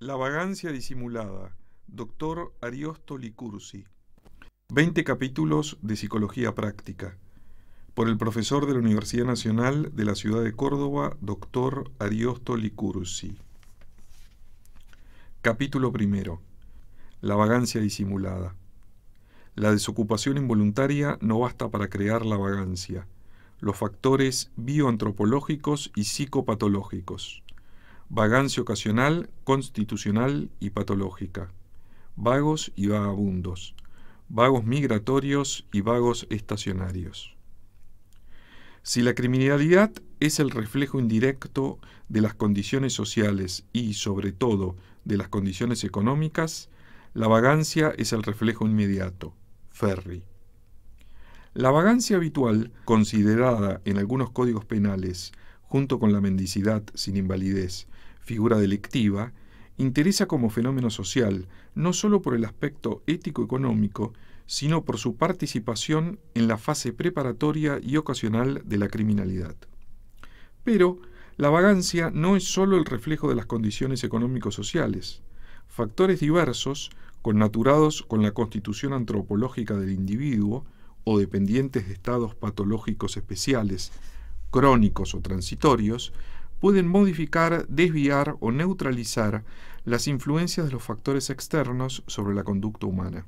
La vagancia disimulada, doctor Ariosto Licursi. 20 capítulos de psicología práctica. Por el profesor de la Universidad Nacional de la Ciudad de Córdoba, doctor Ariosto Licursi. Capítulo primero. La vagancia disimulada. La desocupación involuntaria no basta para crear la vagancia. Los factores bioantropológicos y psicopatológicos vagancia ocasional, constitucional y patológica, vagos y vagabundos, vagos migratorios y vagos estacionarios. Si la criminalidad es el reflejo indirecto de las condiciones sociales y, sobre todo, de las condiciones económicas, la vagancia es el reflejo inmediato, Ferry. La vagancia habitual, considerada en algunos códigos penales junto con la mendicidad sin invalidez figura delictiva, interesa como fenómeno social, no solo por el aspecto ético-económico, sino por su participación en la fase preparatoria y ocasional de la criminalidad. Pero la vagancia no es sólo el reflejo de las condiciones económico-sociales. Factores diversos, connaturados con la constitución antropológica del individuo o dependientes de estados patológicos especiales, crónicos o transitorios, pueden modificar, desviar o neutralizar las influencias de los factores externos sobre la conducta humana.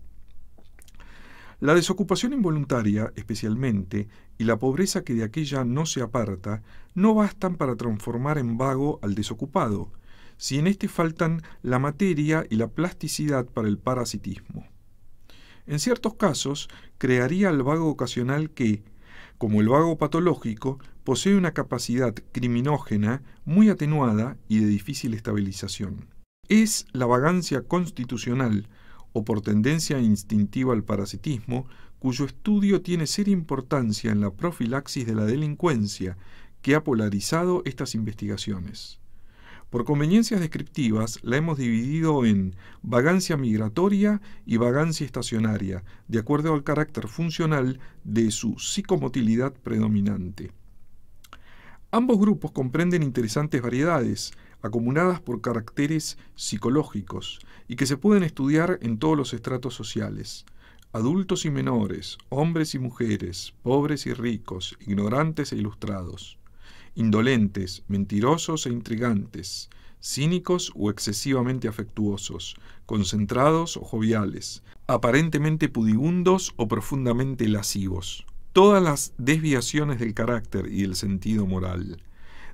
La desocupación involuntaria, especialmente, y la pobreza que de aquella no se aparta, no bastan para transformar en vago al desocupado, si en éste faltan la materia y la plasticidad para el parasitismo. En ciertos casos, crearía al vago ocasional que, como el vago patológico, posee una capacidad criminógena muy atenuada y de difícil estabilización. Es la vagancia constitucional, o por tendencia instintiva al parasitismo, cuyo estudio tiene seria importancia en la profilaxis de la delincuencia, que ha polarizado estas investigaciones. Por conveniencias descriptivas la hemos dividido en vagancia migratoria y vagancia estacionaria, de acuerdo al carácter funcional de su psicomotilidad predominante. Ambos grupos comprenden interesantes variedades, acumuladas por caracteres psicológicos, y que se pueden estudiar en todos los estratos sociales. Adultos y menores, hombres y mujeres, pobres y ricos, ignorantes e ilustrados, indolentes, mentirosos e intrigantes, cínicos o excesivamente afectuosos, concentrados o joviales, aparentemente pudibundos o profundamente lascivos todas las desviaciones del carácter y del sentido moral.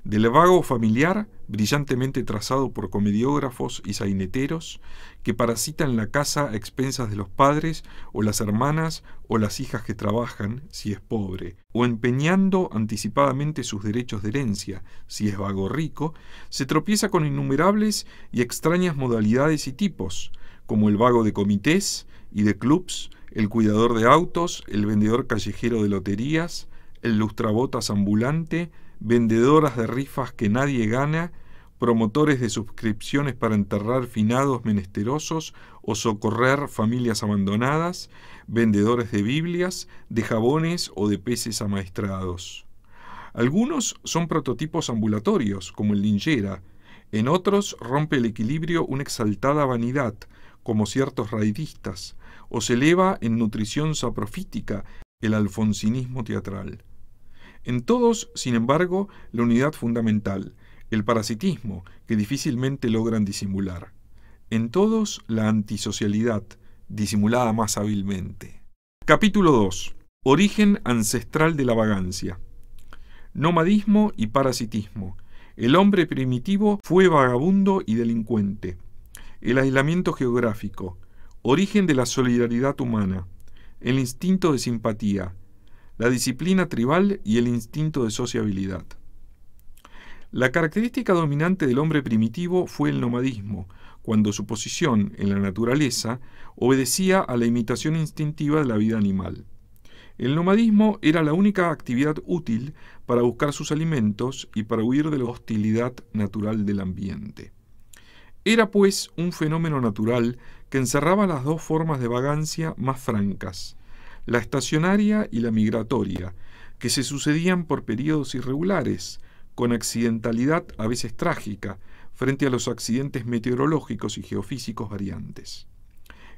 Del vago familiar, brillantemente trazado por comediógrafos y saineteros, que parasitan la casa a expensas de los padres o las hermanas o las hijas que trabajan, si es pobre, o empeñando anticipadamente sus derechos de herencia, si es vago rico, se tropieza con innumerables y extrañas modalidades y tipos, como el vago de comités y de clubs, el cuidador de autos, el vendedor callejero de loterías, el lustrabotas ambulante, vendedoras de rifas que nadie gana, promotores de suscripciones para enterrar finados menesterosos o socorrer familias abandonadas, vendedores de Biblias, de jabones o de peces amaestrados. Algunos son prototipos ambulatorios, como el Linjera, en otros rompe el equilibrio una exaltada vanidad, como ciertos raidistas, o se eleva en nutrición saprofítica el alfonsinismo teatral. En todos, sin embargo, la unidad fundamental, el parasitismo, que difícilmente logran disimular. En todos, la antisocialidad, disimulada más hábilmente. Capítulo 2. Origen ancestral de la vagancia. Nomadismo y parasitismo. El hombre primitivo fue vagabundo y delincuente. El aislamiento geográfico, Origen de la solidaridad humana, el instinto de simpatía, la disciplina tribal y el instinto de sociabilidad. La característica dominante del hombre primitivo fue el nomadismo, cuando su posición en la naturaleza obedecía a la imitación instintiva de la vida animal. El nomadismo era la única actividad útil para buscar sus alimentos y para huir de la hostilidad natural del ambiente. Era pues un fenómeno natural que encerraba las dos formas de vagancia más francas, la estacionaria y la migratoria, que se sucedían por periodos irregulares, con accidentalidad a veces trágica, frente a los accidentes meteorológicos y geofísicos variantes.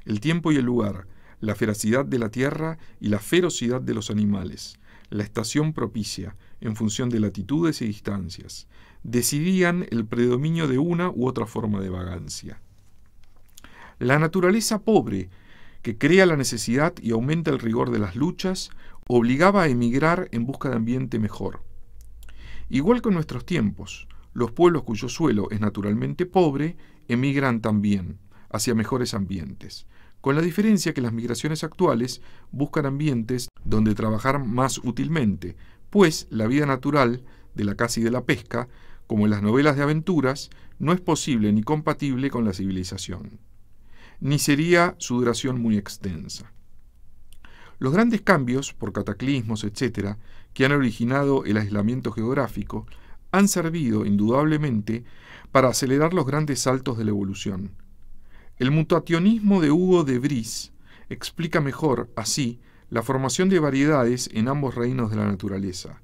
El tiempo y el lugar, la feracidad de la tierra y la ferocidad de los animales, la estación propicia, en función de latitudes y distancias, decidían el predominio de una u otra forma de vagancia. La naturaleza pobre, que crea la necesidad y aumenta el rigor de las luchas, obligaba a emigrar en busca de ambiente mejor. Igual que en nuestros tiempos, los pueblos cuyo suelo es naturalmente pobre emigran también hacia mejores ambientes, con la diferencia que las migraciones actuales buscan ambientes donde trabajar más útilmente, pues la vida natural de la caza y de la pesca como en las novelas de aventuras, no es posible ni compatible con la civilización, ni sería su duración muy extensa. Los grandes cambios, por cataclismos, etc., que han originado el aislamiento geográfico, han servido, indudablemente, para acelerar los grandes saltos de la evolución. El mutacionismo de Hugo de Vries explica mejor, así, la formación de variedades en ambos reinos de la naturaleza.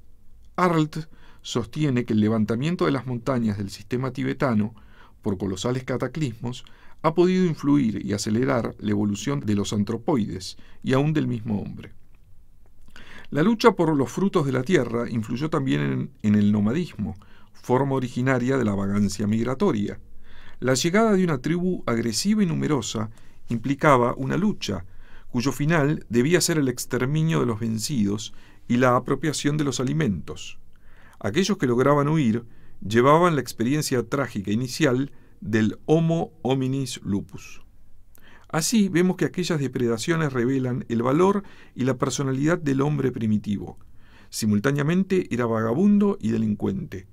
Arlt sostiene que el levantamiento de las montañas del sistema tibetano por colosales cataclismos ha podido influir y acelerar la evolución de los antropoides y aún del mismo hombre. La lucha por los frutos de la tierra influyó también en, el nomadismo, forma originaria de la vagancia migratoria. La llegada de una tribu agresiva y numerosa implicaba una lucha, cuyo final debía ser el exterminio de los vencidos y la apropiación de los alimentos. Aquellos que lograban huir llevaban la experiencia trágica inicial del Homo hominis lupus. Así vemos que aquellas depredaciones revelan el valor y la personalidad del hombre primitivo. Simultáneamente era vagabundo y delincuente.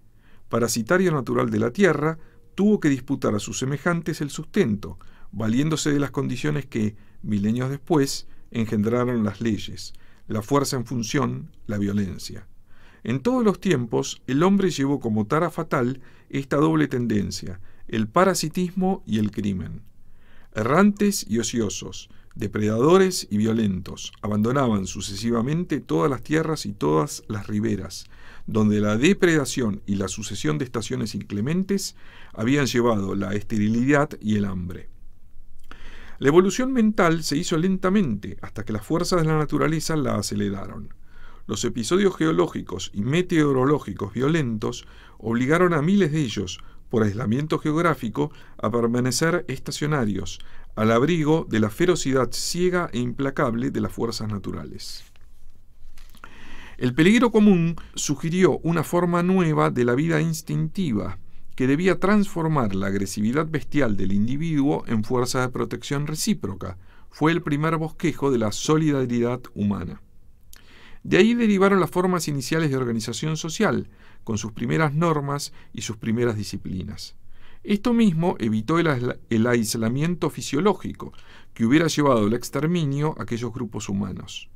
Parasitario natural de la tierra, tuvo que disputar a sus semejantes el sustento, valiéndose de las condiciones que, milenios después, engendraron las leyes, la fuerza en función, la violencia. En todos los tiempos, el hombre llevó como tara fatal esta doble tendencia, el parasitismo y el crimen. Errantes y ociosos, depredadores y violentos, abandonaban sucesivamente todas las tierras y todas las riberas, donde la depredación y la sucesión de estaciones inclementes habían llevado la esterilidad y el hambre. La evolución mental se hizo lentamente hasta que las fuerzas de la naturaleza la aceleraron. Los episodios geológicos y meteorológicos violentos obligaron a miles de ellos, por aislamiento geográfico, a permanecer estacionarios, al abrigo de la ferocidad ciega e implacable de las fuerzas naturales. El peligro común sugirió una forma nueva de la vida instintiva, que debía transformar la agresividad bestial del individuo en fuerza de protección recíproca. Fue el primer bosquejo de la solidaridad humana. De ahí derivaron las formas iniciales de organización social, con sus primeras normas y sus primeras disciplinas. Esto mismo evitó el, aislamiento fisiológico, que hubiera llevado al exterminio a aquellos grupos humanos.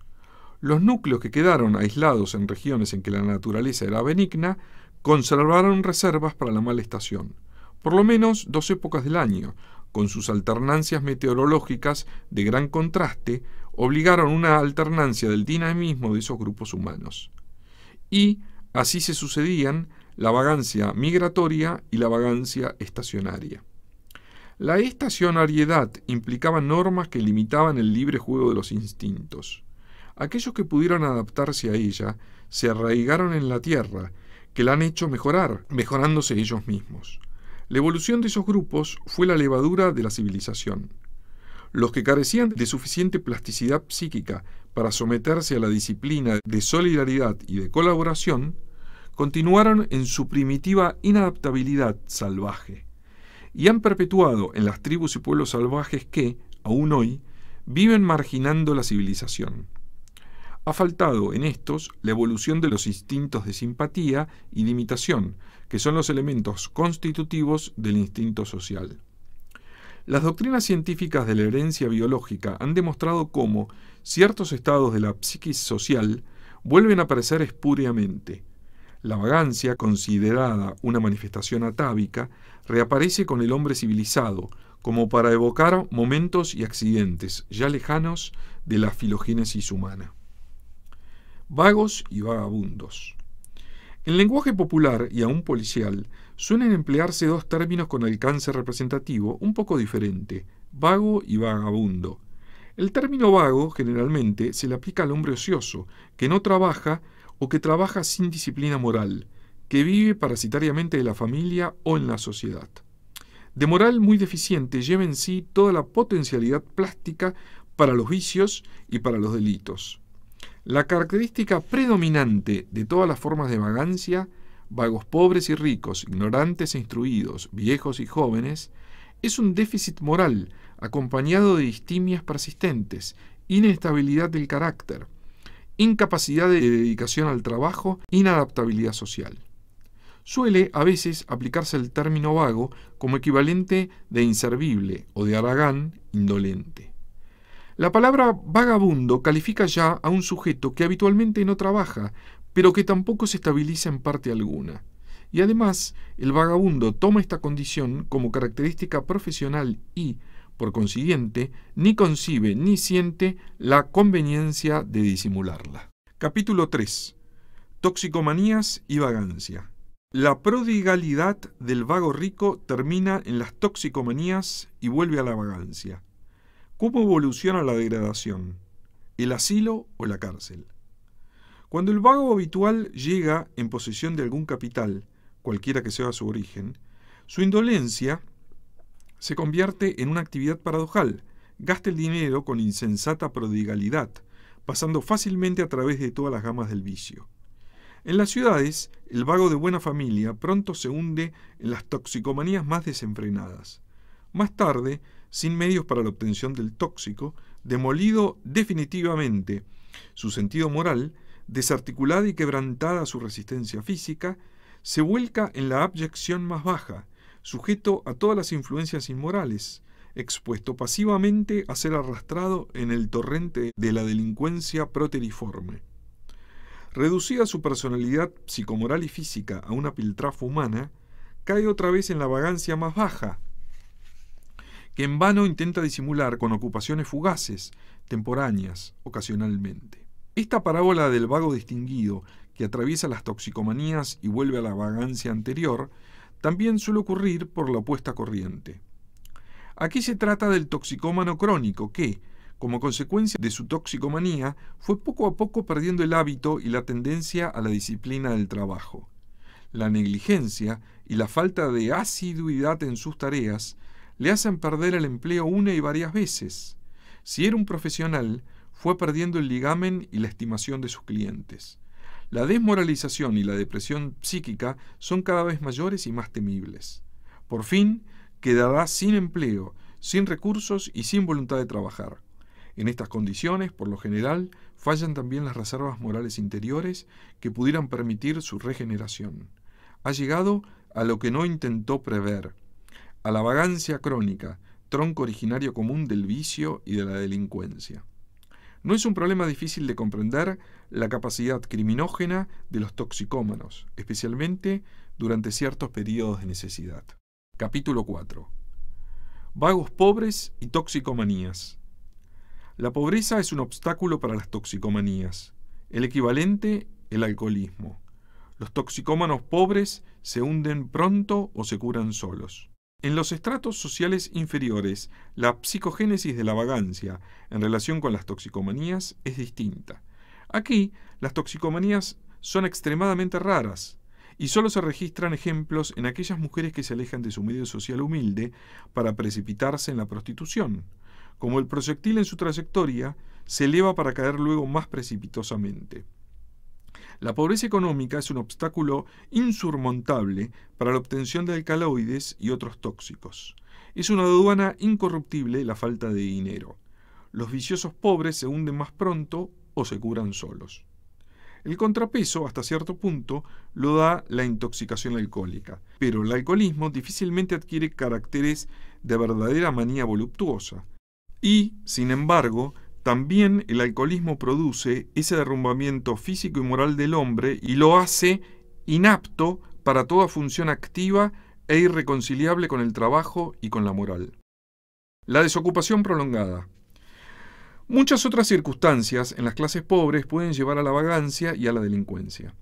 Los núcleos que quedaron aislados en regiones en que la naturaleza era benigna conservaron reservas para la mala estación, por lo menos dos épocas del año, con sus alternancias meteorológicas de gran contraste obligaron una alternancia del dinamismo de esos grupos humanos. Y así se sucedían la vagancia migratoria y la vagancia estacionaria. La estacionariedad implicaba normas que limitaban el libre juego de los instintos. Aquellos que pudieron adaptarse a ella se arraigaron en la tierra, que la han hecho mejorar, mejorándose ellos mismos. La evolución de esos grupos fue la levadura de la civilización. Los que carecían de suficiente plasticidad psíquica para someterse a la disciplina de solidaridad y de colaboración, continuaron en su primitiva inadaptabilidad salvaje y han perpetuado en las tribus y pueblos salvajes que, aún hoy, viven marginando la civilización. Ha faltado en estos la evolución de los instintos de simpatía y limitación, que son los elementos constitutivos del instinto social. Las doctrinas científicas de la herencia biológica han demostrado cómo ciertos estados de la psiquis social vuelven a aparecer espuriamente. La vagancia, considerada una manifestación atávica, reaparece con el hombre civilizado, como para evocar momentos y accidentes ya lejanos de la filogénesis humana. Vagos y vagabundos. En lenguaje popular y aún policial, Suelen emplearse dos términos con alcance representativo un poco diferente, vago y vagabundo. El término vago generalmente se le aplica al hombre ocioso, que no trabaja o que trabaja sin disciplina moral, que vive parasitariamente de la familia o en la sociedad. De moral muy deficiente lleva en sí toda la potencialidad plástica para los vicios y para los delitos. La característica predominante de todas las formas de vagancia vagos pobres y ricos, ignorantes e instruidos, viejos y jóvenes, es un déficit moral acompañado de distimias persistentes, inestabilidad del carácter, incapacidad de dedicación al trabajo, inadaptabilidad social. Suele a veces aplicarse el término vago como equivalente de inservible o de aragán, indolente. La palabra vagabundo califica ya a un sujeto que habitualmente no trabaja, pero que tampoco se estabiliza en parte alguna. Y además, el vagabundo toma esta condición como característica profesional y, por consiguiente, ni concibe ni siente la conveniencia de disimularla. Capítulo 3. Toxicomanías y vagancia. La prodigalidad del vago rico termina en las toxicomanías y vuelve a la vagancia. ¿Cómo evoluciona la degradación? ¿El asilo o la cárcel? Cuando el vago habitual llega en posesión de algún capital, cualquiera que sea su origen, su indolencia se convierte en una actividad paradojal. Gasta el dinero con insensata prodigalidad, pasando fácilmente a través de todas las gamas del vicio. En las ciudades, el vago de buena familia pronto se hunde en las toxicomanías más desenfrenadas. Más tarde, sin medios para la obtención del tóxico, demolido definitivamente su sentido moral, desarticulada y quebrantada su resistencia física, se vuelca en la abyección más baja, sujeto a todas las influencias inmorales, expuesto pasivamente a ser arrastrado en el torrente de la delincuencia proteriforme. Reducida su personalidad psicomoral y física a una piltrafa humana, cae otra vez en la vagancia más baja, que en vano intenta disimular con ocupaciones fugaces, temporáneas, ocasionalmente. Esta parábola del vago distinguido, que atraviesa las toxicomanías y vuelve a la vagancia anterior, también suele ocurrir por la opuesta corriente. Aquí se trata del toxicómano crónico que, como consecuencia de su toxicomanía, fue poco a poco perdiendo el hábito y la tendencia a la disciplina del trabajo. La negligencia y la falta de asiduidad en sus tareas le hacen perder el empleo una y varias veces. Si era un profesional, fue perdiendo el ligamen y la estimación de sus clientes. La desmoralización y la depresión psíquica son cada vez mayores y más temibles. Por fin, quedará sin empleo, sin recursos y sin voluntad de trabajar. En estas condiciones, por lo general, fallan también las reservas morales interiores que pudieran permitir su regeneración. Ha llegado a lo que no intentó prever, a la vagancia crónica, tronco originario común del vicio y de la delincuencia. No es un problema difícil de comprender la capacidad criminógena de los toxicómanos, especialmente durante ciertos periodos de necesidad. Capítulo 4. Vagos pobres y toxicomanías. La pobreza es un obstáculo para las toxicomanías, el equivalente el alcoholismo. Los toxicómanos pobres se hunden pronto o se curan solos. En los estratos sociales inferiores, la psicogénesis de la vagancia en relación con las toxicomanías es distinta. Aquí, las toxicomanías son extremadamente raras y solo se registran ejemplos en aquellas mujeres que se alejan de su medio social humilde para precipitarse en la prostitución. Como el proyectil en su trayectoria, se eleva para caer luego más precipitosamente. La pobreza económica es un obstáculo insurmontable para la obtención de alcaloides y otros tóxicos. Es una aduana incorruptible la falta de dinero. Los viciosos pobres se hunden más pronto o se curan solos. El contrapeso, hasta cierto punto, lo da la intoxicación alcohólica, pero el alcoholismo difícilmente adquiere caracteres de verdadera manía voluptuosa. Y, sin embargo, también el alcoholismo produce ese derrumbamiento físico y moral del hombre y lo hace inapto para toda función activa e irreconciliable con el trabajo y con la moral. La desocupación prolongada. Muchas otras circunstancias en las clases pobres pueden llevar a la vagancia y a la delincuencia.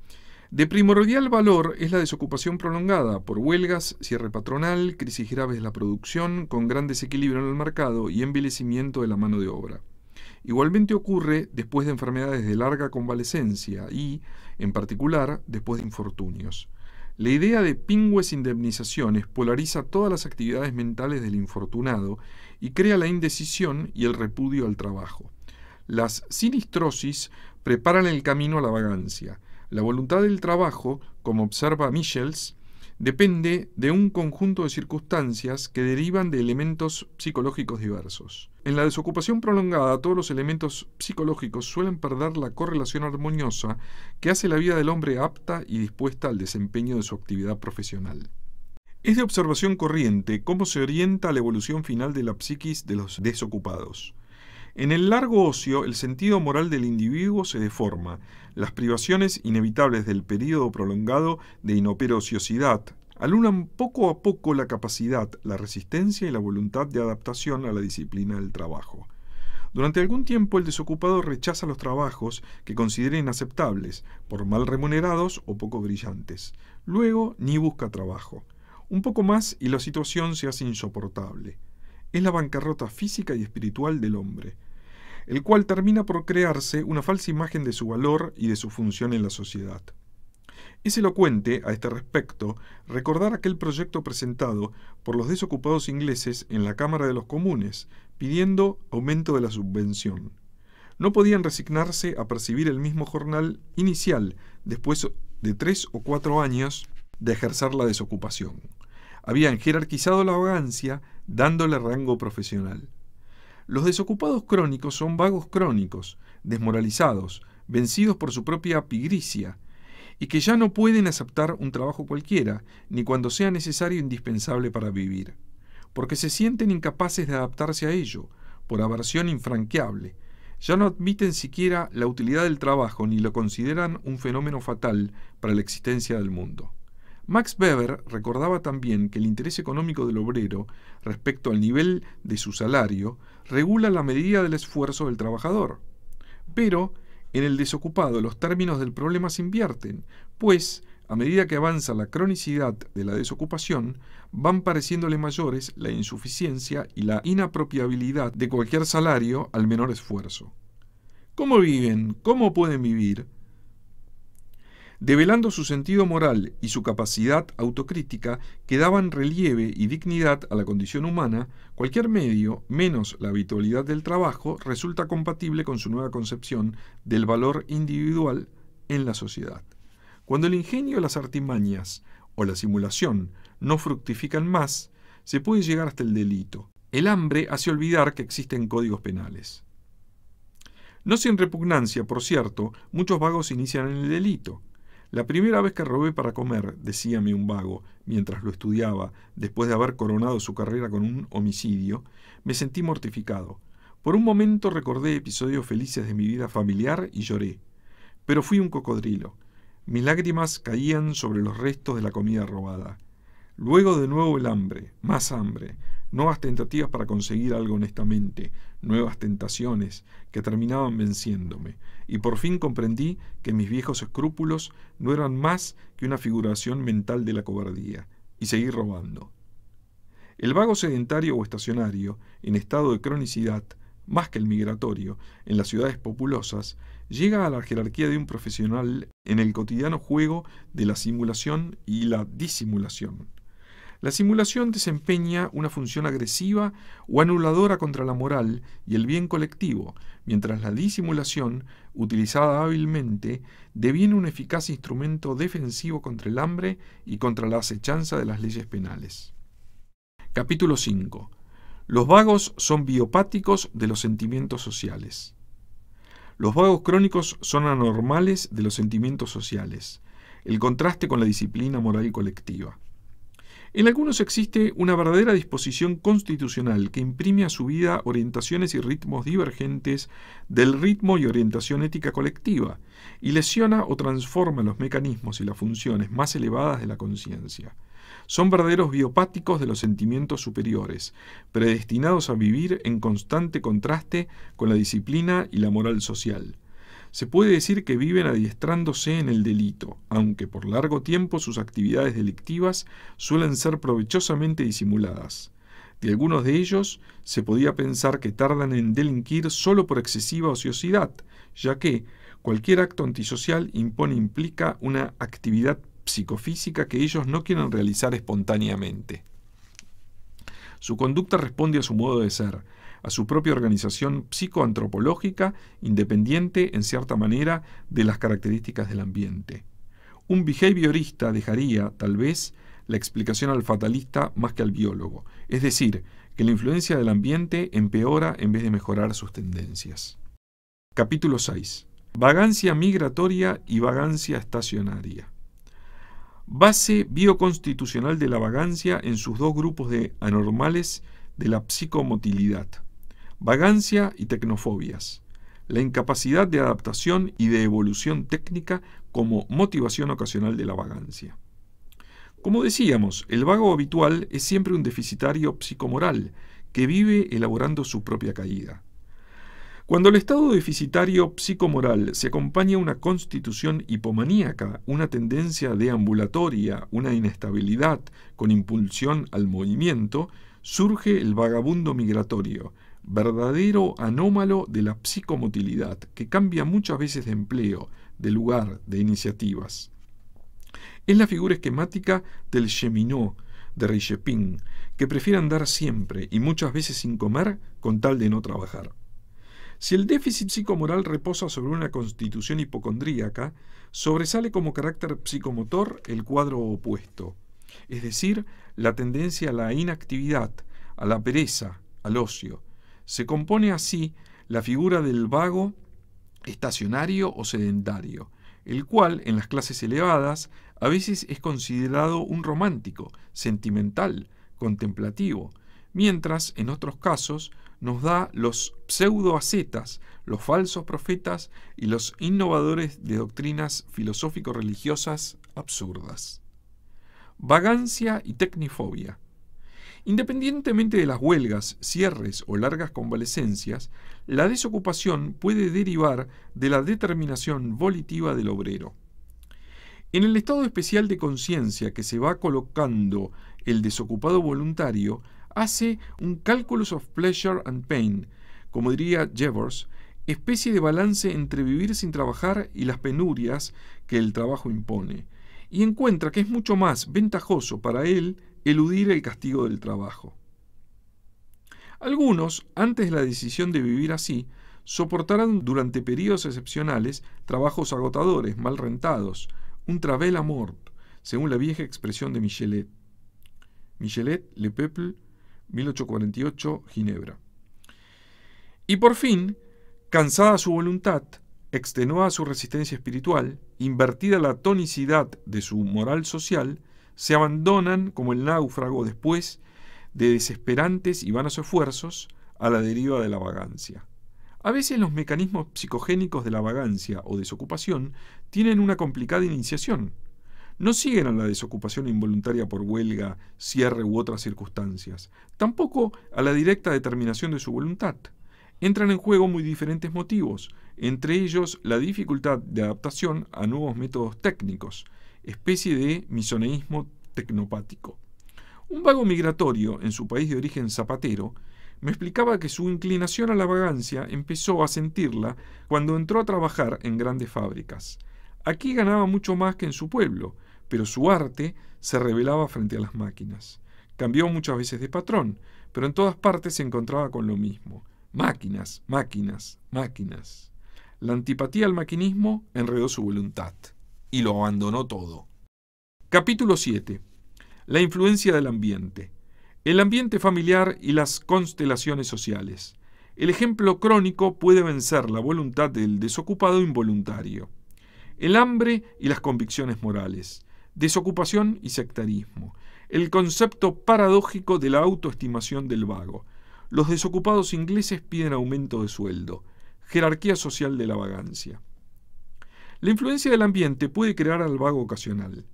De primordial valor es la desocupación prolongada por huelgas, cierre patronal, crisis graves de la producción, con gran desequilibrio en el mercado y envilecimiento de la mano de obra. Igualmente ocurre después de enfermedades de larga convalecencia y, en particular, después de infortunios. La idea de pingües indemnizaciones polariza todas las actividades mentales del infortunado y crea la indecisión y el repudio al trabajo. Las sinistrosis preparan el camino a la vagancia. La voluntad del trabajo, como observa Michels, depende de un conjunto de circunstancias que derivan de elementos psicológicos diversos. En la desocupación prolongada, todos los elementos psicológicos suelen perder la correlación armoniosa que hace la vida del hombre apta y dispuesta al desempeño de su actividad profesional. Es de observación corriente cómo se orienta la evolución final de la psiquis de los desocupados. En el largo ocio, el sentido moral del individuo se deforma. Las privaciones inevitables del periodo prolongado de inoperociosidad alunan poco a poco la capacidad, la resistencia y la voluntad de adaptación a la disciplina del trabajo. Durante algún tiempo el desocupado rechaza los trabajos que considera inaceptables, por mal remunerados o poco brillantes. Luego ni busca trabajo. Un poco más y la situación se hace insoportable. Es la bancarrota física y espiritual del hombre el cual termina por crearse una falsa imagen de su valor y de su función en la sociedad. Es elocuente, a este respecto, recordar aquel proyecto presentado por los desocupados ingleses en la Cámara de los Comunes, pidiendo aumento de la subvención. No podían resignarse a percibir el mismo jornal inicial después de tres o cuatro años de ejercer la desocupación. Habían jerarquizado la vagancia dándole rango profesional. Los desocupados crónicos son vagos crónicos, desmoralizados, vencidos por su propia pigricia, y que ya no pueden aceptar un trabajo cualquiera, ni cuando sea necesario e indispensable para vivir, porque se sienten incapaces de adaptarse a ello, por aversión infranqueable. Ya no admiten siquiera la utilidad del trabajo ni lo consideran un fenómeno fatal para la existencia del mundo. Max Weber recordaba también que el interés económico del obrero respecto al nivel de su salario regula la medida del esfuerzo del trabajador. Pero en el desocupado los términos del problema se invierten, pues a medida que avanza la cronicidad de la desocupación, van pareciéndole mayores la insuficiencia y la inapropiabilidad de cualquier salario al menor esfuerzo. ¿Cómo viven? ¿Cómo pueden vivir? develando su sentido moral y su capacidad autocrítica que daban relieve y dignidad a la condición humana, cualquier medio, menos la habitualidad del trabajo, resulta compatible con su nueva concepción del valor individual en la sociedad. Cuando el ingenio, las artimañas o la simulación no fructifican más, se puede llegar hasta el delito. El hambre hace olvidar que existen códigos penales. No sin repugnancia, por cierto, muchos vagos inician en el delito, la primera vez que robé para comer, decíame un vago, mientras lo estudiaba, después de haber coronado su carrera con un homicidio, me sentí mortificado. Por un momento recordé episodios felices de mi vida familiar y lloré. Pero fui un cocodrilo. Mis lágrimas caían sobre los restos de la comida robada. Luego de nuevo el hambre, más hambre, nuevas tentativas para conseguir algo honestamente, nuevas tentaciones que terminaban venciéndome, y por fin comprendí que mis viejos escrúpulos no eran más que una figuración mental de la cobardía, y seguí robando. El vago sedentario o estacionario, en estado de cronicidad, más que el migratorio, en las ciudades populosas, llega a la jerarquía de un profesional en el cotidiano juego de la simulación y la disimulación. La simulación desempeña una función agresiva o anuladora contra la moral y el bien colectivo, mientras la disimulación, utilizada hábilmente, deviene un eficaz instrumento defensivo contra el hambre y contra la acechanza de las leyes penales. Capítulo 5. Los vagos son biopáticos de los sentimientos sociales. Los vagos crónicos son anormales de los sentimientos sociales. El contraste con la disciplina moral colectiva. En algunos existe una verdadera disposición constitucional que imprime a su vida orientaciones y ritmos divergentes del ritmo y orientación ética colectiva, y lesiona o transforma los mecanismos y las funciones más elevadas de la conciencia. Son verdaderos biopáticos de los sentimientos superiores, predestinados a vivir en constante contraste con la disciplina y la moral social. Se puede decir que viven adiestrándose en el delito, aunque por largo tiempo sus actividades delictivas suelen ser provechosamente disimuladas. De algunos de ellos se podía pensar que tardan en delinquir solo por excesiva ociosidad, ya que cualquier acto antisocial impone implica una actividad psicofísica que ellos no quieren realizar espontáneamente. Su conducta responde a su modo de ser, a su propia organización psicoantropológica, independiente, en cierta manera, de las características del ambiente. Un behaviorista dejaría, tal vez, la explicación al fatalista más que al biólogo, es decir, que la influencia del ambiente empeora en vez de mejorar sus tendencias. Capítulo 6. Vagancia migratoria y vagancia estacionaria. Base bioconstitucional de la vagancia en sus dos grupos de anormales de la psicomotilidad vagancia y tecnofobias, la incapacidad de adaptación y de evolución técnica como motivación ocasional de la vagancia. Como decíamos, el vago habitual es siempre un deficitario psicomoral que vive elaborando su propia caída. Cuando el estado deficitario psicomoral se acompaña a una constitución hipomaníaca, una tendencia deambulatoria, una inestabilidad con impulsión al movimiento, surge el vagabundo migratorio, verdadero anómalo de la psicomotilidad, que cambia muchas veces de empleo, de lugar, de iniciativas. Es la figura esquemática del cheminot, de Richepin, que prefiere andar siempre y muchas veces sin comer con tal de no trabajar. Si el déficit psicomoral reposa sobre una constitución hipocondríaca, sobresale como carácter psicomotor el cuadro opuesto, es decir, la tendencia a la inactividad, a la pereza, al ocio, se compone así la figura del vago estacionario o sedentario, el cual en las clases elevadas a veces es considerado un romántico, sentimental, contemplativo, mientras en otros casos nos da los pseudoacetas, los falsos profetas y los innovadores de doctrinas filosófico-religiosas absurdas. Vagancia y tecnifobia. Independientemente de las huelgas, cierres o largas convalecencias, la desocupación puede derivar de la determinación volitiva del obrero. En el estado especial de conciencia que se va colocando el desocupado voluntario, hace un calculus of pleasure and pain, como diría Jevers, especie de balance entre vivir sin trabajar y las penurias que el trabajo impone, y encuentra que es mucho más ventajoso para él eludir el castigo del trabajo. Algunos, antes de la decisión de vivir así, soportaron durante periodos excepcionales trabajos agotadores, mal rentados, un travel mort, según la vieja expresión de Michelet. Michelet, Le Peuple, 1848, Ginebra. Y por fin, cansada su voluntad, extenuada su resistencia espiritual, invertida la tonicidad de su moral social, se abandonan, como el náufrago después, de desesperantes y vanos esfuerzos a la deriva de la vagancia. A veces los mecanismos psicogénicos de la vagancia o desocupación tienen una complicada iniciación. No siguen a la desocupación involuntaria por huelga, cierre u otras circunstancias, tampoco a la directa determinación de su voluntad. Entran en juego muy diferentes motivos, entre ellos la dificultad de adaptación a nuevos métodos técnicos, especie de misoneísmo tecnopático. Un vago migratorio en su país de origen zapatero me explicaba que su inclinación a la vagancia empezó a sentirla cuando entró a trabajar en grandes fábricas. Aquí ganaba mucho más que en su pueblo, pero su arte se revelaba frente a las máquinas. Cambió muchas veces de patrón, pero en todas partes se encontraba con lo mismo. Máquinas, máquinas, máquinas. La antipatía al maquinismo enredó su voluntad y lo abandonó todo. Capítulo 7. La influencia del ambiente. El ambiente familiar y las constelaciones sociales. El ejemplo crónico puede vencer la voluntad del desocupado involuntario. El hambre y las convicciones morales. Desocupación y sectarismo. El concepto paradójico de la autoestimación del vago. Los desocupados ingleses piden aumento de sueldo. Jerarquía social de la vagancia. La influencia del ambiente puede crear al vago ocasional,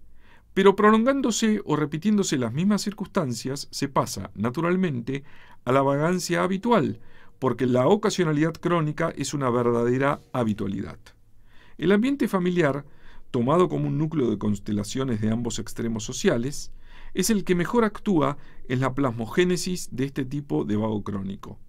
pero prolongándose o repitiéndose las mismas circunstancias se pasa, naturalmente, a la vagancia habitual, porque la ocasionalidad crónica es una verdadera habitualidad. El ambiente familiar, tomado como un núcleo de constelaciones de ambos extremos sociales, es el que mejor actúa en la plasmogénesis de este tipo de vago crónico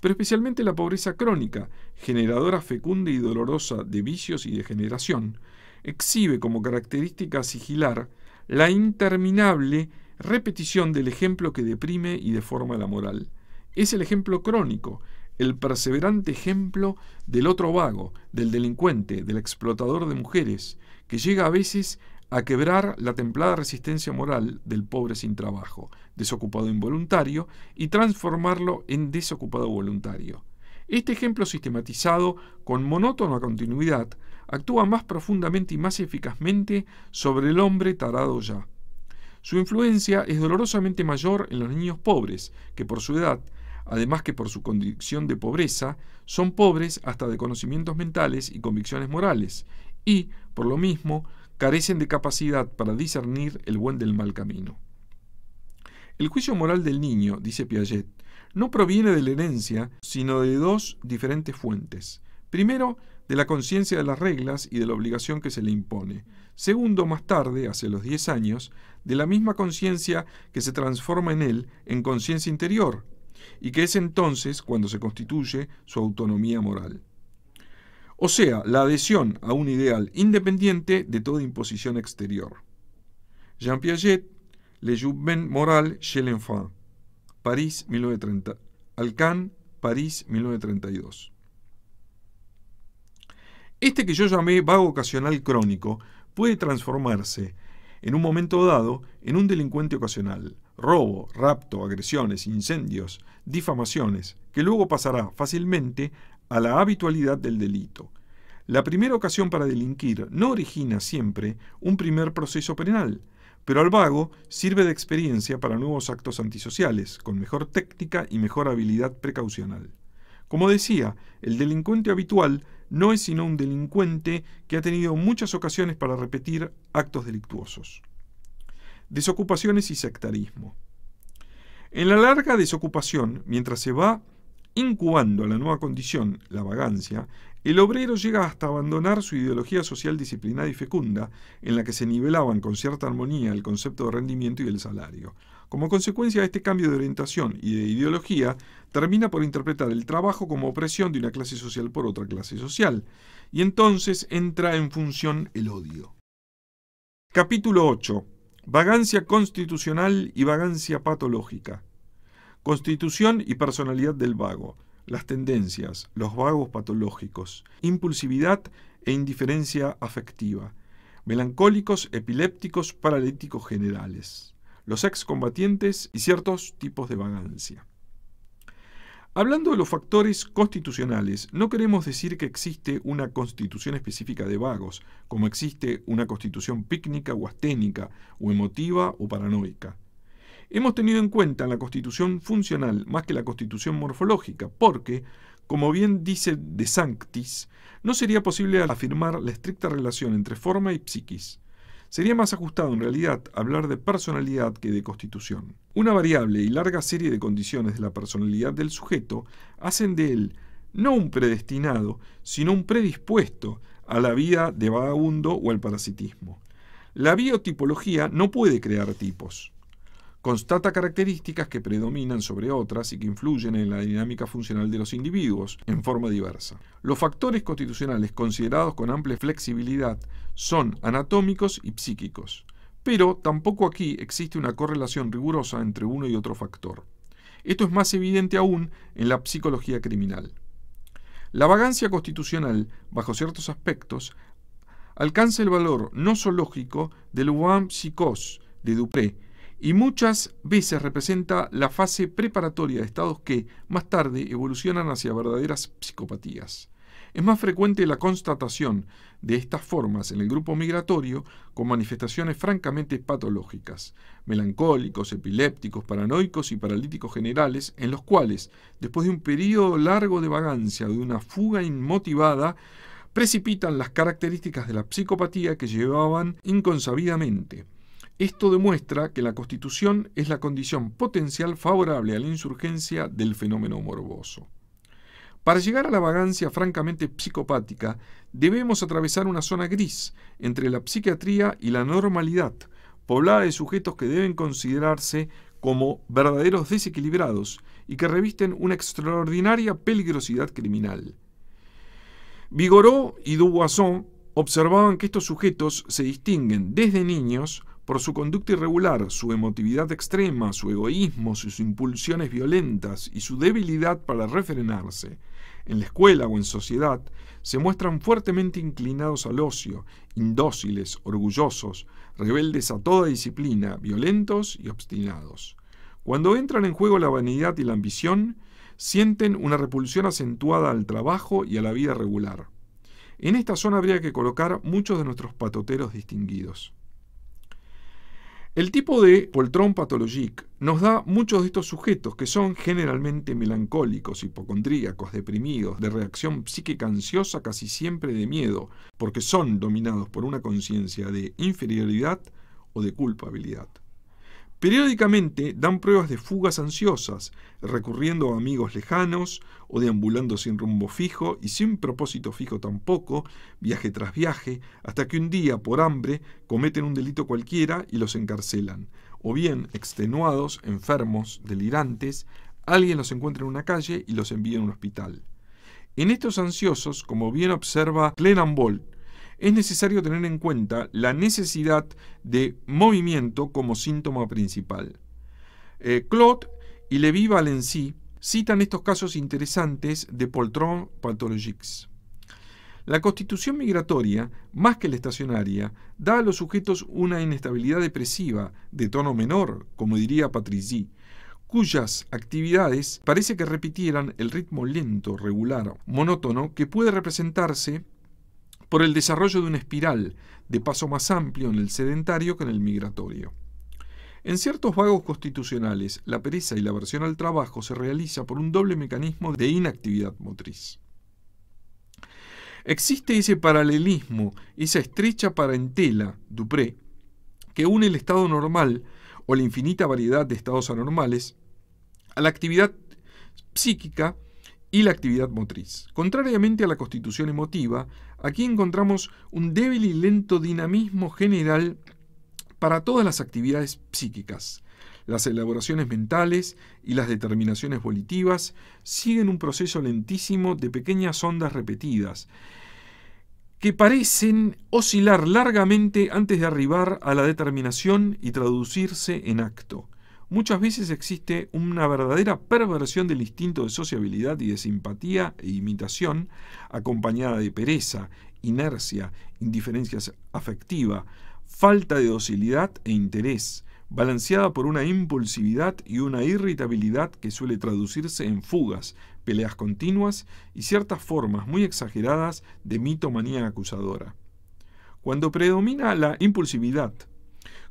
pero especialmente la pobreza crónica, generadora fecunda y dolorosa de vicios y degeneración, exhibe como característica sigilar la interminable repetición del ejemplo que deprime y deforma la moral. Es el ejemplo crónico, el perseverante ejemplo del otro vago, del delincuente, del explotador de mujeres, que llega a veces a quebrar la templada resistencia moral del pobre sin trabajo, desocupado involuntario, y transformarlo en desocupado voluntario. Este ejemplo sistematizado con monótona continuidad actúa más profundamente y más eficazmente sobre el hombre tarado ya. Su influencia es dolorosamente mayor en los niños pobres, que por su edad, además que por su condición de pobreza, son pobres hasta de conocimientos mentales y convicciones morales, y, por lo mismo, carecen de capacidad para discernir el buen del mal camino. El juicio moral del niño, dice Piaget, no proviene de la herencia, sino de dos diferentes fuentes. Primero, de la conciencia de las reglas y de la obligación que se le impone. Segundo, más tarde, hace los diez años, de la misma conciencia que se transforma en él en conciencia interior, y que es entonces cuando se constituye su autonomía moral o sea, la adhesión a un ideal independiente de toda imposición exterior. Jean Piaget, Le Jouven Moral chez l'Enfant, París 1930, Alcan, París 1932. Este que yo llamé vago ocasional crónico puede transformarse, en un momento dado, en un delincuente ocasional, robo, rapto, agresiones, incendios, difamaciones, que luego pasará fácilmente a la habitualidad del delito. La primera ocasión para delinquir no origina siempre un primer proceso penal, pero al vago sirve de experiencia para nuevos actos antisociales, con mejor técnica y mejor habilidad precaucional. Como decía, el delincuente habitual no es sino un delincuente que ha tenido muchas ocasiones para repetir actos delictuosos. Desocupaciones y sectarismo. En la larga desocupación, mientras se va Incubando la nueva condición, la vagancia, el obrero llega hasta abandonar su ideología social disciplinada y fecunda, en la que se nivelaban con cierta armonía el concepto de rendimiento y el salario. Como consecuencia de este cambio de orientación y de ideología, termina por interpretar el trabajo como opresión de una clase social por otra clase social, y entonces entra en función el odio. Capítulo 8. Vagancia constitucional y vagancia patológica. Constitución y personalidad del vago, las tendencias, los vagos patológicos, impulsividad e indiferencia afectiva, melancólicos, epilépticos, paralíticos generales, los excombatientes y ciertos tipos de vagancia. Hablando de los factores constitucionales, no queremos decir que existe una constitución específica de vagos, como existe una constitución pícnica o asténica, o emotiva o paranoica. Hemos tenido en cuenta la constitución funcional más que la constitución morfológica, porque, como bien dice De Sanctis, no sería posible afirmar la estricta relación entre forma y psiquis. Sería más ajustado en realidad hablar de personalidad que de constitución. Una variable y larga serie de condiciones de la personalidad del sujeto hacen de él no un predestinado, sino un predispuesto a la vida de vagabundo o al parasitismo. La biotipología no puede crear tipos constata características que predominan sobre otras y que influyen en la dinámica funcional de los individuos en forma diversa. Los factores constitucionales considerados con amplia flexibilidad son anatómicos y psíquicos, pero tampoco aquí existe una correlación rigurosa entre uno y otro factor. Esto es más evidente aún en la psicología criminal. La vagancia constitucional, bajo ciertos aspectos, alcanza el valor no zoológico del one Psychos de Dupré, y muchas veces representa la fase preparatoria de estados que más tarde evolucionan hacia verdaderas psicopatías. Es más frecuente la constatación de estas formas en el grupo migratorio con manifestaciones francamente patológicas, melancólicos, epilépticos, paranoicos y paralíticos generales, en los cuales, después de un periodo largo de vagancia, de una fuga inmotivada, precipitan las características de la psicopatía que llevaban inconsabidamente. Esto demuestra que la Constitución es la condición potencial favorable a la insurgencia del fenómeno morboso. Para llegar a la vagancia francamente psicopática, debemos atravesar una zona gris entre la psiquiatría y la normalidad, poblada de sujetos que deben considerarse como verdaderos desequilibrados y que revisten una extraordinaria peligrosidad criminal. Vigoró y Duboison observaban que estos sujetos se distinguen desde niños por su conducta irregular, su emotividad extrema, su egoísmo, sus impulsiones violentas y su debilidad para refrenarse, en la escuela o en sociedad, se muestran fuertemente inclinados al ocio, indóciles, orgullosos, rebeldes a toda disciplina, violentos y obstinados. Cuando entran en juego la vanidad y la ambición, sienten una repulsión acentuada al trabajo y a la vida regular. En esta zona habría que colocar muchos de nuestros patoteros distinguidos. El tipo de poltrón patologique nos da muchos de estos sujetos que son generalmente melancólicos, hipocondríacos, deprimidos, de reacción psíquica ansiosa casi siempre de miedo, porque son dominados por una conciencia de inferioridad o de culpabilidad. Periódicamente dan pruebas de fugas ansiosas, recurriendo a amigos lejanos o deambulando sin rumbo fijo y sin propósito fijo tampoco, viaje tras viaje, hasta que un día, por hambre, cometen un delito cualquiera y los encarcelan. O bien, extenuados, enfermos, delirantes, alguien los encuentra en una calle y los envía a un hospital. En estos ansiosos, como bien observa Clenambol es necesario tener en cuenta la necesidad de movimiento como síntoma principal. Eh, Claude y Levi Valency citan estos casos interesantes de Poltron pathologiques. La constitución migratoria, más que la estacionaria, da a los sujetos una inestabilidad depresiva, de tono menor, como diría Patrici, cuyas actividades parece que repitieran el ritmo lento, regular, monótono, que puede representarse por el desarrollo de una espiral de paso más amplio en el sedentario que en el migratorio. En ciertos vagos constitucionales, la pereza y la aversión al trabajo se realiza por un doble mecanismo de inactividad motriz. Existe ese paralelismo, esa estrecha parentela, Dupré, que une el estado normal o la infinita variedad de estados anormales a la actividad psíquica y la actividad motriz. Contrariamente a la constitución emotiva, Aquí encontramos un débil y lento dinamismo general para todas las actividades psíquicas. Las elaboraciones mentales y las determinaciones volitivas siguen un proceso lentísimo de pequeñas ondas repetidas, que parecen oscilar largamente antes de arribar a la determinación y traducirse en acto muchas veces existe una verdadera perversión del instinto de sociabilidad y de simpatía e imitación, acompañada de pereza, inercia, indiferencia afectiva, falta de docilidad e interés, balanceada por una impulsividad y una irritabilidad que suele traducirse en fugas, peleas continuas y ciertas formas muy exageradas de mitomanía acusadora. Cuando predomina la impulsividad,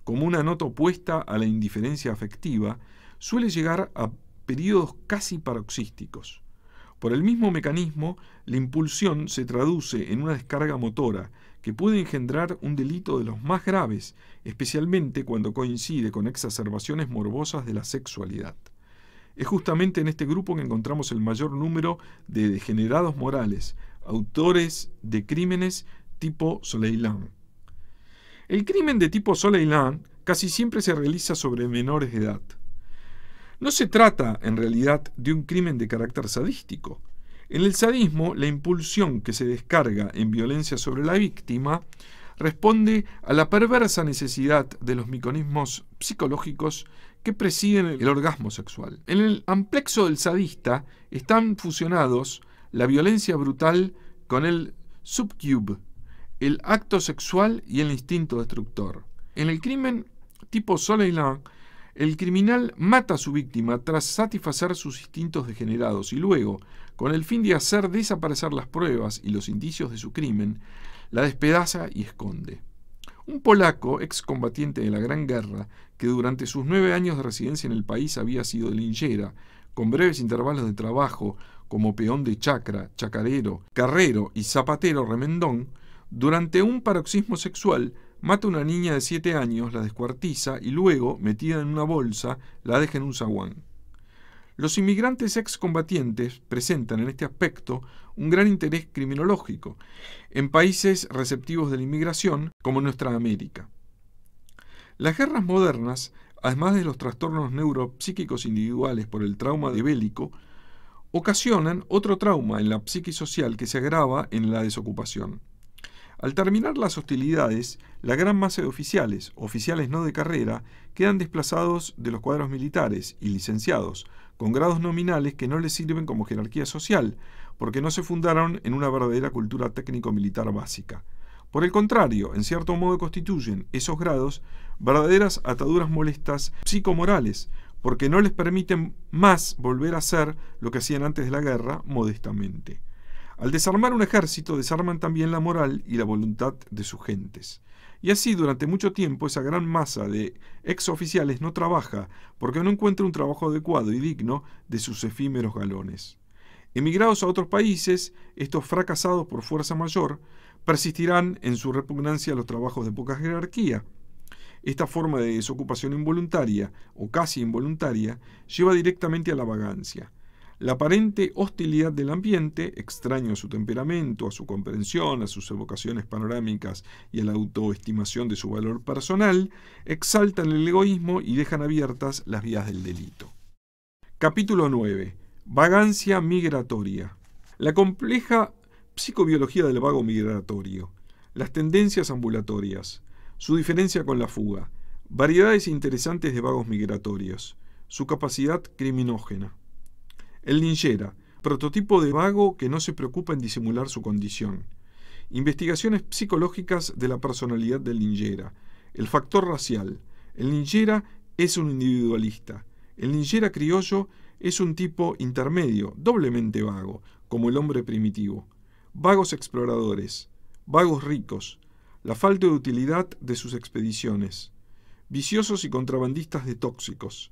como una nota opuesta a la indiferencia afectiva, suele llegar a periodos casi paroxísticos. Por el mismo mecanismo, la impulsión se traduce en una descarga motora que puede engendrar un delito de los más graves, especialmente cuando coincide con exacerbaciones morbosas de la sexualidad. Es justamente en este grupo que encontramos el mayor número de degenerados morales, autores de crímenes tipo Soleilán. El crimen de tipo Soleilán casi siempre se realiza sobre menores de edad. No se trata, en realidad, de un crimen de carácter sadístico. En el sadismo, la impulsión que se descarga en violencia sobre la víctima responde a la perversa necesidad de los mecanismos psicológicos que presiden el orgasmo sexual. En el amplexo del sadista están fusionados la violencia brutal con el subcube, el acto sexual y el instinto destructor. En el crimen tipo Soleilán, el criminal mata a su víctima tras satisfacer sus instintos degenerados y luego, con el fin de hacer desaparecer las pruebas y los indicios de su crimen, la despedaza y esconde. Un polaco, excombatiente de la Gran Guerra, que durante sus nueve años de residencia en el país había sido de linchera, con breves intervalos de trabajo como peón de chacra, chacarero, carrero y zapatero remendón, durante un paroxismo sexual, mata a una niña de 7 años, la descuartiza y luego, metida en una bolsa, la deja en un zaguán. Los inmigrantes excombatientes presentan en este aspecto un gran interés criminológico en países receptivos de la inmigración, como nuestra América. Las guerras modernas, además de los trastornos neuropsíquicos individuales por el trauma de bélico, ocasionan otro trauma en la social que se agrava en la desocupación. Al terminar las hostilidades, la gran masa de oficiales, oficiales no de carrera, quedan desplazados de los cuadros militares y licenciados, con grados nominales que no les sirven como jerarquía social, porque no se fundaron en una verdadera cultura técnico-militar básica. Por el contrario, en cierto modo constituyen esos grados verdaderas ataduras molestas psicomorales, porque no les permiten más volver a hacer lo que hacían antes de la guerra modestamente. Al desarmar un ejército, desarman también la moral y la voluntad de sus gentes. Y así durante mucho tiempo esa gran masa de exoficiales no trabaja porque no encuentra un trabajo adecuado y digno de sus efímeros galones. Emigrados a otros países, estos fracasados por fuerza mayor persistirán en su repugnancia a los trabajos de poca jerarquía. Esta forma de desocupación involuntaria o casi involuntaria lleva directamente a la vagancia la aparente hostilidad del ambiente, extraño a su temperamento, a su comprensión, a sus evocaciones panorámicas y a la autoestimación de su valor personal, exaltan el egoísmo y dejan abiertas las vías del delito. Capítulo 9. Vagancia migratoria. La compleja psicobiología del vago migratorio. Las tendencias ambulatorias. Su diferencia con la fuga. Variedades interesantes de vagos migratorios. Su capacidad criminógena. El ninjera, prototipo de vago que no se preocupa en disimular su condición. Investigaciones psicológicas de la personalidad del ninjera. El factor racial. El ninjera es un individualista. El ninjera criollo es un tipo intermedio, doblemente vago, como el hombre primitivo. Vagos exploradores, vagos ricos, la falta de utilidad de sus expediciones, viciosos y contrabandistas de tóxicos.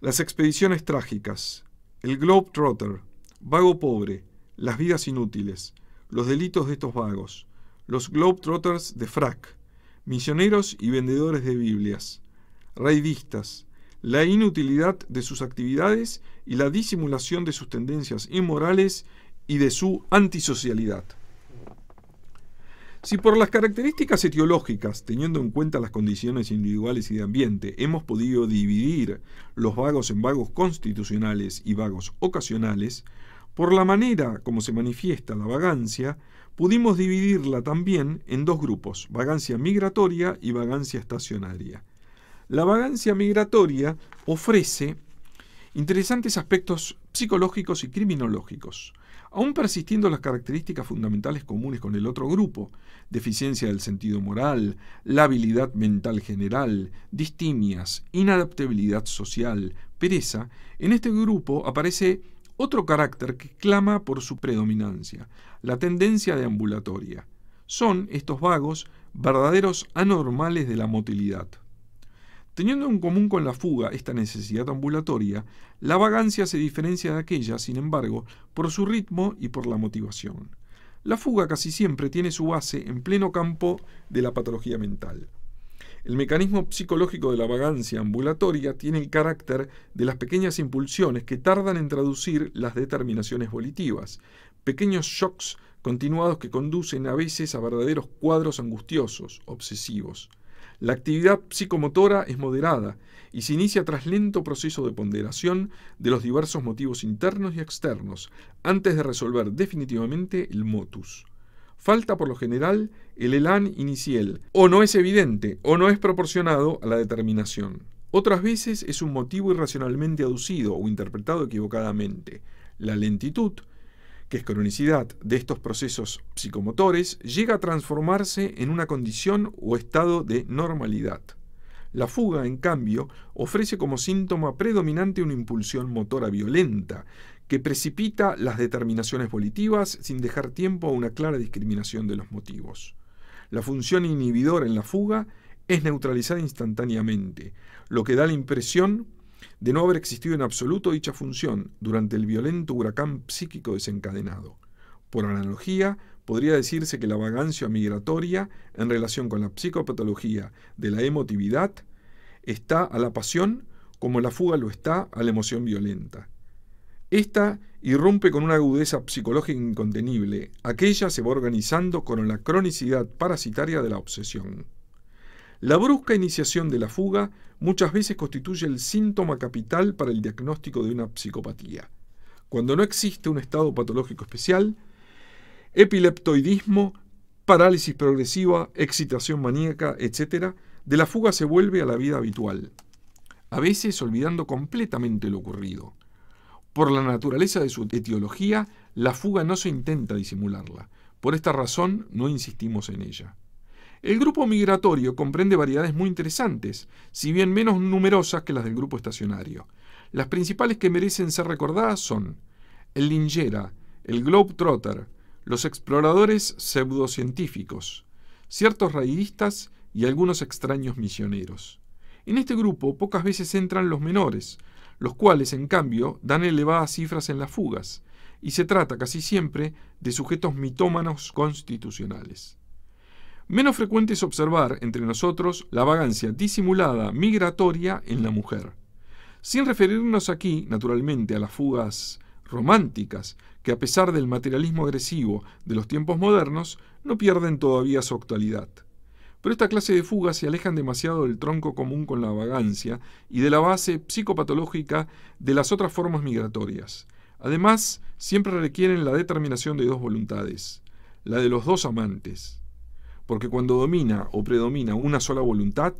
Las expediciones trágicas, el Globetrotter, vago pobre, las vidas inútiles, los delitos de estos vagos, los Globetrotters de frac, misioneros y vendedores de Biblias, raidistas, la inutilidad de sus actividades y la disimulación de sus tendencias inmorales y de su antisocialidad. Si por las características etiológicas, teniendo en cuenta las condiciones individuales y de ambiente, hemos podido dividir los vagos en vagos constitucionales y vagos ocasionales, por la manera como se manifiesta la vagancia, pudimos dividirla también en dos grupos, vagancia migratoria y vagancia estacionaria. La vagancia migratoria ofrece interesantes aspectos psicológicos y criminológicos aún persistiendo las características fundamentales comunes con el otro grupo, deficiencia del sentido moral, la habilidad mental general, distimias, inadaptabilidad social, pereza, en este grupo aparece otro carácter que clama por su predominancia, la tendencia deambulatoria. Son estos vagos verdaderos anormales de la motilidad. Teniendo en común con la fuga esta necesidad ambulatoria, la vagancia se diferencia de aquella, sin embargo, por su ritmo y por la motivación. La fuga casi siempre tiene su base en pleno campo de la patología mental. El mecanismo psicológico de la vagancia ambulatoria tiene el carácter de las pequeñas impulsiones que tardan en traducir las determinaciones volitivas, pequeños shocks continuados que conducen a veces a verdaderos cuadros angustiosos, obsesivos. La actividad psicomotora es moderada y se inicia tras lento proceso de ponderación de los diversos motivos internos y externos, antes de resolver definitivamente el motus. Falta por lo general el elán inicial, o no es evidente, o no es proporcionado a la determinación. Otras veces es un motivo irracionalmente aducido o interpretado equivocadamente. La lentitud, que es cronicidad de estos procesos psicomotores, llega a transformarse en una condición o estado de normalidad. La fuga, en cambio, ofrece como síntoma predominante una impulsión motora violenta, que precipita las determinaciones volitivas sin dejar tiempo a una clara discriminación de los motivos. La función inhibidora en la fuga es neutralizada instantáneamente, lo que da la impresión de no haber existido en absoluto dicha función durante el violento huracán psíquico desencadenado. Por analogía, podría decirse que la vagancia migratoria en relación con la psicopatología de la emotividad está a la pasión como la fuga lo está a la emoción violenta. Esta irrumpe con una agudeza psicológica incontenible, aquella se va organizando con la cronicidad parasitaria de la obsesión. La brusca iniciación de la fuga muchas veces constituye el síntoma capital para el diagnóstico de una psicopatía. Cuando no existe un estado patológico especial, epileptoidismo, parálisis progresiva, excitación maníaca, etc., de la fuga se vuelve a la vida habitual, a veces olvidando completamente lo ocurrido. Por la naturaleza de su etiología, la fuga no se intenta disimularla. Por esta razón no insistimos en ella. El grupo migratorio comprende variedades muy interesantes, si bien menos numerosas que las del grupo estacionario. Las principales que merecen ser recordadas son el lingera, el globetrotter, los exploradores pseudocientíficos, ciertos raidistas y algunos extraños misioneros. En este grupo pocas veces entran los menores, los cuales en cambio dan elevadas cifras en las fugas, y se trata casi siempre de sujetos mitómanos constitucionales. Menos frecuente es observar entre nosotros la vagancia disimulada migratoria en la mujer. Sin referirnos aquí, naturalmente, a las fugas románticas, que a pesar del materialismo agresivo de los tiempos modernos, no pierden todavía su actualidad. Pero esta clase de fugas se alejan demasiado del tronco común con la vagancia y de la base psicopatológica de las otras formas migratorias. Además, siempre requieren la determinación de dos voluntades, la de los dos amantes porque cuando domina o predomina una sola voluntad,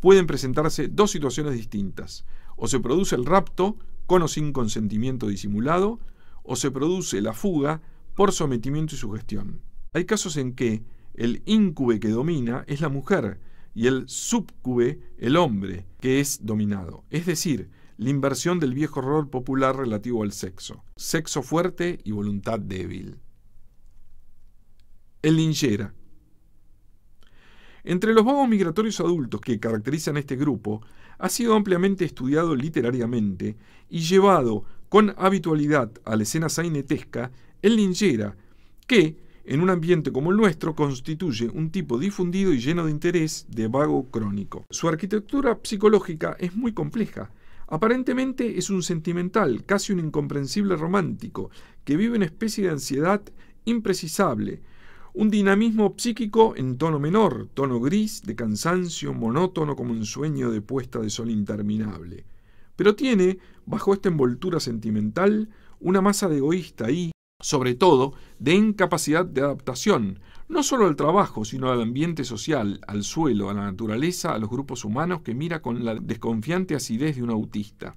pueden presentarse dos situaciones distintas. O se produce el rapto, con o sin consentimiento disimulado, o se produce la fuga por sometimiento y sugestión. Hay casos en que el íncube que domina es la mujer y el subcube el hombre que es dominado, es decir, la inversión del viejo rol popular relativo al sexo, sexo fuerte y voluntad débil. El linchera, entre los vagos migratorios adultos que caracterizan este grupo, ha sido ampliamente estudiado literariamente y llevado con habitualidad a la escena sainetesca el linchera, que, en un ambiente como el nuestro, constituye un tipo difundido y lleno de interés de vago crónico. Su arquitectura psicológica es muy compleja. Aparentemente es un sentimental, casi un incomprensible romántico, que vive una especie de ansiedad imprecisable, un dinamismo psíquico en tono menor, tono gris, de cansancio, monótono como un sueño de puesta de sol interminable. Pero tiene, bajo esta envoltura sentimental, una masa de egoísta y, sobre todo, de incapacidad de adaptación, no solo al trabajo, sino al ambiente social, al suelo, a la naturaleza, a los grupos humanos que mira con la desconfiante acidez de un autista.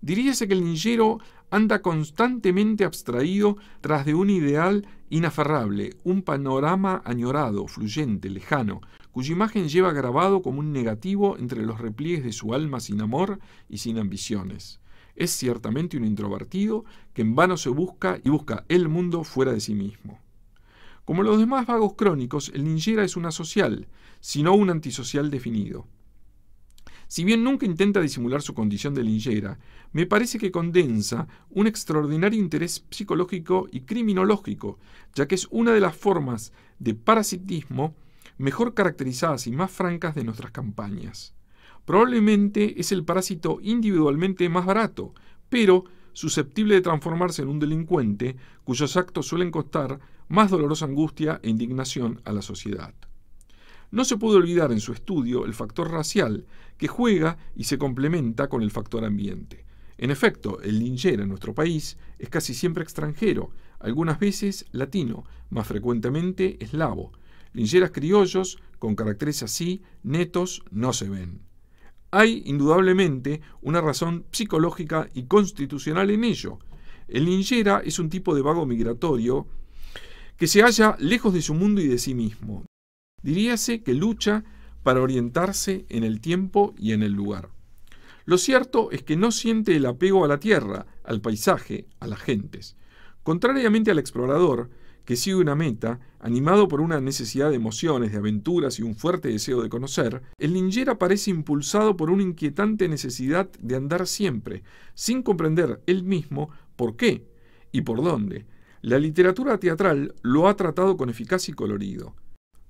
Diríase que el ninjero anda constantemente abstraído tras de un ideal inaferrable, un panorama añorado, fluyente, lejano, cuya imagen lleva grabado como un negativo entre los repliegues de su alma sin amor y sin ambiciones. Es ciertamente un introvertido que en vano se busca y busca el mundo fuera de sí mismo. Como los demás vagos crónicos, el ninjera es una social, sino un antisocial definido. Si bien nunca intenta disimular su condición de linchera, me parece que condensa un extraordinario interés psicológico y criminológico, ya que es una de las formas de parasitismo mejor caracterizadas y más francas de nuestras campañas. Probablemente es el parásito individualmente más barato, pero susceptible de transformarse en un delincuente cuyos actos suelen costar más dolorosa angustia e indignación a la sociedad. No se puede olvidar en su estudio el factor racial, que juega y se complementa con el factor ambiente. En efecto, el ninjera en nuestro país es casi siempre extranjero, algunas veces latino, más frecuentemente eslavo. Linjeras criollos, con caracteres así, netos, no se ven. Hay indudablemente una razón psicológica y constitucional en ello. El linchera es un tipo de vago migratorio que se halla lejos de su mundo y de sí mismo, Diríase que lucha para orientarse en el tiempo y en el lugar. Lo cierto es que no siente el apego a la tierra, al paisaje, a las gentes. Contrariamente al explorador, que sigue una meta, animado por una necesidad de emociones, de aventuras y un fuerte deseo de conocer, el ninjera parece impulsado por una inquietante necesidad de andar siempre, sin comprender él mismo por qué y por dónde. La literatura teatral lo ha tratado con eficacia y colorido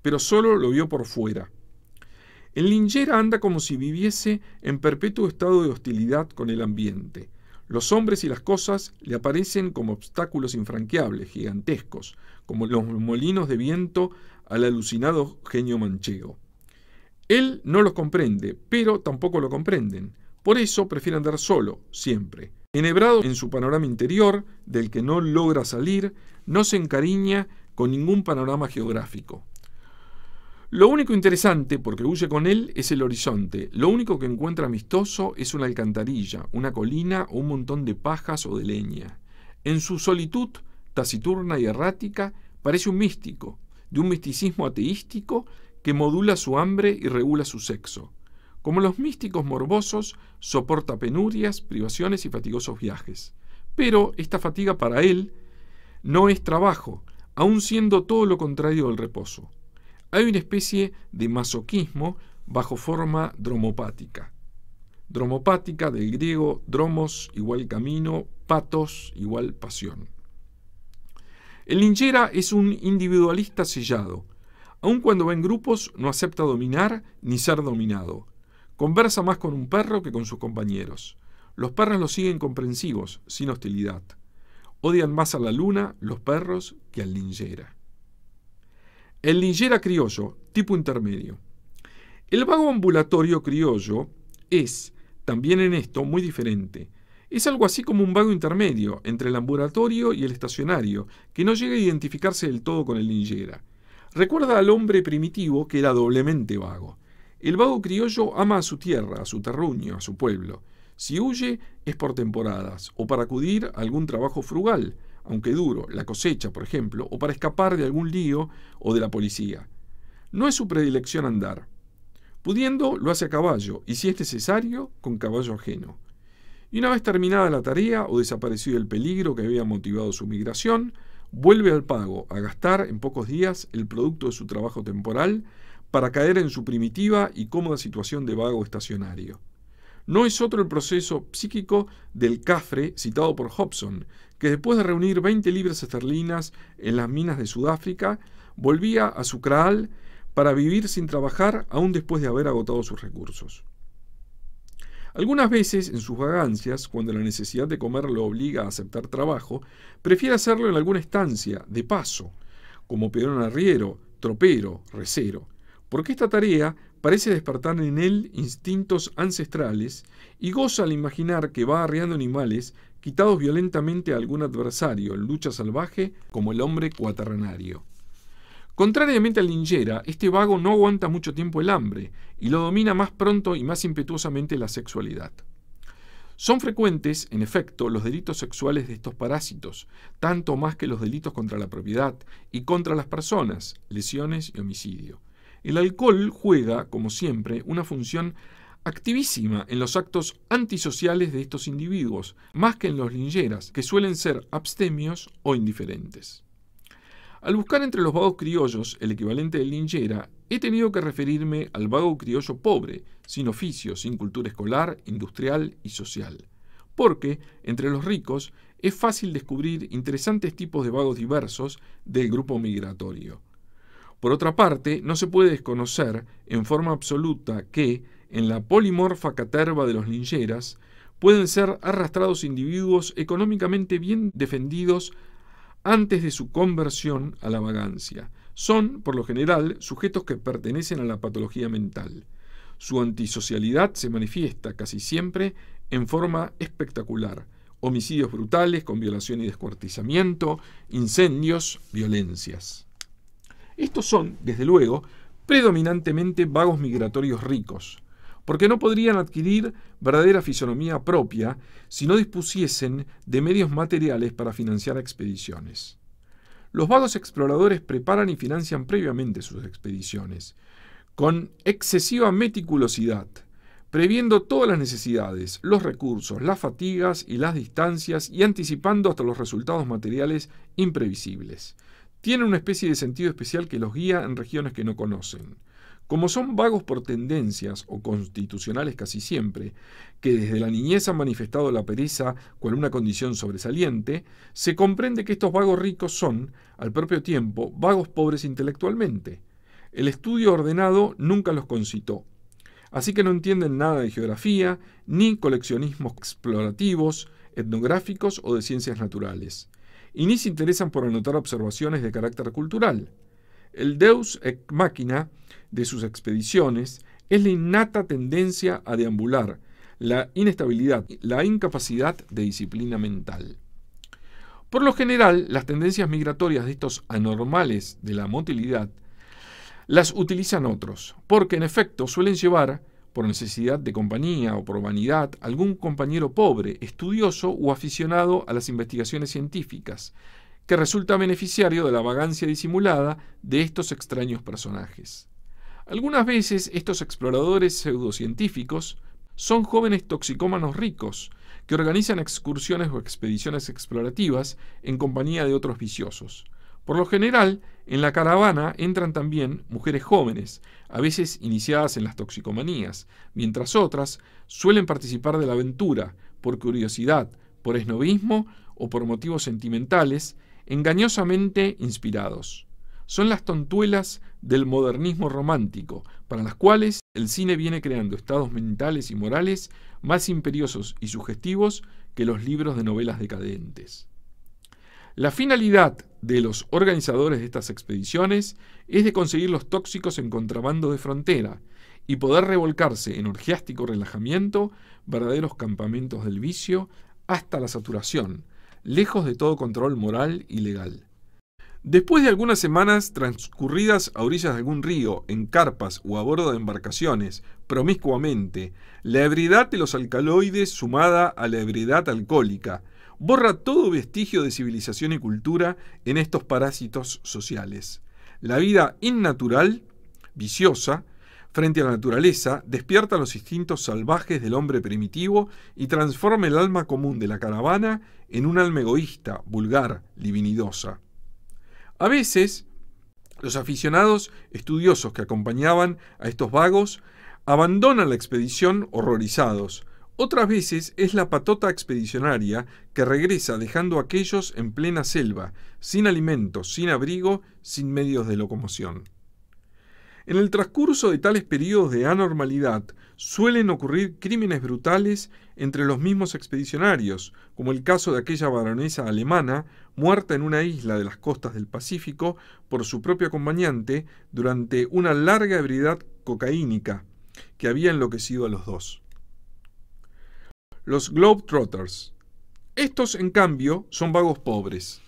pero solo lo vio por fuera. El Lingera anda como si viviese en perpetuo estado de hostilidad con el ambiente. Los hombres y las cosas le aparecen como obstáculos infranqueables, gigantescos, como los molinos de viento al alucinado genio manchego. Él no los comprende, pero tampoco lo comprenden. Por eso prefiere andar solo, siempre. Enhebrado en su panorama interior, del que no logra salir, no se encariña con ningún panorama geográfico. Lo único interesante, porque huye con él, es el horizonte. Lo único que encuentra amistoso es una alcantarilla, una colina o un montón de pajas o de leña. En su solitud, taciturna y errática, parece un místico, de un misticismo ateístico que modula su hambre y regula su sexo. Como los místicos morbosos, soporta penurias, privaciones y fatigosos viajes. Pero esta fatiga para él no es trabajo, aun siendo todo lo contrario del reposo. Hay una especie de masoquismo bajo forma dromopática. Dromopática del griego dromos igual camino, patos igual pasión. El ninjera es un individualista sellado. Aun cuando va en grupos, no acepta dominar ni ser dominado. Conversa más con un perro que con sus compañeros. Los perros lo siguen comprensivos, sin hostilidad. Odian más a la luna los perros que al ninjera. El ninjera criollo, tipo intermedio. El vago ambulatorio criollo es, también en esto, muy diferente. Es algo así como un vago intermedio entre el ambulatorio y el estacionario, que no llega a identificarse del todo con el ninjera. Recuerda al hombre primitivo que era doblemente vago. El vago criollo ama a su tierra, a su terruño, a su pueblo. Si huye es por temporadas o para acudir a algún trabajo frugal, aunque duro, la cosecha, por ejemplo, o para escapar de algún lío o de la policía. No es su predilección andar. Pudiendo, lo hace a caballo, y si es necesario, con caballo ajeno. Y una vez terminada la tarea o desaparecido el peligro que había motivado su migración, vuelve al pago, a gastar en pocos días el producto de su trabajo temporal, para caer en su primitiva y cómoda situación de vago estacionario. No es otro el proceso psíquico del cafre citado por Hobson, que después de reunir 20 libras esterlinas en las minas de Sudáfrica, volvía a su kraal para vivir sin trabajar aún después de haber agotado sus recursos. Algunas veces, en sus vagancias, cuando la necesidad de comer lo obliga a aceptar trabajo, prefiere hacerlo en alguna estancia, de paso, como peón arriero, tropero, recero, porque esta tarea parece despertar en él instintos ancestrales y goza al imaginar que va arreando animales quitados violentamente a algún adversario en lucha salvaje como el hombre cuaternario. Contrariamente al linchera, este vago no aguanta mucho tiempo el hambre y lo domina más pronto y más impetuosamente la sexualidad. Son frecuentes, en efecto, los delitos sexuales de estos parásitos, tanto más que los delitos contra la propiedad y contra las personas, lesiones y homicidio. El alcohol juega, como siempre, una función activísima en los actos antisociales de estos individuos, más que en los lingeras, que suelen ser abstemios o indiferentes. Al buscar entre los vagos criollos el equivalente del linchera, he tenido que referirme al vago criollo pobre, sin oficio, sin cultura escolar, industrial y social. Porque, entre los ricos, es fácil descubrir interesantes tipos de vagos diversos del grupo migratorio. Por otra parte, no se puede desconocer en forma absoluta que, en la polimorfa caterva de los lincheras, pueden ser arrastrados individuos económicamente bien defendidos antes de su conversión a la vagancia. Son, por lo general, sujetos que pertenecen a la patología mental. Su antisocialidad se manifiesta casi siempre en forma espectacular. Homicidios brutales con violación y descuartizamiento, incendios, violencias. Estos son, desde luego, predominantemente vagos migratorios ricos, porque no podrían adquirir verdadera fisonomía propia si no dispusiesen de medios materiales para financiar expediciones. Los vagos exploradores preparan y financian previamente sus expediciones, con excesiva meticulosidad, previendo todas las necesidades, los recursos, las fatigas y las distancias y anticipando hasta los resultados materiales imprevisibles. Tienen una especie de sentido especial que los guía en regiones que no conocen. Como son vagos por tendencias o constitucionales casi siempre, que desde la niñez han manifestado la pereza con una condición sobresaliente, se comprende que estos vagos ricos son, al propio tiempo, vagos pobres intelectualmente. El estudio ordenado nunca los concitó. Así que no entienden nada de geografía, ni coleccionismos explorativos, etnográficos o de ciencias naturales y ni se interesan por anotar observaciones de carácter cultural. El deus ex machina de sus expediciones es la innata tendencia a deambular, la inestabilidad, la incapacidad de disciplina mental. Por lo general, las tendencias migratorias de estos anormales de la motilidad las utilizan otros, porque en efecto suelen llevar por necesidad de compañía o por vanidad, algún compañero pobre, estudioso o aficionado a las investigaciones científicas, que resulta beneficiario de la vagancia disimulada de estos extraños personajes. Algunas veces estos exploradores pseudocientíficos son jóvenes toxicómanos ricos, que organizan excursiones o expediciones explorativas en compañía de otros viciosos. Por lo general, en la caravana entran también mujeres jóvenes, a veces iniciadas en las toxicomanías, mientras otras suelen participar de la aventura por curiosidad, por esnobismo o por motivos sentimentales, engañosamente inspirados. Son las tontuelas del modernismo romántico, para las cuales el cine viene creando estados mentales y morales más imperiosos y sugestivos que los libros de novelas decadentes. La finalidad de los organizadores de estas expediciones es de conseguir los tóxicos en contrabando de frontera y poder revolcarse en orgiástico relajamiento, verdaderos campamentos del vicio, hasta la saturación, lejos de todo control moral y legal. Después de algunas semanas transcurridas a orillas de algún río, en carpas o a bordo de embarcaciones, promiscuamente, la ebriedad de los alcaloides sumada a la ebriedad alcohólica, borra todo vestigio de civilización y cultura en estos parásitos sociales. La vida innatural, viciosa, frente a la naturaleza, despierta los instintos salvajes del hombre primitivo y transforma el alma común de la caravana en un alma egoísta, vulgar, divinidosa. A veces, los aficionados estudiosos que acompañaban a estos vagos abandonan la expedición horrorizados, otras veces es la patota expedicionaria que regresa dejando a aquellos en plena selva, sin alimento, sin abrigo, sin medios de locomoción. En el transcurso de tales periodos de anormalidad suelen ocurrir crímenes brutales entre los mismos expedicionarios, como el caso de aquella baronesa alemana muerta en una isla de las costas del Pacífico por su propio acompañante durante una larga ebriedad cocaínica que había enloquecido a los dos los Globetrotters. Estos, en cambio, son vagos pobres.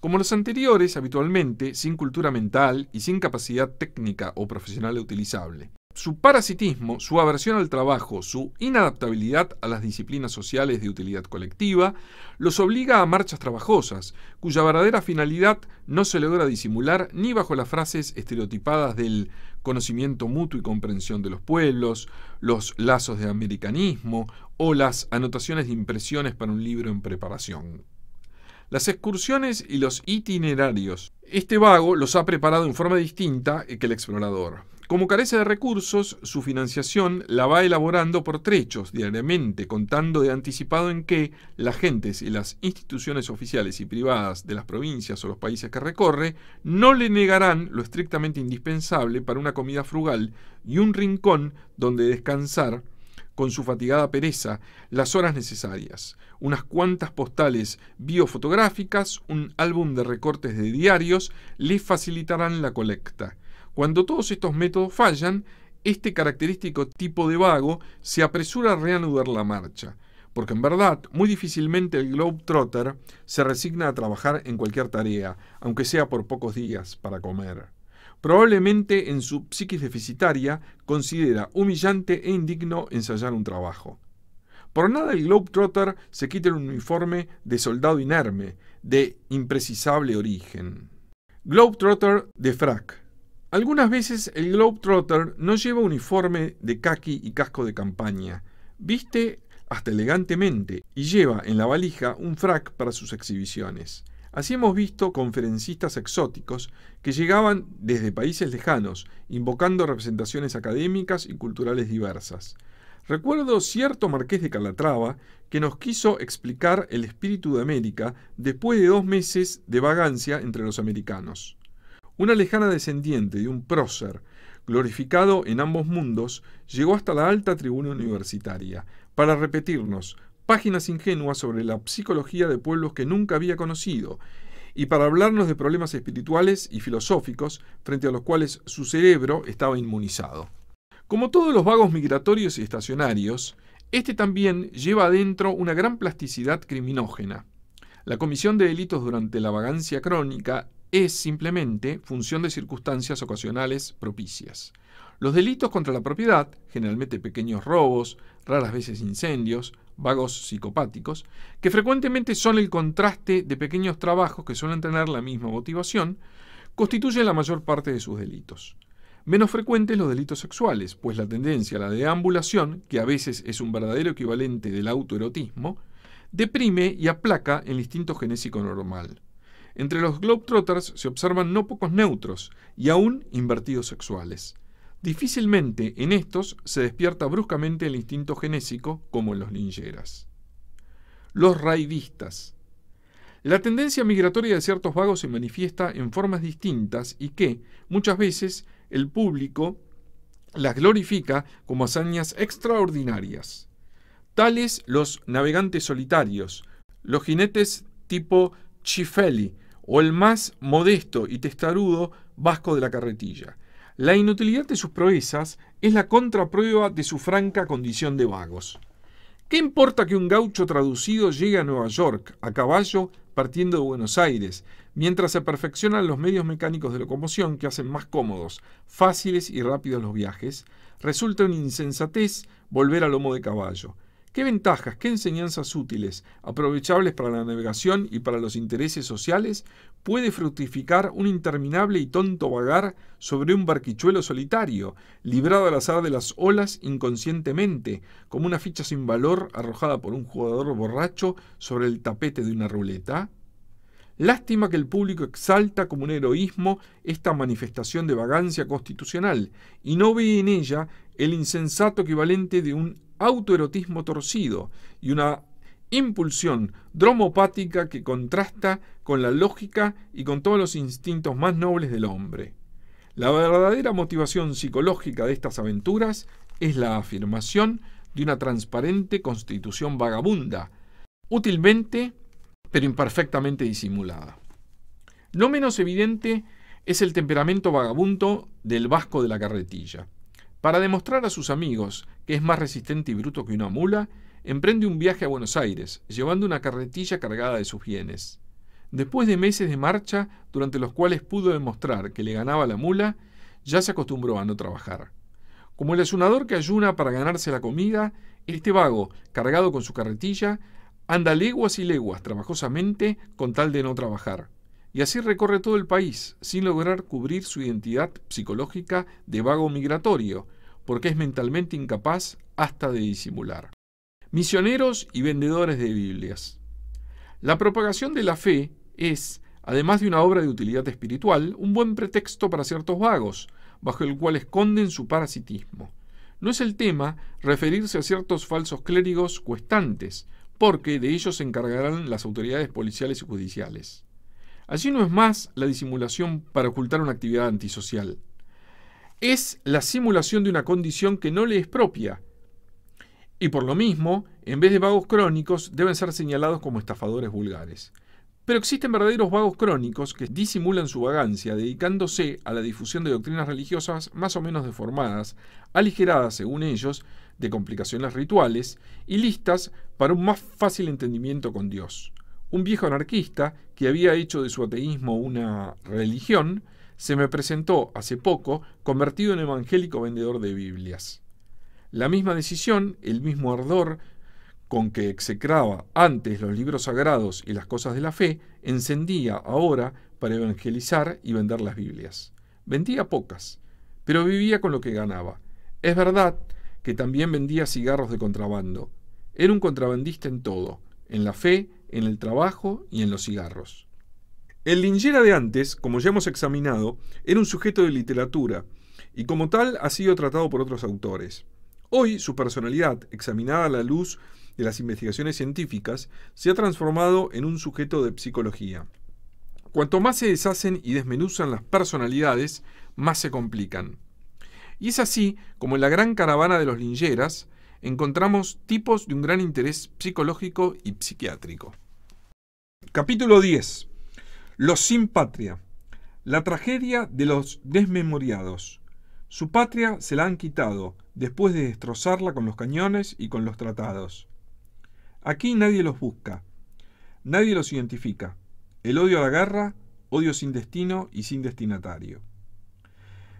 Como los anteriores, habitualmente sin cultura mental y sin capacidad técnica o profesional utilizable. Su parasitismo, su aversión al trabajo, su inadaptabilidad a las disciplinas sociales de utilidad colectiva, los obliga a marchas trabajosas, cuya verdadera finalidad no se logra disimular ni bajo las frases estereotipadas del conocimiento mutuo y comprensión de los pueblos, los lazos de americanismo o las anotaciones de impresiones para un libro en preparación las excursiones y los itinerarios. Este vago los ha preparado en forma distinta que el explorador. Como carece de recursos, su financiación la va elaborando por trechos diariamente, contando de anticipado en que las gentes y las instituciones oficiales y privadas de las provincias o los países que recorre no le negarán lo estrictamente indispensable para una comida frugal y un rincón donde descansar con su fatigada pereza las horas necesarias, unas cuantas postales biofotográficas, un álbum de recortes de diarios, le facilitarán la colecta cuando todos estos métodos fallan, este característico tipo de vago se apresura a reanudar la marcha, porque en verdad muy difícilmente el Globetrotter se resigna a trabajar en cualquier tarea, aunque sea por pocos días para comer. Probablemente en su psiquis deficitaria considera humillante e indigno ensayar un trabajo. Por nada el Globetrotter se quita el uniforme de soldado inerme, de imprecisable origen. Globetrotter de frac, algunas veces el Globetrotter no lleva uniforme de khaki y casco de campaña. Viste hasta elegantemente y lleva en la valija un frac para sus exhibiciones. Así hemos visto conferencistas exóticos que llegaban desde países lejanos, invocando representaciones académicas y culturales diversas. Recuerdo cierto marqués de Calatrava que nos quiso explicar el espíritu de América después de dos meses de vagancia entre los americanos. Una lejana descendiente de un prócer, glorificado en ambos mundos, llegó hasta la alta tribuna universitaria para repetirnos páginas ingenuas sobre la psicología de pueblos que nunca había conocido y para hablarnos de problemas espirituales y filosóficos frente a los cuales su cerebro estaba inmunizado. Como todos los vagos migratorios y estacionarios, este también lleva adentro una gran plasticidad criminógena. La comisión de delitos durante la vagancia crónica es simplemente función de circunstancias ocasionales propicias. Los delitos contra la propiedad, generalmente pequeños robos, raras veces incendios, vagos psicopáticos, que frecuentemente son el contraste de pequeños trabajos que suelen tener la misma motivación, constituyen la mayor parte de sus delitos. Menos frecuentes los delitos sexuales, pues la tendencia a la deambulación, que a veces es un verdadero equivalente del autoerotismo, deprime y aplaca el instinto genésico normal. Entre los Globetrotters se observan no pocos neutros y aún invertidos sexuales. Difícilmente en estos se despierta bruscamente el instinto genésico como en los lincheras. Los raidistas. La tendencia migratoria de ciertos vagos se manifiesta en formas distintas y que, muchas veces, el público las glorifica como hazañas extraordinarias. Tales los navegantes solitarios, los jinetes tipo Chifeli, o el más modesto y testarudo vasco de la carretilla. La inutilidad de sus proezas es la contraprueba de su franca condición de vagos. ¿Qué importa que un gaucho traducido llegue a Nueva York a caballo partiendo de Buenos Aires, mientras se perfeccionan los medios mecánicos de locomoción que hacen más cómodos, fáciles y rápidos los viajes? Resulta una insensatez volver al lomo de caballo. ¿Qué ventajas, qué enseñanzas útiles, aprovechables para la navegación y para los intereses sociales, puede fructificar un interminable y tonto vagar sobre un barquichuelo solitario, librado al azar de las olas inconscientemente, como una ficha sin valor arrojada por un jugador borracho sobre el tapete de una ruleta? Lástima que el público exalta como un heroísmo esta manifestación de vagancia constitucional y no ve en ella el insensato equivalente de un autoerotismo torcido y una impulsión dromopática que contrasta con la lógica y con todos los instintos más nobles del hombre. La verdadera motivación psicológica de estas aventuras es la afirmación de una transparente constitución vagabunda, útilmente pero imperfectamente disimulada. No menos evidente es el temperamento vagabundo del vasco de la carretilla. Para demostrar a sus amigos que es más resistente y bruto que una mula, emprende un viaje a Buenos Aires, llevando una carretilla cargada de sus bienes. Después de meses de marcha, durante los cuales pudo demostrar que le ganaba la mula, ya se acostumbró a no trabajar. Como el ayunador que ayuna para ganarse la comida, este vago, cargado con su carretilla, anda leguas y leguas trabajosamente con tal de no trabajar. Y así recorre todo el país, sin lograr cubrir su identidad psicológica de vago migratorio, porque es mentalmente incapaz hasta de disimular. Misioneros y vendedores de Biblias. La propagación de la fe es, además de una obra de utilidad espiritual, un buen pretexto para ciertos vagos, bajo el cual esconden su parasitismo. No es el tema referirse a ciertos falsos clérigos cuestantes, porque de ellos se encargarán las autoridades policiales y judiciales. Allí no es más la disimulación para ocultar una actividad antisocial. Es la simulación de una condición que no le es propia. Y por lo mismo, en vez de vagos crónicos, deben ser señalados como estafadores vulgares. Pero existen verdaderos vagos crónicos que disimulan su vagancia dedicándose a la difusión de doctrinas religiosas más o menos deformadas, aligeradas, según ellos, de complicaciones rituales y listas para un más fácil entendimiento con Dios. Un viejo anarquista que había hecho de su ateísmo una religión, se me presentó hace poco convertido en evangélico vendedor de Biblias. La misma decisión, el mismo ardor con que execraba antes los libros sagrados y las cosas de la fe, encendía ahora para evangelizar y vender las Biblias. Vendía pocas, pero vivía con lo que ganaba. Es verdad que también vendía cigarros de contrabando. Era un contrabandista en todo, en la fe, en el trabajo y en los cigarros. El Lingera de antes, como ya hemos examinado, era un sujeto de literatura y como tal ha sido tratado por otros autores. Hoy su personalidad, examinada a la luz de las investigaciones científicas, se ha transformado en un sujeto de psicología. Cuanto más se deshacen y desmenuzan las personalidades, más se complican. Y es así como en la gran caravana de los lingeras, encontramos tipos de un gran interés psicológico y psiquiátrico. Capítulo 10. Los sin patria. La tragedia de los desmemoriados. Su patria se la han quitado, después de destrozarla con los cañones y con los tratados. Aquí nadie los busca, nadie los identifica. El odio a la guerra, odio sin destino y sin destinatario.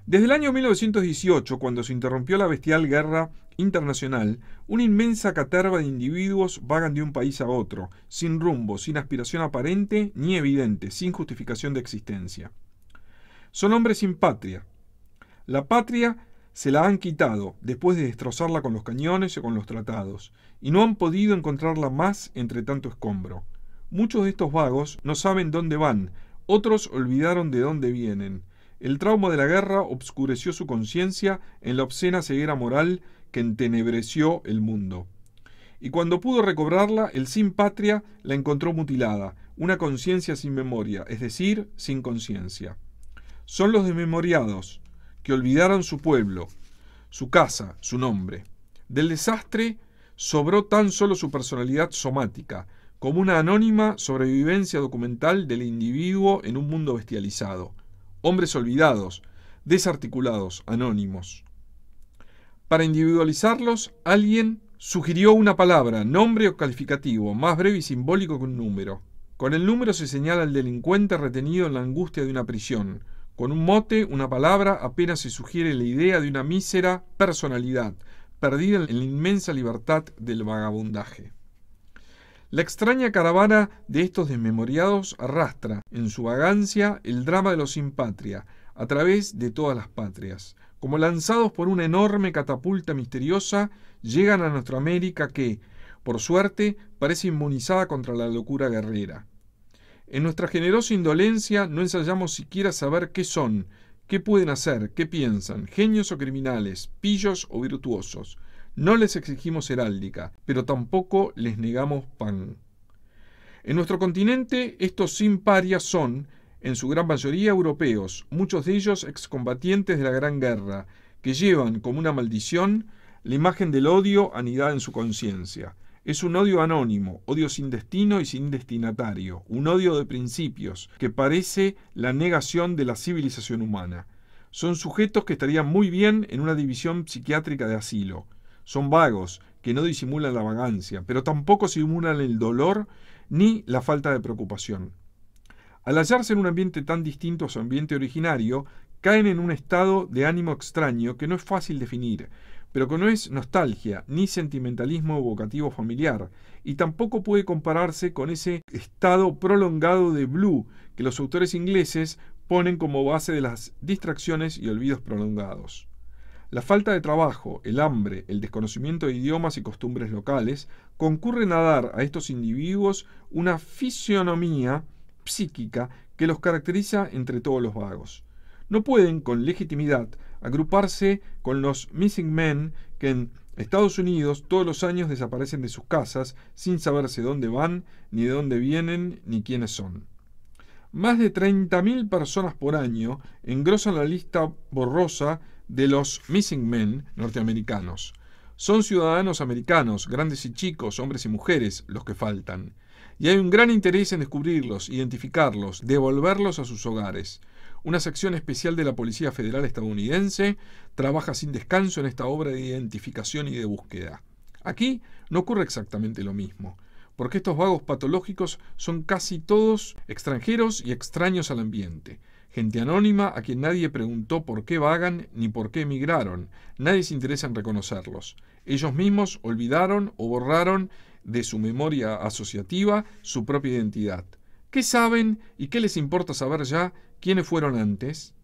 Desde el año 1918, cuando se interrumpió la bestial guerra internacional, una inmensa caterva de individuos vagan de un país a otro, sin rumbo, sin aspiración aparente ni evidente, sin justificación de existencia. Son hombres sin patria. La patria se la han quitado después de destrozarla con los cañones o con los tratados, y no han podido encontrarla más entre tanto escombro. Muchos de estos vagos no saben dónde van, otros olvidaron de dónde vienen, el trauma de la guerra obscureció su conciencia en la obscena ceguera moral que entenebreció el mundo. Y cuando pudo recobrarla, el sin patria la encontró mutilada, una conciencia sin memoria, es decir, sin conciencia. Son los desmemoriados, que olvidaron su pueblo, su casa, su nombre. Del desastre sobró tan solo su personalidad somática, como una anónima sobrevivencia documental del individuo en un mundo bestializado hombres olvidados, desarticulados, anónimos. Para individualizarlos, alguien sugirió una palabra, nombre o calificativo, más breve y simbólico que un número. Con el número se señala al delincuente retenido en la angustia de una prisión. Con un mote, una palabra, apenas se sugiere la idea de una mísera personalidad, perdida en la inmensa libertad del vagabundaje. La extraña caravana de estos desmemoriados arrastra, en su vagancia, el drama de los sin patria, a través de todas las patrias. Como lanzados por una enorme catapulta misteriosa, llegan a nuestra América que, por suerte, parece inmunizada contra la locura guerrera. En nuestra generosa indolencia no ensayamos siquiera saber qué son, qué pueden hacer, qué piensan, genios o criminales, pillos o virtuosos. No les exigimos heráldica, pero tampoco les negamos pan. En nuestro continente, estos sin parias son, en su gran mayoría, europeos, muchos de ellos excombatientes de la Gran Guerra, que llevan como una maldición la imagen del odio anidada en su conciencia. Es un odio anónimo, odio sin destino y sin destinatario, un odio de principios, que parece la negación de la civilización humana. Son sujetos que estarían muy bien en una división psiquiátrica de asilo. Son vagos, que no disimulan la vagancia, pero tampoco simulan el dolor ni la falta de preocupación. Al hallarse en un ambiente tan distinto a su ambiente originario, caen en un estado de ánimo extraño que no es fácil definir, pero que no es nostalgia ni sentimentalismo evocativo familiar, y tampoco puede compararse con ese estado prolongado de blue que los autores ingleses ponen como base de las distracciones y olvidos prolongados. La falta de trabajo, el hambre, el desconocimiento de idiomas y costumbres locales concurren a dar a estos individuos una fisionomía psíquica que los caracteriza entre todos los vagos. No pueden, con legitimidad, agruparse con los missing men que en Estados Unidos todos los años desaparecen de sus casas sin saberse dónde van, ni de dónde vienen, ni quiénes son. Más de 30.000 personas por año engrosan la lista borrosa de los Missing Men norteamericanos. Son ciudadanos americanos, grandes y chicos, hombres y mujeres, los que faltan. Y hay un gran interés en descubrirlos, identificarlos, devolverlos a sus hogares. Una sección especial de la Policía Federal estadounidense trabaja sin descanso en esta obra de identificación y de búsqueda. Aquí no ocurre exactamente lo mismo, porque estos vagos patológicos son casi todos extranjeros y extraños al ambiente. Gente anónima a quien nadie preguntó por qué vagan ni por qué emigraron. Nadie se interesa en reconocerlos. Ellos mismos olvidaron o borraron de su memoria asociativa su propia identidad. ¿Qué saben y qué les importa saber ya quiénes fueron antes?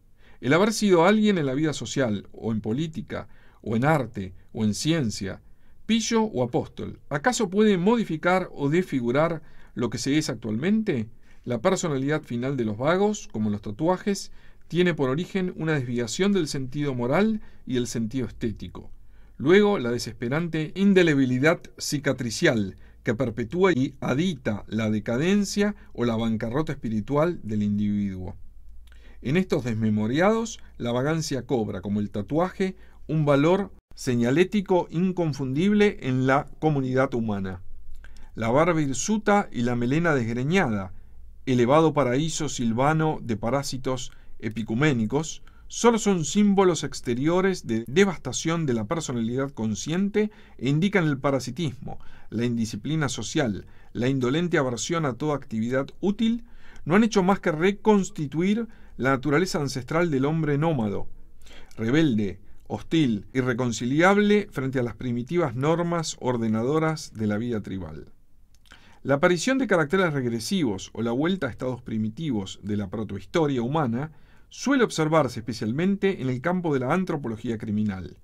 El haber sido alguien en la vida social, o en política, o en arte, o en ciencia, pillo o apóstol, ¿acaso puede modificar o desfigurar lo que se es actualmente? La personalidad final de los vagos, como los tatuajes, tiene por origen una desviación del sentido moral y el sentido estético. Luego, la desesperante indelebilidad cicatricial que perpetúa y adita la decadencia o la bancarrota espiritual del individuo. En estos desmemoriados, la vagancia cobra, como el tatuaje, un valor señalético inconfundible en la comunidad humana. La barba hirsuta y la melena desgreñada, elevado paraíso silvano de parásitos epicuménicos, solo son símbolos exteriores de devastación de la personalidad consciente e indican el parasitismo, la indisciplina social, la indolente aversión a toda actividad útil, no han hecho más que reconstituir la naturaleza ancestral del hombre nómado, rebelde, hostil, irreconciliable frente a las primitivas normas ordenadoras de la vida tribal. La aparición de caracteres regresivos o la vuelta a estados primitivos de la protohistoria humana suele observarse especialmente en el campo de la antropología criminal.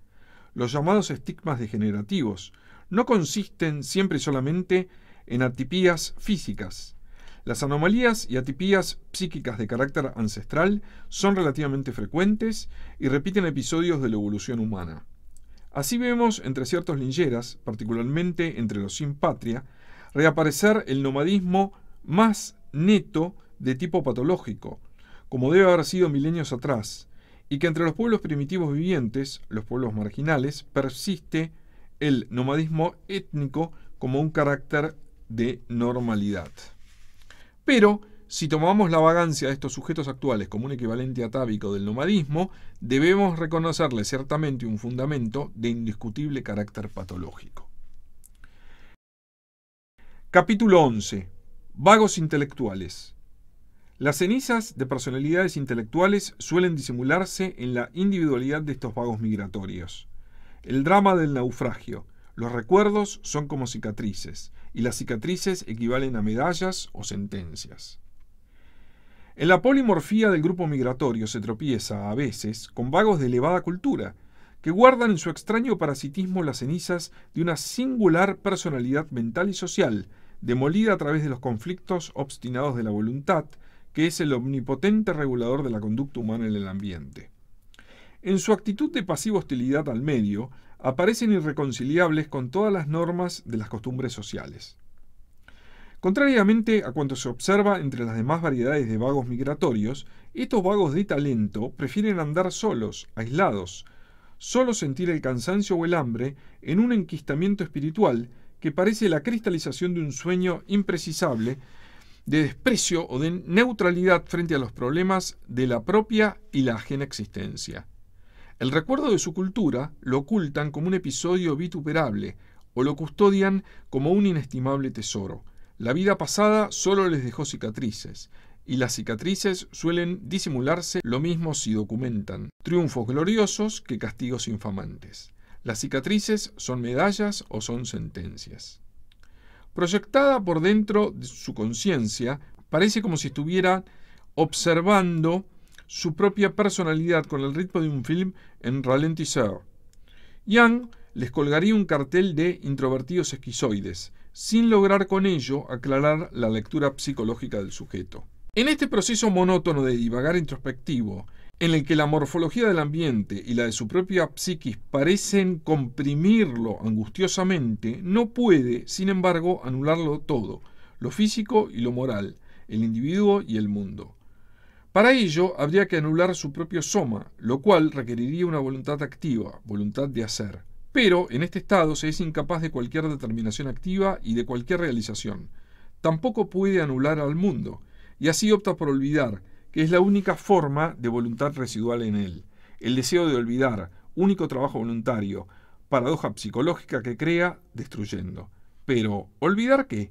Los llamados estigmas degenerativos no consisten siempre y solamente en atipías físicas. Las anomalías y atipías psíquicas de carácter ancestral son relativamente frecuentes y repiten episodios de la evolución humana. Así vemos entre ciertos lingeras, particularmente entre los sin patria, reaparecer el nomadismo más neto de tipo patológico, como debe haber sido milenios atrás, y que entre los pueblos primitivos vivientes, los pueblos marginales, persiste el nomadismo étnico como un carácter de normalidad. Pero, si tomamos la vagancia de estos sujetos actuales como un equivalente atávico del nomadismo, debemos reconocerle ciertamente un fundamento de indiscutible carácter patológico. Capítulo 11. Vagos intelectuales. Las cenizas de personalidades intelectuales suelen disimularse en la individualidad de estos vagos migratorios. El drama del naufragio. Los recuerdos son como cicatrices, y las cicatrices equivalen a medallas o sentencias. En la polimorfía del grupo migratorio se tropieza, a veces, con vagos de elevada cultura, que guardan en su extraño parasitismo las cenizas de una singular personalidad mental y social, demolida a través de los conflictos obstinados de la voluntad, que es el omnipotente regulador de la conducta humana en el ambiente. En su actitud de pasiva hostilidad al medio, aparecen irreconciliables con todas las normas de las costumbres sociales. Contrariamente a cuanto se observa entre las demás variedades de vagos migratorios, estos vagos de talento prefieren andar solos, aislados, solo sentir el cansancio o el hambre en un enquistamiento espiritual que parece la cristalización de un sueño imprecisable de desprecio o de neutralidad frente a los problemas de la propia y la ajena existencia. El recuerdo de su cultura lo ocultan como un episodio vituperable o lo custodian como un inestimable tesoro. La vida pasada solo les dejó cicatrices, y las cicatrices suelen disimularse lo mismo si documentan triunfos gloriosos que castigos infamantes. Las cicatrices son medallas o son sentencias. Proyectada por dentro de su conciencia, parece como si estuviera observando su propia personalidad con el ritmo de un film en ralentizar. Yang les colgaría un cartel de introvertidos esquizoides, sin lograr con ello aclarar la lectura psicológica del sujeto. En este proceso monótono de divagar introspectivo, en el que la morfología del ambiente y la de su propia psiquis parecen comprimirlo angustiosamente, no puede, sin embargo, anularlo todo, lo físico y lo moral, el individuo y el mundo. Para ello habría que anular su propio soma, lo cual requeriría una voluntad activa, voluntad de hacer. Pero en este estado se es incapaz de cualquier determinación activa y de cualquier realización. Tampoco puede anular al mundo, y así opta por olvidar, que es la única forma de voluntad residual en él. El deseo de olvidar, único trabajo voluntario, paradoja psicológica que crea destruyendo. Pero, ¿olvidar qué?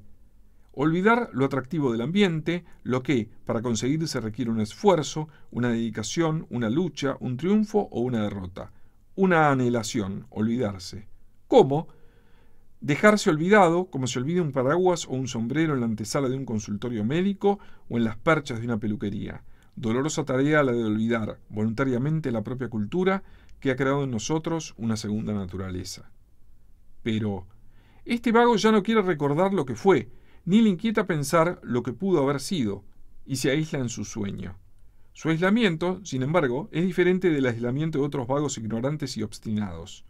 Olvidar lo atractivo del ambiente, lo que, para conseguirse, requiere un esfuerzo, una dedicación, una lucha, un triunfo o una derrota. Una anhelación, olvidarse. ¿Cómo? Dejarse olvidado, como se olvida un paraguas o un sombrero en la antesala de un consultorio médico o en las perchas de una peluquería dolorosa tarea la de olvidar voluntariamente la propia cultura que ha creado en nosotros una segunda naturaleza. Pero, este vago ya no quiere recordar lo que fue, ni le inquieta pensar lo que pudo haber sido, y se aísla en su sueño. Su aislamiento, sin embargo, es diferente del aislamiento de otros vagos ignorantes y obstinados.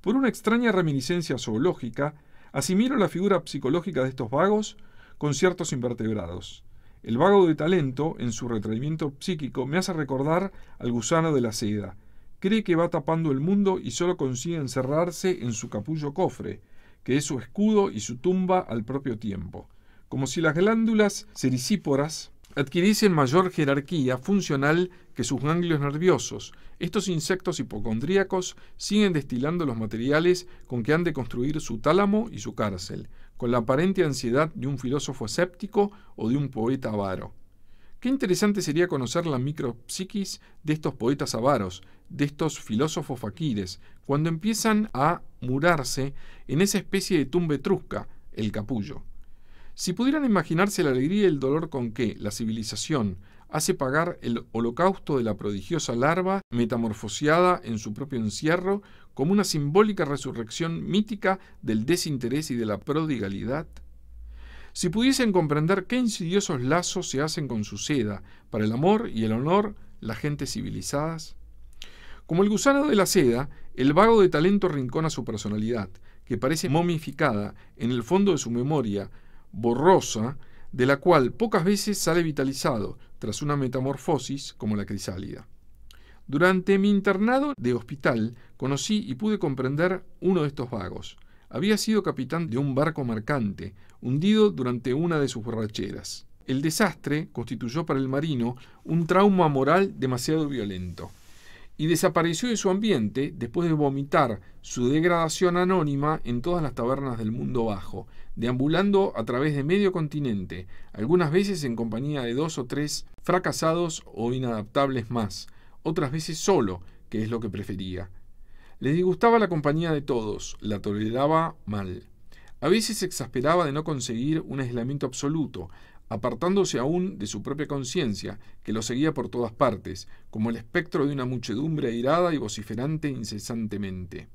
Por una extraña reminiscencia zoológica, asimilo la figura psicológica de estos vagos con ciertos invertebrados. El vago de talento, en su retraimiento psíquico, me hace recordar al gusano de la seda. Cree que va tapando el mundo y solo consigue encerrarse en su capullo cofre, que es su escudo y su tumba al propio tiempo. Como si las glándulas sericíporas adquiriesen mayor jerarquía funcional que sus ganglios nerviosos. Estos insectos hipocondríacos siguen destilando los materiales con que han de construir su tálamo y su cárcel con la aparente ansiedad de un filósofo escéptico o de un poeta avaro. Qué interesante sería conocer la micropsiquis de estos poetas avaros, de estos filósofos faquires, cuando empiezan a murarse en esa especie de tumba etrusca, el capullo. Si pudieran imaginarse la alegría y el dolor con que la civilización, hace pagar el holocausto de la prodigiosa larva metamorfoseada en su propio encierro como una simbólica resurrección mítica del desinterés y de la prodigalidad? Si pudiesen comprender qué insidiosos lazos se hacen con su seda para el amor y el honor, las gentes civilizadas. Como el gusano de la seda, el vago de talento rincona su personalidad, que parece momificada en el fondo de su memoria, borrosa, de la cual pocas veces sale vitalizado tras una metamorfosis como la crisálida. Durante mi internado de hospital conocí y pude comprender uno de estos vagos. Había sido capitán de un barco mercante, hundido durante una de sus borracheras. El desastre constituyó para el marino un trauma moral demasiado violento y desapareció de su ambiente después de vomitar su degradación anónima en todas las tabernas del mundo bajo, deambulando a través de medio continente, algunas veces en compañía de dos o tres fracasados o inadaptables más, otras veces solo, que es lo que prefería. Le disgustaba la compañía de todos, la toleraba mal. A veces se exasperaba de no conseguir un aislamiento absoluto, apartándose aún de su propia conciencia, que lo seguía por todas partes, como el espectro de una muchedumbre airada y vociferante incesantemente.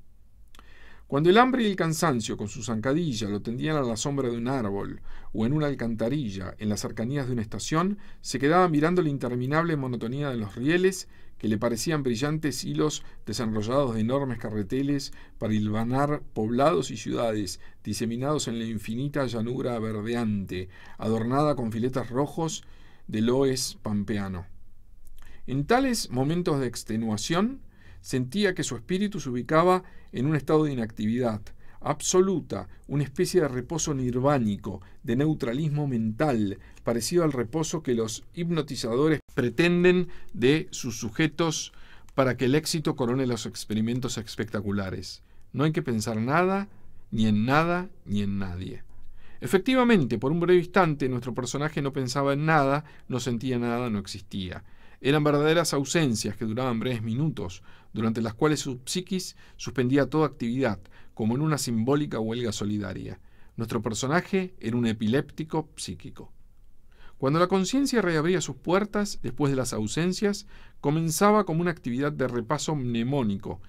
Cuando el hambre y el cansancio con su zancadilla lo tendían a la sombra de un árbol o en una alcantarilla en las cercanías de una estación, se quedaba mirando la interminable monotonía de los rieles que le parecían brillantes hilos desenrollados de enormes carreteles para hilvanar poblados y ciudades diseminados en la infinita llanura verdeante, adornada con filetes rojos del oes pampeano. En tales momentos de extenuación, sentía que su espíritu se ubicaba en un estado de inactividad, absoluta, una especie de reposo nirvánico, de neutralismo mental, parecido al reposo que los hipnotizadores pretenden de sus sujetos para que el éxito corone los experimentos espectaculares. No hay que pensar nada, ni en nada, ni en nadie. Efectivamente, por un breve instante nuestro personaje no pensaba en nada, no sentía nada, no existía. Eran verdaderas ausencias que duraban breves minutos, durante las cuales su psiquis suspendía toda actividad, como en una simbólica huelga solidaria. Nuestro personaje era un epiléptico psíquico. Cuando la conciencia reabría sus puertas después de las ausencias, comenzaba como una actividad de repaso mnemónico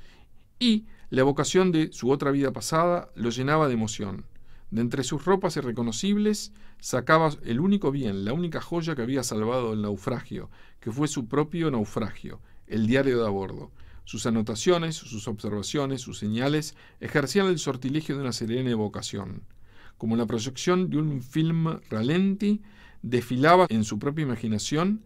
y la evocación de su otra vida pasada lo llenaba de emoción. De entre sus ropas irreconocibles sacaba el único bien, la única joya que había salvado del naufragio, que fue su propio naufragio, el diario de a bordo. Sus anotaciones, sus observaciones, sus señales ejercían el sortilegio de una serena evocación. Como la proyección de un film ralenti, desfilaba en su propia imaginación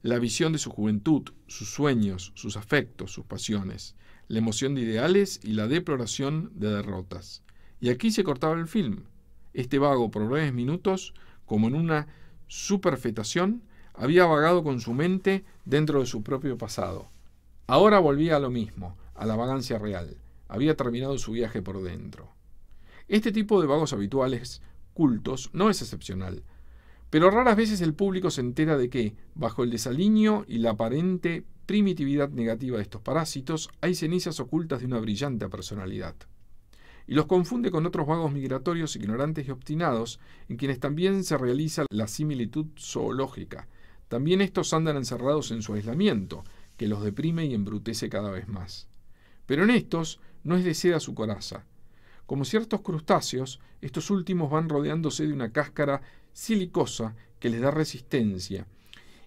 la visión de su juventud, sus sueños, sus afectos, sus pasiones, la emoción de ideales y la deploración de derrotas. Y aquí se cortaba el film. Este vago por breves minutos, como en una superfetación, había vagado con su mente dentro de su propio pasado. Ahora volvía a lo mismo, a la vagancia real. Había terminado su viaje por dentro. Este tipo de vagos habituales, cultos, no es excepcional. Pero raras veces el público se entera de que, bajo el desaliño y la aparente primitividad negativa de estos parásitos, hay cenizas ocultas de una brillante personalidad. Y los confunde con otros vagos migratorios ignorantes y obstinados, en quienes también se realiza la similitud zoológica. También estos andan encerrados en su aislamiento, que los deprime y embrutece cada vez más. Pero en estos no es de seda su coraza. Como ciertos crustáceos, estos últimos van rodeándose de una cáscara silicosa que les da resistencia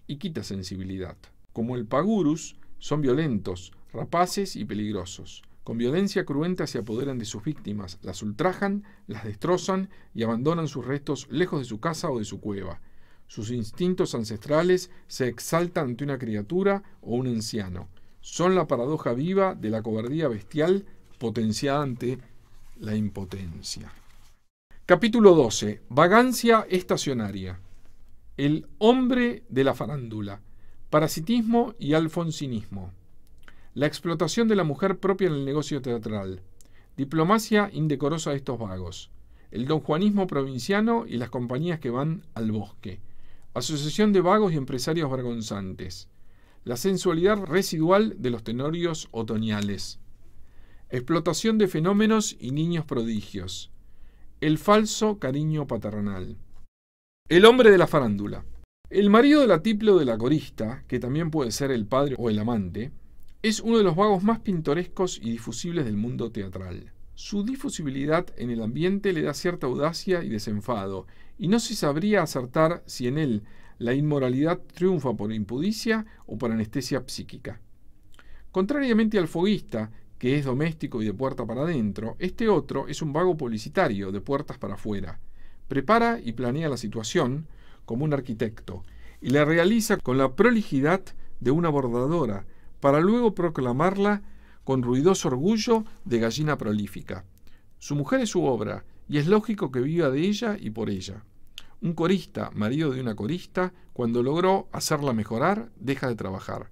y quita sensibilidad. Como el pagurus, son violentos, rapaces y peligrosos. Con violencia cruenta se apoderan de sus víctimas, las ultrajan, las destrozan y abandonan sus restos lejos de su casa o de su cueva. Sus instintos ancestrales se exaltan ante una criatura o un anciano. Son la paradoja viva de la cobardía bestial potenciada ante la impotencia. Capítulo 12. Vagancia estacionaria. El hombre de la farándula. Parasitismo y alfonsinismo. La explotación de la mujer propia en el negocio teatral. Diplomacia indecorosa de estos vagos. El donjuanismo provinciano y las compañías que van al bosque. Asociación de Vagos y Empresarios Vergonzantes. La sensualidad residual de los tenorios otoñales. Explotación de fenómenos y niños prodigios. El falso cariño paternal. El hombre de la farándula. El marido de la tiplo de la corista, que también puede ser el padre o el amante, es uno de los vagos más pintorescos y difusibles del mundo teatral. Su difusibilidad en el ambiente le da cierta audacia y desenfado, y no se sabría acertar si en él la inmoralidad triunfa por impudicia o por anestesia psíquica. Contrariamente al foguista, que es doméstico y de puerta para adentro, este otro es un vago publicitario de puertas para afuera. Prepara y planea la situación como un arquitecto y la realiza con la prolijidad de una bordadora para luego proclamarla con ruidoso orgullo de gallina prolífica. Su mujer es su obra y es lógico que viva de ella y por ella. Un corista, marido de una corista, cuando logró hacerla mejorar, deja de trabajar.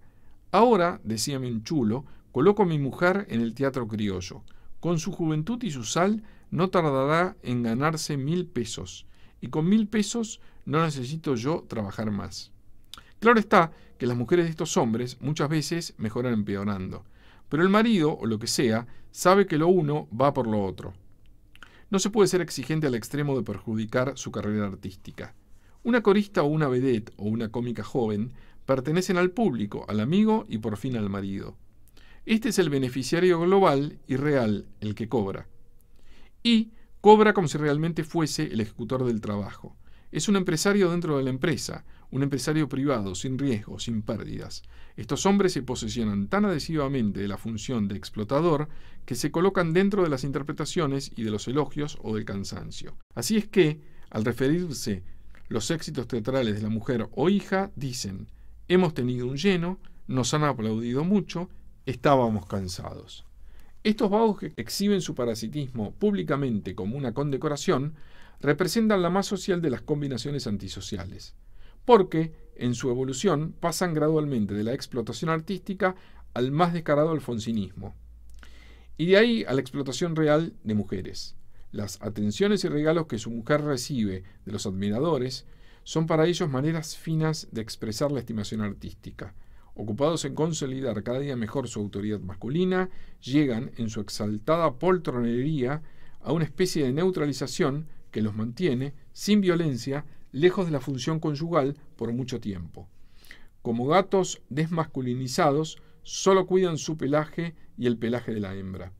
Ahora, decía chulo, coloco a mi mujer en el teatro criollo. Con su juventud y su sal, no tardará en ganarse mil pesos. Y con mil pesos no necesito yo trabajar más. Claro está que las mujeres de estos hombres muchas veces mejoran empeorando. Pero el marido, o lo que sea, sabe que lo uno va por lo otro. No se puede ser exigente al extremo de perjudicar su carrera artística. Una corista o una vedette o una cómica joven pertenecen al público, al amigo y por fin al marido. Este es el beneficiario global y real, el que cobra. Y cobra como si realmente fuese el ejecutor del trabajo. Es un empresario dentro de la empresa, un empresario privado, sin riesgo, sin pérdidas. Estos hombres se posesionan tan adhesivamente de la función de explotador que se colocan dentro de las interpretaciones y de los elogios o del cansancio. Así es que, al referirse los éxitos teatrales de la mujer o hija, dicen, hemos tenido un lleno, nos han aplaudido mucho, estábamos cansados. Estos vagos que exhiben su parasitismo públicamente como una condecoración representan la más social de las combinaciones antisociales porque en su evolución pasan gradualmente de la explotación artística al más descarado alfonsinismo, y de ahí a la explotación real de mujeres. Las atenciones y regalos que su mujer recibe de los admiradores son para ellos maneras finas de expresar la estimación artística. Ocupados en consolidar cada día mejor su autoridad masculina, llegan en su exaltada poltronería a una especie de neutralización que los mantiene, sin violencia, lejos de la función conyugal por mucho tiempo. Como gatos desmasculinizados, solo cuidan su pelaje y el pelaje de la hembra.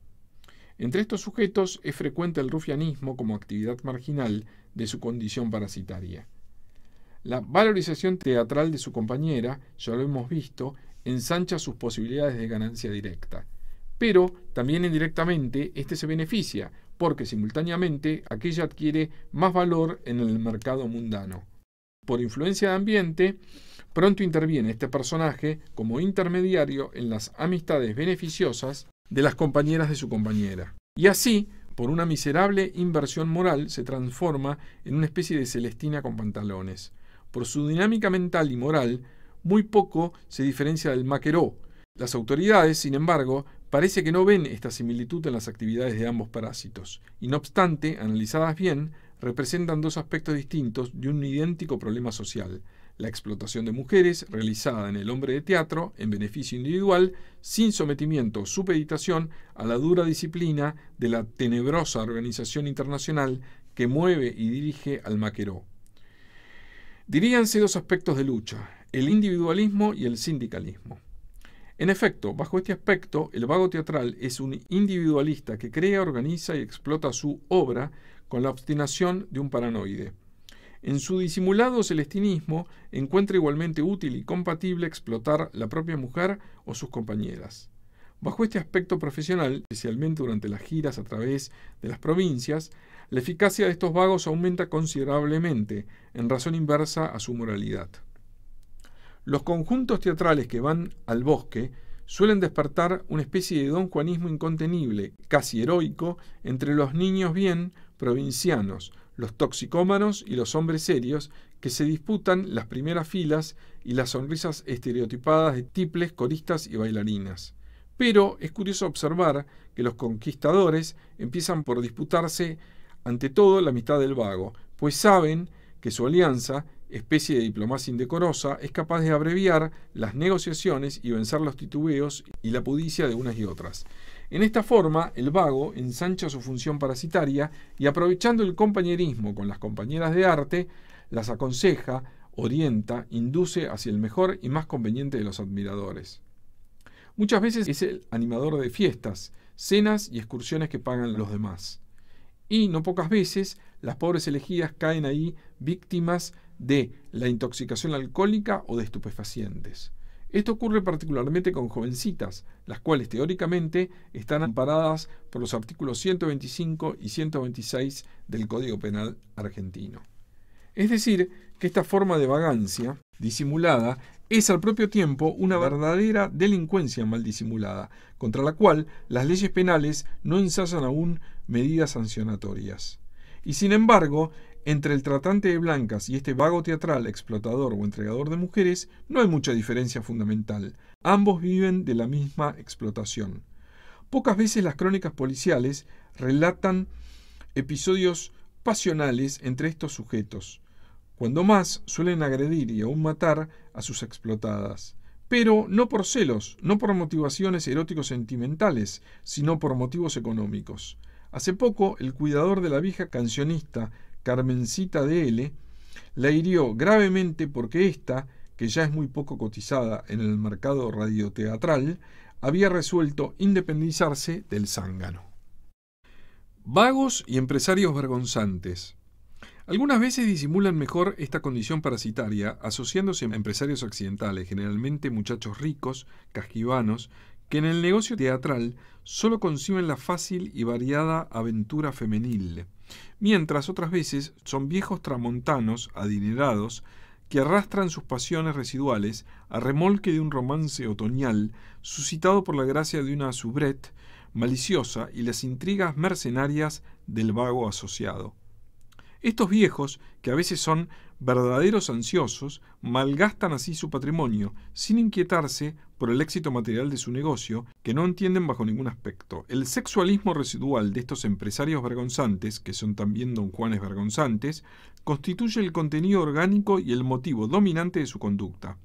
Entre estos sujetos es frecuente el rufianismo como actividad marginal de su condición parasitaria. La valorización teatral de su compañera, ya lo hemos visto, ensancha sus posibilidades de ganancia directa. Pero también indirectamente este se beneficia, porque simultáneamente aquella adquiere más valor en el mercado mundano. Por influencia de ambiente, pronto interviene este personaje como intermediario en las amistades beneficiosas de las compañeras de su compañera. Y así, por una miserable inversión moral, se transforma en una especie de Celestina con pantalones. Por su dinámica mental y moral, muy poco se diferencia del maqueró. Las autoridades, sin embargo, Parece que no ven esta similitud en las actividades de ambos parásitos, y no obstante, analizadas bien, representan dos aspectos distintos de un idéntico problema social, la explotación de mujeres realizada en el hombre de teatro en beneficio individual, sin sometimiento o supeditación a la dura disciplina de la tenebrosa organización internacional que mueve y dirige al maqueró. Diríanse dos aspectos de lucha, el individualismo y el sindicalismo. En efecto, bajo este aspecto, el vago teatral es un individualista que crea, organiza y explota su obra con la obstinación de un paranoide. En su disimulado celestinismo encuentra igualmente útil y compatible explotar la propia mujer o sus compañeras. Bajo este aspecto profesional, especialmente durante las giras a través de las provincias, la eficacia de estos vagos aumenta considerablemente, en razón inversa a su moralidad. Los conjuntos teatrales que van al bosque suelen despertar una especie de don juanismo incontenible, casi heroico, entre los niños bien provincianos, los toxicómanos y los hombres serios que se disputan las primeras filas y las sonrisas estereotipadas de tiples, coristas y bailarinas. Pero es curioso observar que los conquistadores empiezan por disputarse ante todo la mitad del vago, pues saben que su alianza especie de diplomacia indecorosa, es capaz de abreviar las negociaciones y vencer los titubeos y la pudicia de unas y otras. En esta forma, el vago ensancha su función parasitaria y aprovechando el compañerismo con las compañeras de arte, las aconseja, orienta, induce hacia el mejor y más conveniente de los admiradores. Muchas veces es el animador de fiestas, cenas y excursiones que pagan los demás. Y no pocas veces las pobres elegidas caen ahí víctimas de la intoxicación alcohólica o de estupefacientes. Esto ocurre particularmente con jovencitas, las cuales teóricamente están amparadas por los artículos 125 y 126 del Código Penal argentino. Es decir, que esta forma de vagancia disimulada es al propio tiempo una verdadera delincuencia mal disimulada, contra la cual las leyes penales no ensayan aún medidas sancionatorias. Y sin embargo, entre el tratante de blancas y este vago teatral, explotador o entregador de mujeres, no hay mucha diferencia fundamental. Ambos viven de la misma explotación. Pocas veces las crónicas policiales relatan episodios pasionales entre estos sujetos. Cuando más suelen agredir y aún matar a sus explotadas. Pero no por celos, no por motivaciones eróticos sentimentales sino por motivos económicos. Hace poco, el cuidador de la vieja cancionista Carmencita de L, la hirió gravemente porque ésta, que ya es muy poco cotizada en el mercado radioteatral, había resuelto independizarse del zángano. Vagos y empresarios vergonzantes. Algunas veces disimulan mejor esta condición parasitaria asociándose a empresarios occidentales, generalmente muchachos ricos, casquivanos, que en el negocio teatral solo conciben la fácil y variada aventura femenil, mientras otras veces son viejos tramontanos, adinerados, que arrastran sus pasiones residuales a remolque de un romance otoñal suscitado por la gracia de una soubrette maliciosa y las intrigas mercenarias del vago asociado. Estos viejos, que a veces son verdaderos ansiosos, malgastan así su patrimonio, sin inquietarse por el éxito material de su negocio que no entienden bajo ningún aspecto. El sexualismo residual de estos empresarios vergonzantes, que son también don Juanes vergonzantes, constituye el contenido orgánico y el motivo dominante de su conducta.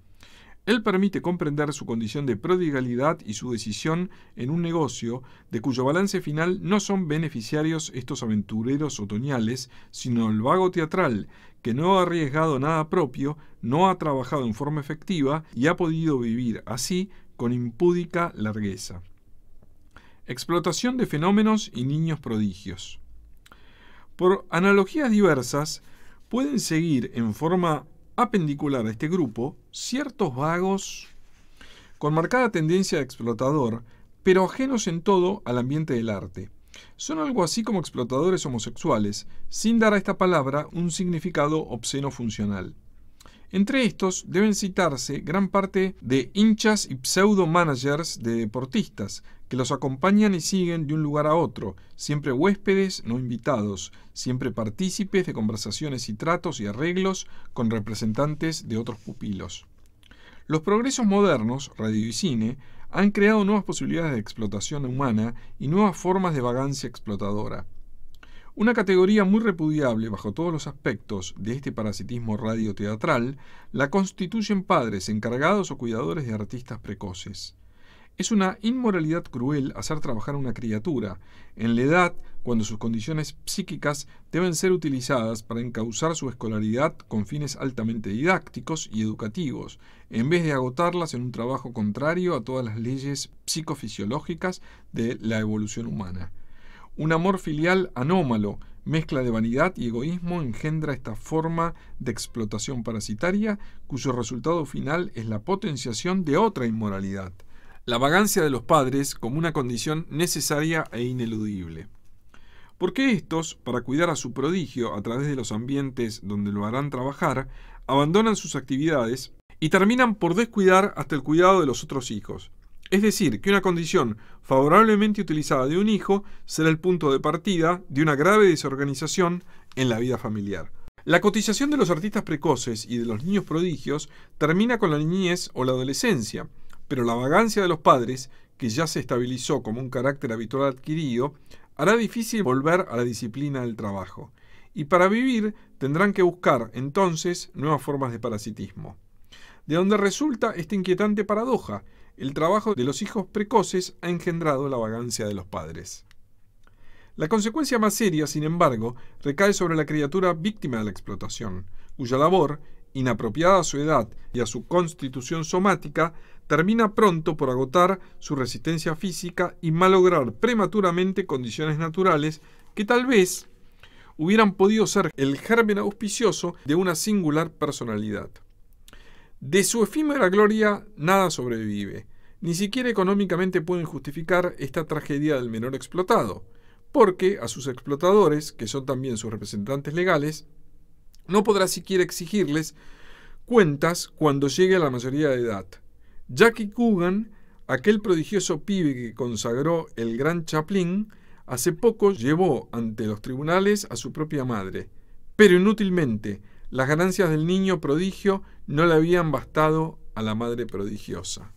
Él permite comprender su condición de prodigalidad y su decisión en un negocio de cuyo balance final no son beneficiarios estos aventureros otoñales, sino el vago teatral, que no ha arriesgado nada propio, no ha trabajado en forma efectiva y ha podido vivir así con impúdica largueza. Explotación de fenómenos y niños prodigios. Por analogías diversas, pueden seguir en forma apendicular a este grupo ciertos vagos con marcada tendencia de explotador, pero ajenos en todo al ambiente del arte, son algo así como explotadores homosexuales, sin dar a esta palabra un significado obsceno funcional. Entre estos deben citarse gran parte de hinchas y pseudo-managers de deportistas, que los acompañan y siguen de un lugar a otro, siempre huéspedes no invitados, siempre partícipes de conversaciones y tratos y arreglos con representantes de otros pupilos. Los progresos modernos, radio y cine, han creado nuevas posibilidades de explotación humana y nuevas formas de vagancia explotadora. Una categoría muy repudiable bajo todos los aspectos de este parasitismo radioteatral la constituyen padres, encargados o cuidadores de artistas precoces. Es una inmoralidad cruel hacer trabajar a una criatura en la edad cuando sus condiciones psíquicas deben ser utilizadas para encauzar su escolaridad con fines altamente didácticos y educativos, en vez de agotarlas en un trabajo contrario a todas las leyes psicofisiológicas de la evolución humana. Un amor filial anómalo, mezcla de vanidad y egoísmo, engendra esta forma de explotación parasitaria cuyo resultado final es la potenciación de otra inmoralidad, la vagancia de los padres como una condición necesaria e ineludible porque estos, para cuidar a su prodigio a través de los ambientes donde lo harán trabajar, abandonan sus actividades y terminan por descuidar hasta el cuidado de los otros hijos. Es decir, que una condición favorablemente utilizada de un hijo será el punto de partida de una grave desorganización en la vida familiar. La cotización de los artistas precoces y de los niños prodigios termina con la niñez o la adolescencia, pero la vagancia de los padres, que ya se estabilizó como un carácter habitual adquirido, hará difícil volver a la disciplina del trabajo, y para vivir tendrán que buscar entonces nuevas formas de parasitismo. De donde resulta esta inquietante paradoja, el trabajo de los hijos precoces ha engendrado la vagancia de los padres. La consecuencia más seria, sin embargo, recae sobre la criatura víctima de la explotación, cuya labor, inapropiada a su edad y a su constitución somática, termina pronto por agotar su resistencia física y malograr prematuramente condiciones naturales que tal vez hubieran podido ser el germen auspicioso de una singular personalidad. De su efímera gloria nada sobrevive. Ni siquiera económicamente pueden justificar esta tragedia del menor explotado, porque a sus explotadores, que son también sus representantes legales, no podrá siquiera exigirles cuentas cuando llegue a la mayoría de edad. Jackie Coogan, aquel prodigioso pibe que consagró el gran Chaplin, hace poco llevó ante los tribunales a su propia madre, pero inútilmente las ganancias del niño prodigio no le habían bastado a la madre prodigiosa.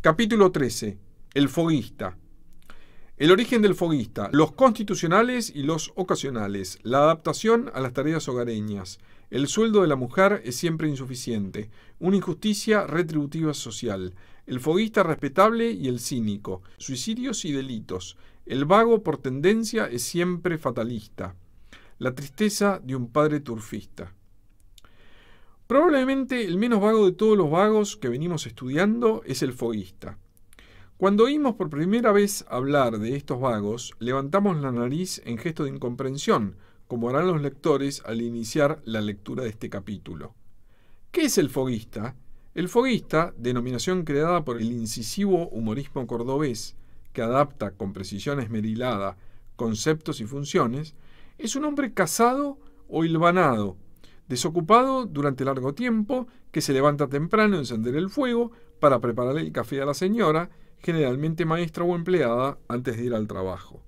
Capítulo 13. El foguista. El origen del foguista, los constitucionales y los ocasionales, la adaptación a las tareas hogareñas, el sueldo de la mujer es siempre insuficiente, una injusticia retributiva social, el foguista respetable y el cínico, suicidios y delitos, el vago por tendencia es siempre fatalista, la tristeza de un padre turfista. Probablemente el menos vago de todos los vagos que venimos estudiando es el foguista. Cuando oímos por primera vez hablar de estos vagos, levantamos la nariz en gesto de incomprensión, como harán los lectores al iniciar la lectura de este capítulo. ¿Qué es el foguista? El foguista, denominación creada por el incisivo humorismo cordobés, que adapta con precisión esmerilada conceptos y funciones, es un hombre casado o hilvanado, desocupado durante largo tiempo, que se levanta temprano a encender el fuego para prepararle el café a la señora, generalmente maestra o empleada, antes de ir al trabajo.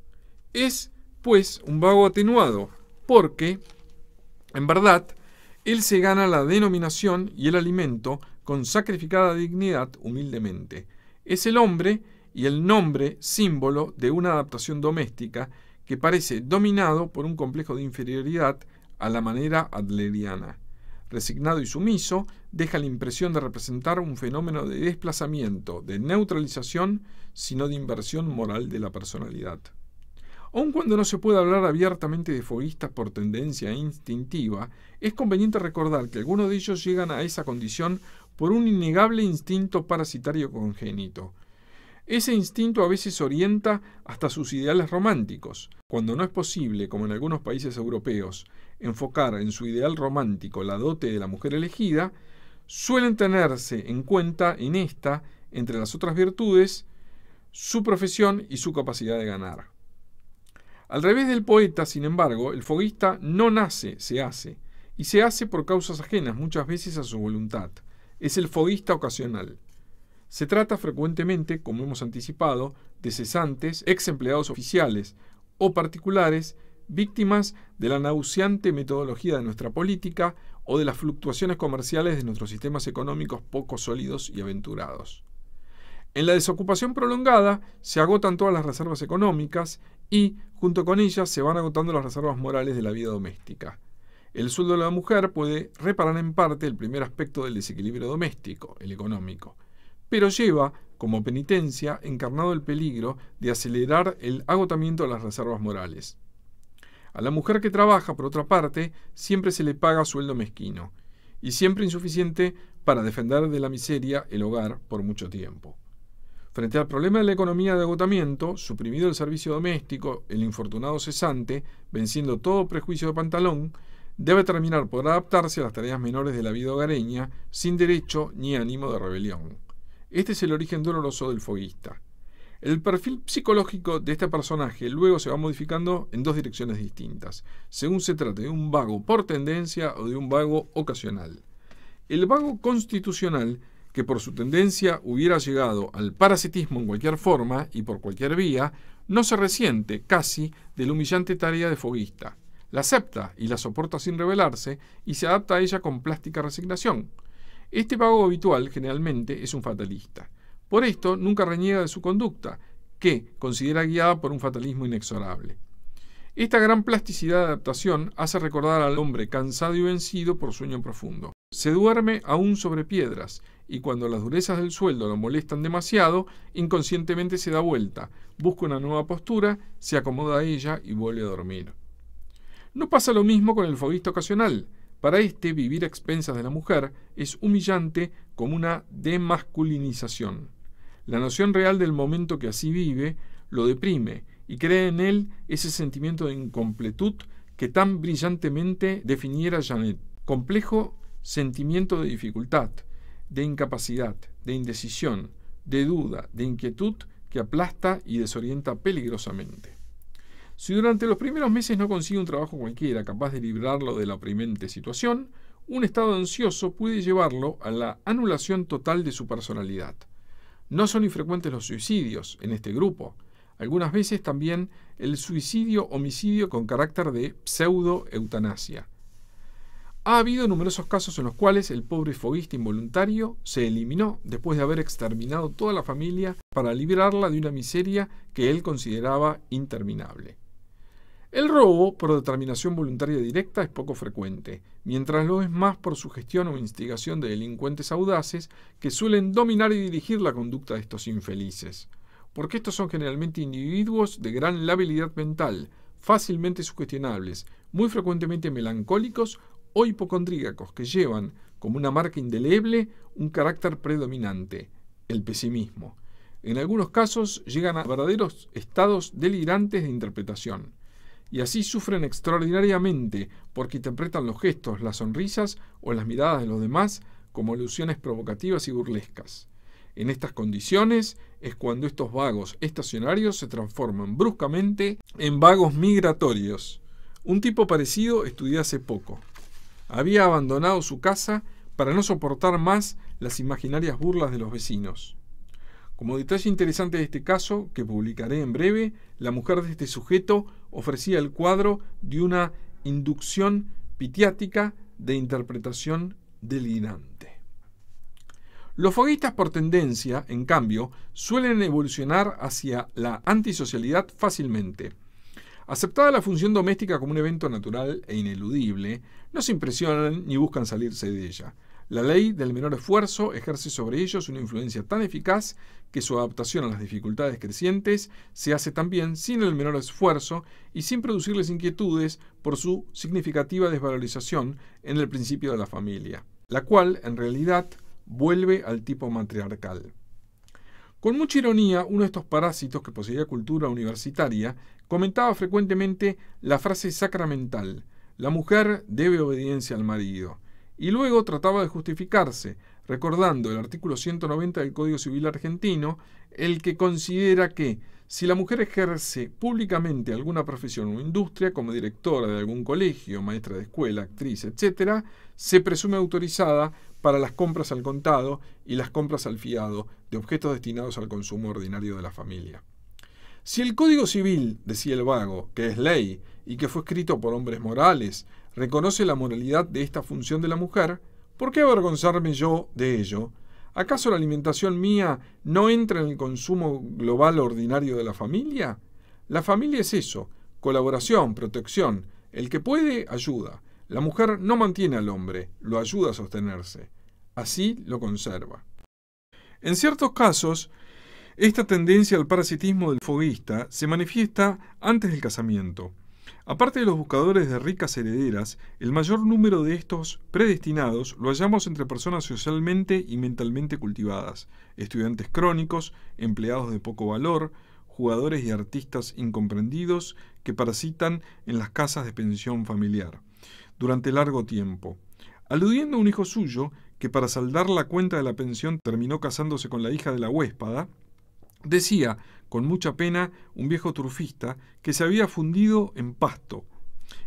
Es, pues, un vago atenuado, porque, en verdad, él se gana la denominación y el alimento con sacrificada dignidad humildemente. Es el hombre y el nombre símbolo de una adaptación doméstica que parece dominado por un complejo de inferioridad a la manera adleriana. Resignado y sumiso, deja la impresión de representar un fenómeno de desplazamiento, de neutralización, sino de inversión moral de la personalidad. Aun cuando no se puede hablar abiertamente de foguistas por tendencia instintiva, es conveniente recordar que algunos de ellos llegan a esa condición por un innegable instinto parasitario congénito. Ese instinto a veces orienta hasta sus ideales románticos. Cuando no es posible, como en algunos países europeos, enfocar en su ideal romántico la dote de la mujer elegida, suelen tenerse en cuenta en esta, entre las otras virtudes, su profesión y su capacidad de ganar. Al revés del poeta, sin embargo, el foguista no nace, se hace, y se hace por causas ajenas, muchas veces a su voluntad. Es el foguista ocasional. Se trata frecuentemente, como hemos anticipado, de cesantes, ex empleados oficiales o particulares, víctimas de la nauseante metodología de nuestra política o de las fluctuaciones comerciales de nuestros sistemas económicos poco sólidos y aventurados. En la desocupación prolongada se agotan todas las reservas económicas y junto con ellas se van agotando las reservas morales de la vida doméstica. El sueldo de la mujer puede reparar en parte el primer aspecto del desequilibrio doméstico, el económico, pero lleva, como penitencia, encarnado el peligro de acelerar el agotamiento de las reservas morales. A la mujer que trabaja, por otra parte, siempre se le paga sueldo mezquino, y siempre insuficiente para defender de la miseria el hogar por mucho tiempo. Frente al problema de la economía de agotamiento, suprimido el servicio doméstico, el infortunado cesante, venciendo todo prejuicio de pantalón, debe terminar por adaptarse a las tareas menores de la vida hogareña, sin derecho ni ánimo de rebelión. Este es el origen doloroso del foguista. El perfil psicológico de este personaje luego se va modificando en dos direcciones distintas, según se trate de un vago por tendencia o de un vago ocasional. El vago constitucional que por su tendencia hubiera llegado al parasitismo en cualquier forma y por cualquier vía, no se resiente casi de la humillante tarea de foguista. La acepta y la soporta sin rebelarse y se adapta a ella con plástica resignación. Este pago habitual generalmente es un fatalista. Por esto nunca reniega de su conducta, que considera guiada por un fatalismo inexorable. Esta gran plasticidad de adaptación hace recordar al hombre cansado y vencido por sueño profundo. Se duerme aún sobre piedras y cuando las durezas del sueldo lo molestan demasiado, inconscientemente se da vuelta, busca una nueva postura, se acomoda a ella y vuelve a dormir. No pasa lo mismo con el foguista ocasional. Para este, vivir a expensas de la mujer es humillante como una demasculinización. La noción real del momento que así vive lo deprime y crea en él ese sentimiento de incompletud que tan brillantemente definiera Janet. Complejo sentimiento de dificultad, de incapacidad, de indecisión, de duda, de inquietud que aplasta y desorienta peligrosamente. Si durante los primeros meses no consigue un trabajo cualquiera capaz de librarlo de la oprimente situación, un estado ansioso puede llevarlo a la anulación total de su personalidad. No son infrecuentes los suicidios en este grupo, algunas veces también el suicidio-homicidio con carácter de pseudo-eutanasia. Ha habido numerosos casos en los cuales el pobre foguista involuntario se eliminó después de haber exterminado toda la familia para librarla de una miseria que él consideraba interminable. El robo por determinación voluntaria directa es poco frecuente, mientras lo es más por sugestión o instigación de delincuentes audaces que suelen dominar y dirigir la conducta de estos infelices, porque estos son generalmente individuos de gran labilidad mental, fácilmente sugestionables, muy frecuentemente melancólicos o hipocondríacos que llevan como una marca indeleble un carácter predominante, el pesimismo. En algunos casos llegan a verdaderos estados delirantes de interpretación. Y así sufren extraordinariamente porque interpretan los gestos, las sonrisas o las miradas de los demás como alusiones provocativas y burlescas. En estas condiciones es cuando estos vagos estacionarios se transforman bruscamente en vagos migratorios. Un tipo parecido estudié hace poco había abandonado su casa para no soportar más las imaginarias burlas de los vecinos. Como detalle interesante de este caso, que publicaré en breve, la mujer de este sujeto ofrecía el cuadro de una inducción pitiática de interpretación delirante. Los foguistas por tendencia, en cambio, suelen evolucionar hacia la antisocialidad fácilmente. Aceptada la función doméstica como un evento natural e ineludible, no se impresionan ni buscan salirse de ella. La ley del menor esfuerzo ejerce sobre ellos una influencia tan eficaz que su adaptación a las dificultades crecientes se hace también sin el menor esfuerzo y sin producirles inquietudes por su significativa desvalorización en el principio de la familia, la cual en realidad vuelve al tipo matriarcal. Con mucha ironía, uno de estos parásitos que poseía cultura universitaria comentaba frecuentemente la frase sacramental, la mujer debe obediencia al marido, y luego trataba de justificarse, recordando el artículo 190 del Código Civil argentino, el que considera que si la mujer ejerce públicamente alguna profesión o industria, como directora de algún colegio, maestra de escuela, actriz, etc., se presume autorizada para las compras al contado y las compras al fiado, de objetos destinados al consumo ordinario de la familia. Si el Código Civil, decía el vago, que es ley y que fue escrito por hombres morales, reconoce la moralidad de esta función de la mujer, ¿por qué avergonzarme yo de ello? ¿Acaso la alimentación mía no entra en el consumo global ordinario de la familia? La familia es eso, colaboración, protección. El que puede, ayuda. La mujer no mantiene al hombre, lo ayuda a sostenerse. Así lo conserva. En ciertos casos, esta tendencia al parasitismo del foguista se manifiesta antes del casamiento. Aparte de los buscadores de ricas herederas, el mayor número de estos predestinados lo hallamos entre personas socialmente y mentalmente cultivadas, estudiantes crónicos, empleados de poco valor, jugadores y artistas incomprendidos que parasitan en las casas de pensión familiar durante largo tiempo, aludiendo a un hijo suyo que para saldar la cuenta de la pensión terminó casándose con la hija de la huéspada, decía, con mucha pena, un viejo trufista, que se había fundido en pasto.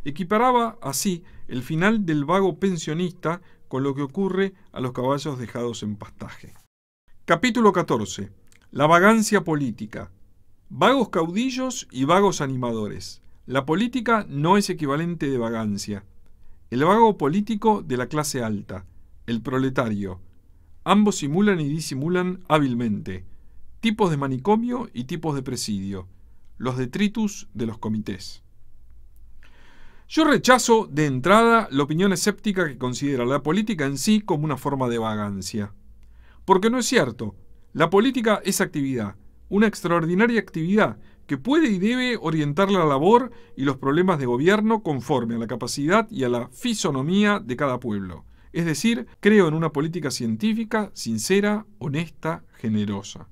Equiparaba así el final del vago pensionista con lo que ocurre a los caballos dejados en pastaje. Capítulo 14. La vagancia política. Vagos caudillos y vagos animadores. La política no es equivalente de vagancia. El vago político de la clase alta el proletario. Ambos simulan y disimulan hábilmente. Tipos de manicomio y tipos de presidio. Los detritus de los comités. Yo rechazo de entrada la opinión escéptica que considera la política en sí como una forma de vagancia. Porque no es cierto. La política es actividad, una extraordinaria actividad que puede y debe orientar la labor y los problemas de gobierno conforme a la capacidad y a la fisonomía de cada pueblo. Es decir, creo en una política científica, sincera, honesta, generosa.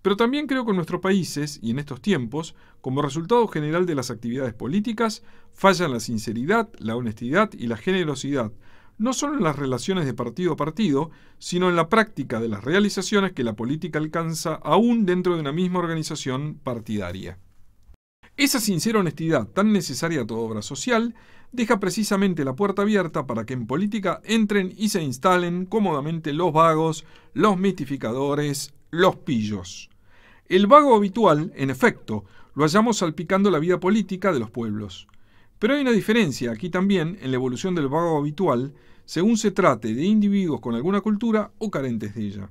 Pero también creo que en nuestros países, y en estos tiempos, como resultado general de las actividades políticas, fallan la sinceridad, la honestidad y la generosidad, no solo en las relaciones de partido a partido, sino en la práctica de las realizaciones que la política alcanza aún dentro de una misma organización partidaria. Esa sincera honestidad, tan necesaria a toda obra social, deja precisamente la puerta abierta para que en política entren y se instalen cómodamente los vagos, los mitificadores, los pillos. El vago habitual, en efecto, lo hallamos salpicando la vida política de los pueblos. Pero hay una diferencia aquí también en la evolución del vago habitual, según se trate de individuos con alguna cultura o carentes de ella.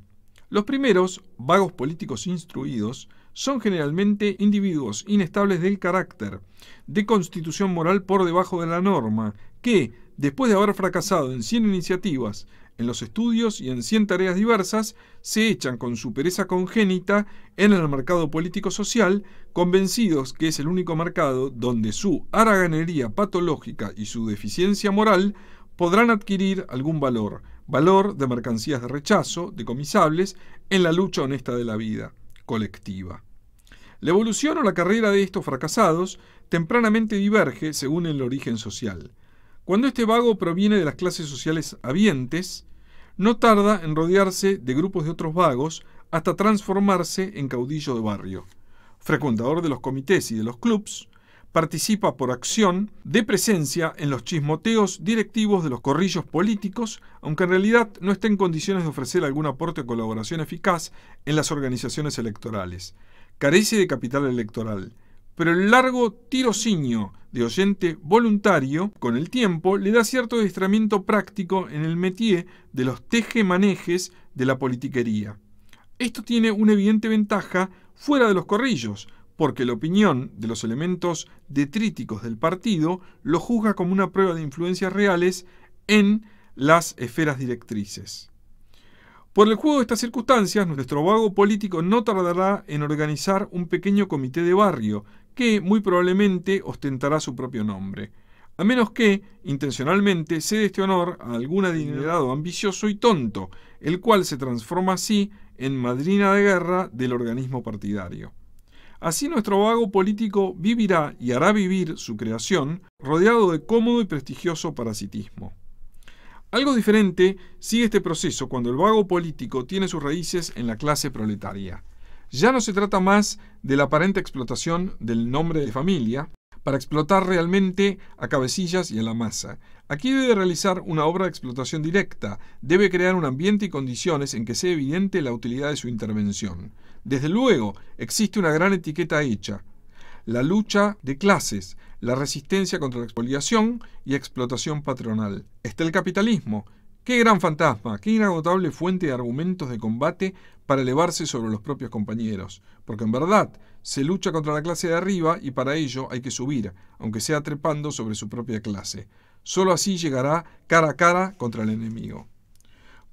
Los primeros, vagos políticos instruidos, son generalmente individuos inestables del carácter, de constitución moral por debajo de la norma, que, después de haber fracasado en 100 iniciativas, en los estudios y en 100 tareas diversas, se echan con su pereza congénita en el mercado político-social, convencidos que es el único mercado donde su haraganería patológica y su deficiencia moral podrán adquirir algún valor, valor de mercancías de rechazo, decomisables, en la lucha honesta de la vida colectiva. La evolución o la carrera de estos fracasados tempranamente diverge según el origen social. Cuando este vago proviene de las clases sociales habientes, no tarda en rodearse de grupos de otros vagos hasta transformarse en caudillo de barrio. Frecuentador de los comités y de los clubs, participa por acción de presencia en los chismoteos directivos de los corrillos políticos, aunque en realidad no está en condiciones de ofrecer algún aporte o colaboración eficaz en las organizaciones electorales carece de capital electoral, pero el largo tirocinio de oyente voluntario con el tiempo le da cierto adiestramiento práctico en el métier de los tejemanejes de la politiquería. Esto tiene una evidente ventaja fuera de los corrillos, porque la opinión de los elementos detríticos del partido lo juzga como una prueba de influencias reales en las esferas directrices. Por el juego de estas circunstancias, nuestro vago político no tardará en organizar un pequeño comité de barrio, que muy probablemente ostentará su propio nombre. A menos que, intencionalmente, cede este honor a algún adinerado ambicioso y tonto, el cual se transforma así en madrina de guerra del organismo partidario. Así nuestro vago político vivirá y hará vivir su creación rodeado de cómodo y prestigioso parasitismo. Algo diferente sigue este proceso cuando el vago político tiene sus raíces en la clase proletaria. Ya no se trata más de la aparente explotación del nombre de familia para explotar realmente a cabecillas y a la masa. Aquí debe realizar una obra de explotación directa, debe crear un ambiente y condiciones en que sea evidente la utilidad de su intervención. Desde luego, existe una gran etiqueta hecha, la lucha de clases, la resistencia contra la expoliación y explotación patronal. Está el capitalismo. Qué gran fantasma, qué inagotable fuente de argumentos de combate para elevarse sobre los propios compañeros. Porque en verdad, se lucha contra la clase de arriba y para ello hay que subir, aunque sea trepando sobre su propia clase. Solo así llegará cara a cara contra el enemigo.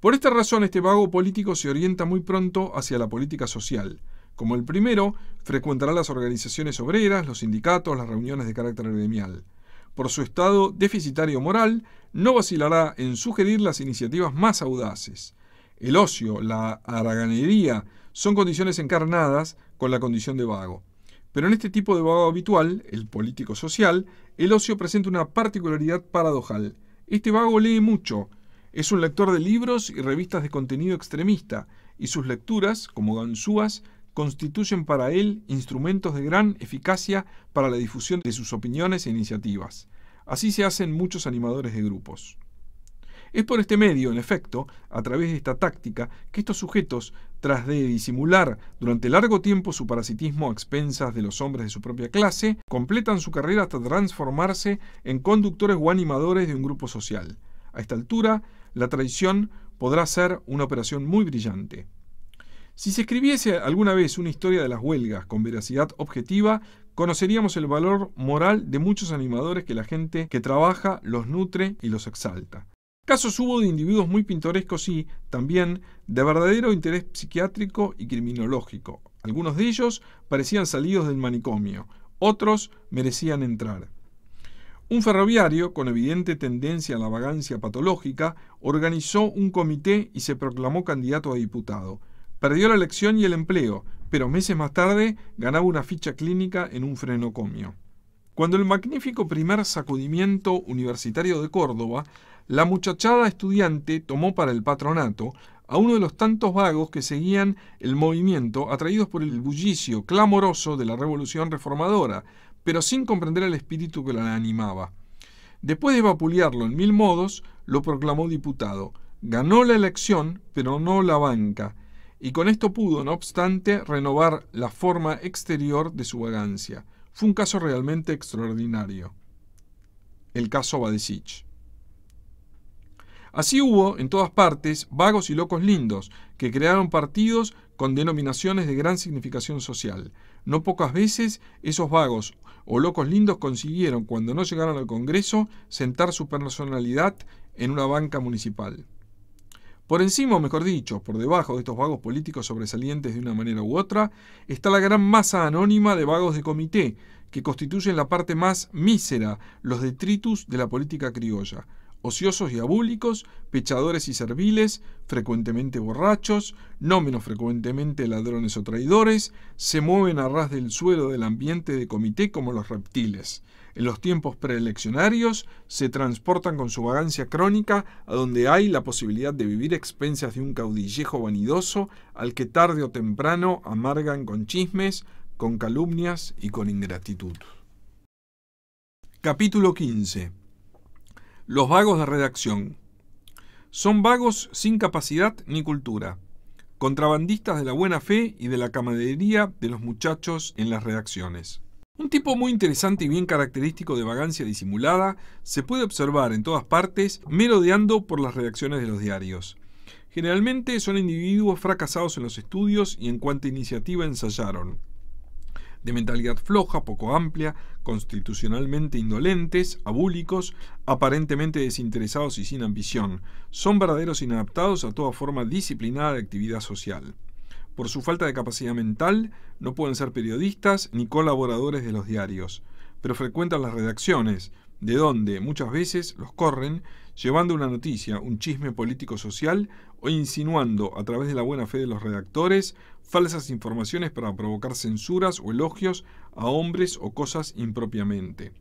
Por esta razón, este vago político se orienta muy pronto hacia la política social. Como el primero, frecuentará las organizaciones obreras, los sindicatos, las reuniones de carácter gremial. Por su estado deficitario moral, no vacilará en sugerir las iniciativas más audaces. El ocio, la haraganería, son condiciones encarnadas con la condición de vago. Pero en este tipo de vago habitual, el político social, el ocio presenta una particularidad paradojal. Este vago lee mucho, es un lector de libros y revistas de contenido extremista, y sus lecturas, como ganzúas, constituyen para él instrumentos de gran eficacia para la difusión de sus opiniones e iniciativas. Así se hacen muchos animadores de grupos. Es por este medio, en efecto, a través de esta táctica, que estos sujetos, tras de disimular durante largo tiempo su parasitismo a expensas de los hombres de su propia clase, completan su carrera hasta transformarse en conductores o animadores de un grupo social. A esta altura, la traición podrá ser una operación muy brillante. Si se escribiese alguna vez una historia de las huelgas con veracidad objetiva, conoceríamos el valor moral de muchos animadores que la gente que trabaja los nutre y los exalta. Casos hubo de individuos muy pintorescos y, también, de verdadero interés psiquiátrico y criminológico. Algunos de ellos parecían salidos del manicomio, otros merecían entrar. Un ferroviario, con evidente tendencia a la vagancia patológica, organizó un comité y se proclamó candidato a diputado. Perdió la elección y el empleo, pero meses más tarde ganaba una ficha clínica en un frenocomio. Cuando el magnífico primer sacudimiento universitario de Córdoba, la muchachada estudiante tomó para el patronato a uno de los tantos vagos que seguían el movimiento atraídos por el bullicio clamoroso de la revolución reformadora, pero sin comprender el espíritu que la animaba. Después de vapulearlo en mil modos, lo proclamó diputado. Ganó la elección, pero no la banca y con esto pudo, no obstante, renovar la forma exterior de su vagancia. Fue un caso realmente extraordinario. El caso Badesich. Así hubo, en todas partes, vagos y locos lindos, que crearon partidos con denominaciones de gran significación social. No pocas veces esos vagos o locos lindos consiguieron, cuando no llegaron al Congreso, sentar su personalidad en una banca municipal. Por encima, mejor dicho, por debajo de estos vagos políticos sobresalientes de una manera u otra, está la gran masa anónima de vagos de comité, que constituyen la parte más mísera, los detritus de la política criolla, ociosos y abúlicos, pechadores y serviles, frecuentemente borrachos, no menos frecuentemente ladrones o traidores, se mueven a ras del suelo del ambiente de comité como los reptiles. En los tiempos preeleccionarios se transportan con su vagancia crónica a donde hay la posibilidad de vivir expensas de un caudillejo vanidoso al que tarde o temprano amargan con chismes, con calumnias y con ingratitud. Capítulo 15. Los vagos de redacción. Son vagos sin capacidad ni cultura, contrabandistas de la buena fe y de la camaradería de los muchachos en las redacciones. Un tipo muy interesante y bien característico de vagancia disimulada se puede observar en todas partes merodeando por las redacciones de los diarios. Generalmente son individuos fracasados en los estudios y en cuanta iniciativa ensayaron. De mentalidad floja, poco amplia, constitucionalmente indolentes, abúlicos, aparentemente desinteresados y sin ambición. Son verdaderos inadaptados a toda forma disciplinada de actividad social. Por su falta de capacidad mental, no pueden ser periodistas ni colaboradores de los diarios, pero frecuentan las redacciones, de donde muchas veces los corren llevando una noticia, un chisme político-social o insinuando, a través de la buena fe de los redactores, falsas informaciones para provocar censuras o elogios a hombres o cosas impropiamente.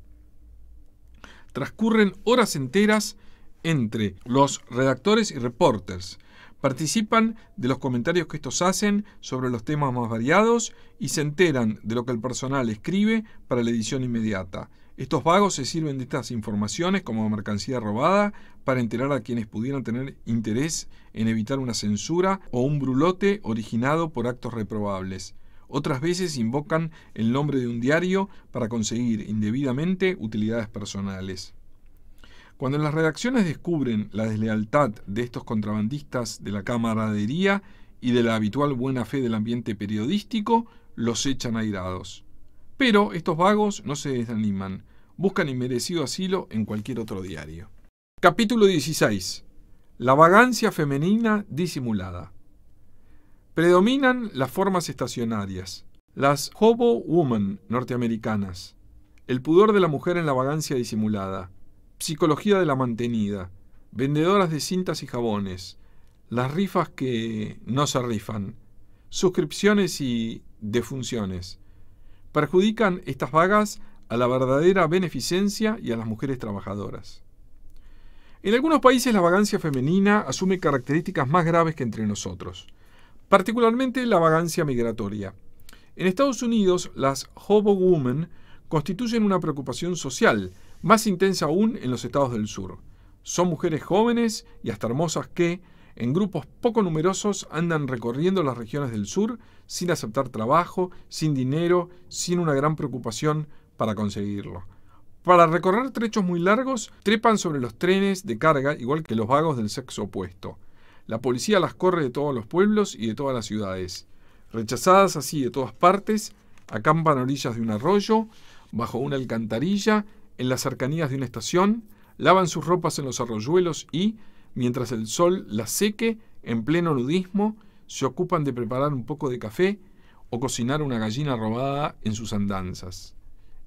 Transcurren horas enteras entre los redactores y reporters, Participan de los comentarios que estos hacen sobre los temas más variados y se enteran de lo que el personal escribe para la edición inmediata. Estos vagos se sirven de estas informaciones como mercancía robada para enterar a quienes pudieran tener interés en evitar una censura o un brulote originado por actos reprobables. Otras veces invocan el nombre de un diario para conseguir indebidamente utilidades personales. Cuando las redacciones descubren la deslealtad de estos contrabandistas de la camaradería y de la habitual buena fe del ambiente periodístico, los echan airados. Pero estos vagos no se desaniman, buscan inmerecido asilo en cualquier otro diario. Capítulo 16. La vagancia femenina disimulada. Predominan las formas estacionarias, las hobo woman norteamericanas, el pudor de la mujer en la vagancia disimulada, Psicología de la mantenida. Vendedoras de cintas y jabones. Las rifas que no se rifan. Suscripciones y defunciones. Perjudican estas vagas a la verdadera beneficencia y a las mujeres trabajadoras. En algunos países la vagancia femenina asume características más graves que entre nosotros, particularmente la vagancia migratoria. En Estados Unidos, las hobo women constituyen una preocupación social, más intensa aún en los estados del sur. Son mujeres jóvenes y hasta hermosas que, en grupos poco numerosos, andan recorriendo las regiones del sur sin aceptar trabajo, sin dinero, sin una gran preocupación para conseguirlo. Para recorrer trechos muy largos, trepan sobre los trenes de carga, igual que los vagos del sexo opuesto. La policía las corre de todos los pueblos y de todas las ciudades. Rechazadas así de todas partes, acampan a orillas de un arroyo, bajo una alcantarilla, en las cercanías de una estación, lavan sus ropas en los arroyuelos y, mientras el sol las seque, en pleno nudismo, se ocupan de preparar un poco de café o cocinar una gallina robada en sus andanzas.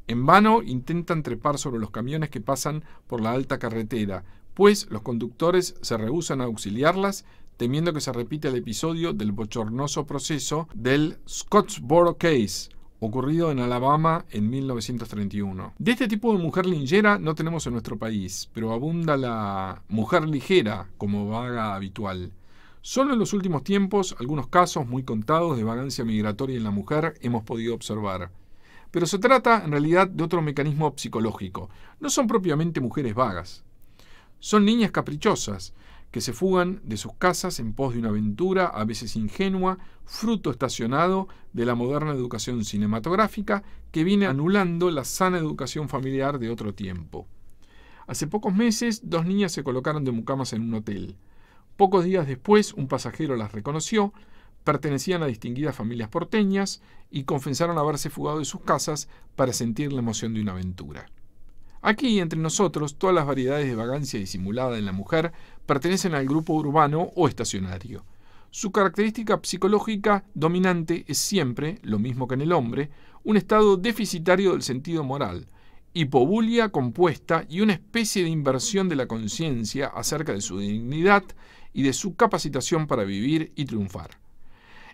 En vano intentan trepar sobre los camiones que pasan por la alta carretera, pues los conductores se rehúsan a auxiliarlas, temiendo que se repita el episodio del bochornoso proceso del Scottsboro Case, ocurrido en Alabama en 1931. De este tipo de mujer ligera no tenemos en nuestro país, pero abunda la mujer ligera como vaga habitual. Solo en los últimos tiempos, algunos casos muy contados de vagancia migratoria en la mujer hemos podido observar. Pero se trata en realidad de otro mecanismo psicológico. No son propiamente mujeres vagas. Son niñas caprichosas, que se fugan de sus casas en pos de una aventura, a veces ingenua, fruto estacionado de la moderna educación cinematográfica que viene anulando la sana educación familiar de otro tiempo. Hace pocos meses, dos niñas se colocaron de mucamas en un hotel. Pocos días después, un pasajero las reconoció, pertenecían a distinguidas familias porteñas y confesaron haberse fugado de sus casas para sentir la emoción de una aventura. Aquí, entre nosotros, todas las variedades de vagancia disimulada en la mujer pertenecen al grupo urbano o estacionario. Su característica psicológica dominante es siempre, lo mismo que en el hombre, un estado deficitario del sentido moral, hipobulia compuesta y una especie de inversión de la conciencia acerca de su dignidad y de su capacitación para vivir y triunfar.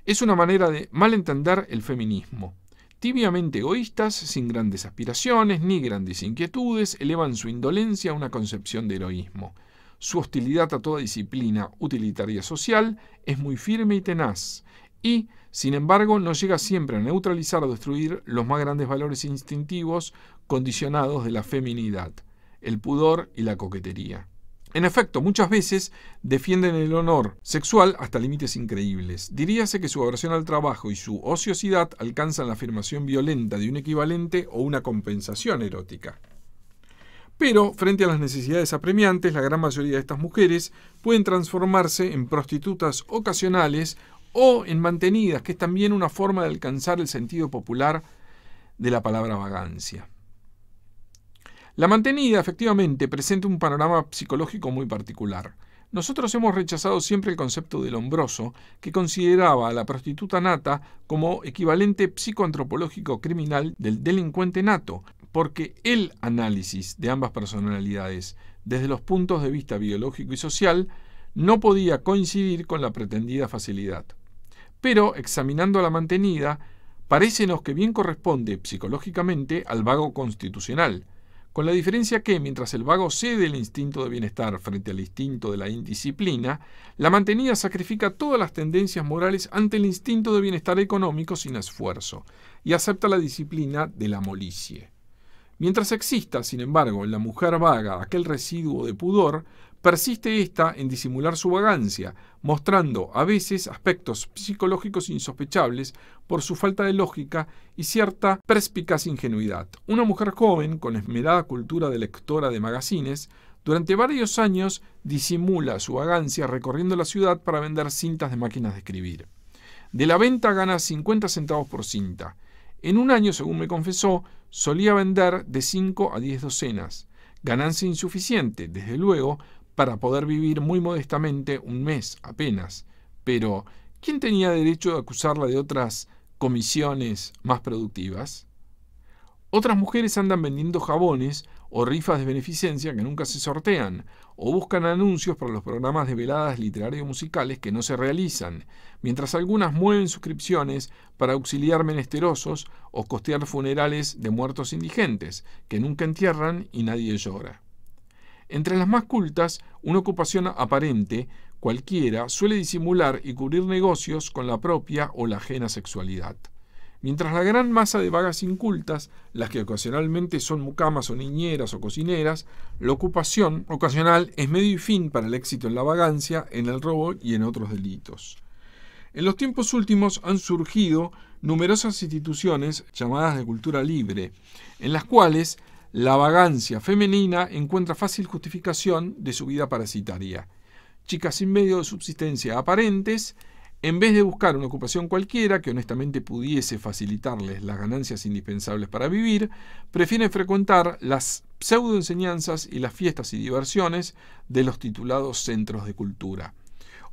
Es una manera de malentender el feminismo tibiamente egoístas, sin grandes aspiraciones ni grandes inquietudes, elevan su indolencia a una concepción de heroísmo. Su hostilidad a toda disciplina utilitaria social es muy firme y tenaz, y, sin embargo, no llega siempre a neutralizar o destruir los más grandes valores instintivos condicionados de la feminidad, el pudor y la coquetería. En efecto, muchas veces defienden el honor sexual hasta límites increíbles. Diríase que su aversión al trabajo y su ociosidad alcanzan la afirmación violenta de un equivalente o una compensación erótica. Pero, frente a las necesidades apremiantes, la gran mayoría de estas mujeres pueden transformarse en prostitutas ocasionales o en mantenidas, que es también una forma de alcanzar el sentido popular de la palabra vagancia. La mantenida, efectivamente, presenta un panorama psicológico muy particular. Nosotros hemos rechazado siempre el concepto del hombroso, que consideraba a la prostituta nata como equivalente psicoantropológico criminal del delincuente nato, porque el análisis de ambas personalidades, desde los puntos de vista biológico y social, no podía coincidir con la pretendida facilidad. Pero, examinando a la mantenida, nos que bien corresponde psicológicamente al vago constitucional, con la diferencia que, mientras el vago cede el instinto de bienestar frente al instinto de la indisciplina, la mantenida sacrifica todas las tendencias morales ante el instinto de bienestar económico sin esfuerzo, y acepta la disciplina de la molicie. Mientras exista, sin embargo, en la mujer vaga aquel residuo de pudor, Persiste ésta en disimular su vagancia, mostrando a veces aspectos psicológicos insospechables por su falta de lógica y cierta perspicaz ingenuidad. Una mujer joven, con esmerada cultura de lectora de magazines, durante varios años disimula su vagancia recorriendo la ciudad para vender cintas de máquinas de escribir. De la venta gana 50 centavos por cinta. En un año, según me confesó, solía vender de 5 a 10 docenas. Ganancia insuficiente, desde luego, para poder vivir muy modestamente un mes apenas. Pero, ¿quién tenía derecho a acusarla de otras comisiones más productivas? Otras mujeres andan vendiendo jabones o rifas de beneficencia que nunca se sortean, o buscan anuncios para los programas de veladas y musicales que no se realizan, mientras algunas mueven suscripciones para auxiliar menesterosos o costear funerales de muertos indigentes, que nunca entierran y nadie llora. Entre las más cultas, una ocupación aparente cualquiera suele disimular y cubrir negocios con la propia o la ajena sexualidad. Mientras la gran masa de vagas incultas, las que ocasionalmente son mucamas o niñeras o cocineras, la ocupación ocasional es medio y fin para el éxito en la vagancia, en el robo y en otros delitos. En los tiempos últimos han surgido numerosas instituciones llamadas de cultura libre, en las cuales la vagancia femenina encuentra fácil justificación de su vida parasitaria. Chicas sin medio de subsistencia aparentes, en vez de buscar una ocupación cualquiera que honestamente pudiese facilitarles las ganancias indispensables para vivir, prefieren frecuentar las pseudoenseñanzas y las fiestas y diversiones de los titulados centros de cultura.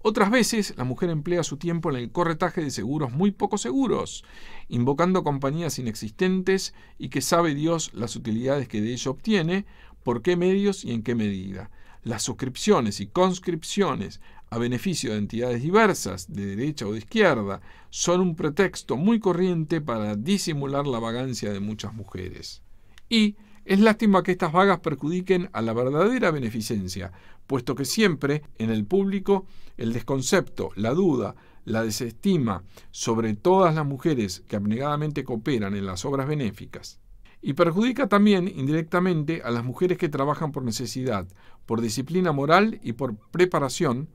Otras veces, la mujer emplea su tiempo en el corretaje de seguros muy poco seguros, invocando compañías inexistentes y que sabe Dios las utilidades que de ello obtiene, por qué medios y en qué medida. Las suscripciones y conscripciones a beneficio de entidades diversas, de derecha o de izquierda, son un pretexto muy corriente para disimular la vagancia de muchas mujeres. Y es lástima que estas vagas perjudiquen a la verdadera beneficencia, puesto que siempre en el público el desconcepto, la duda, la desestima sobre todas las mujeres que abnegadamente cooperan en las obras benéficas. Y perjudica también indirectamente a las mujeres que trabajan por necesidad, por disciplina moral y por preparación,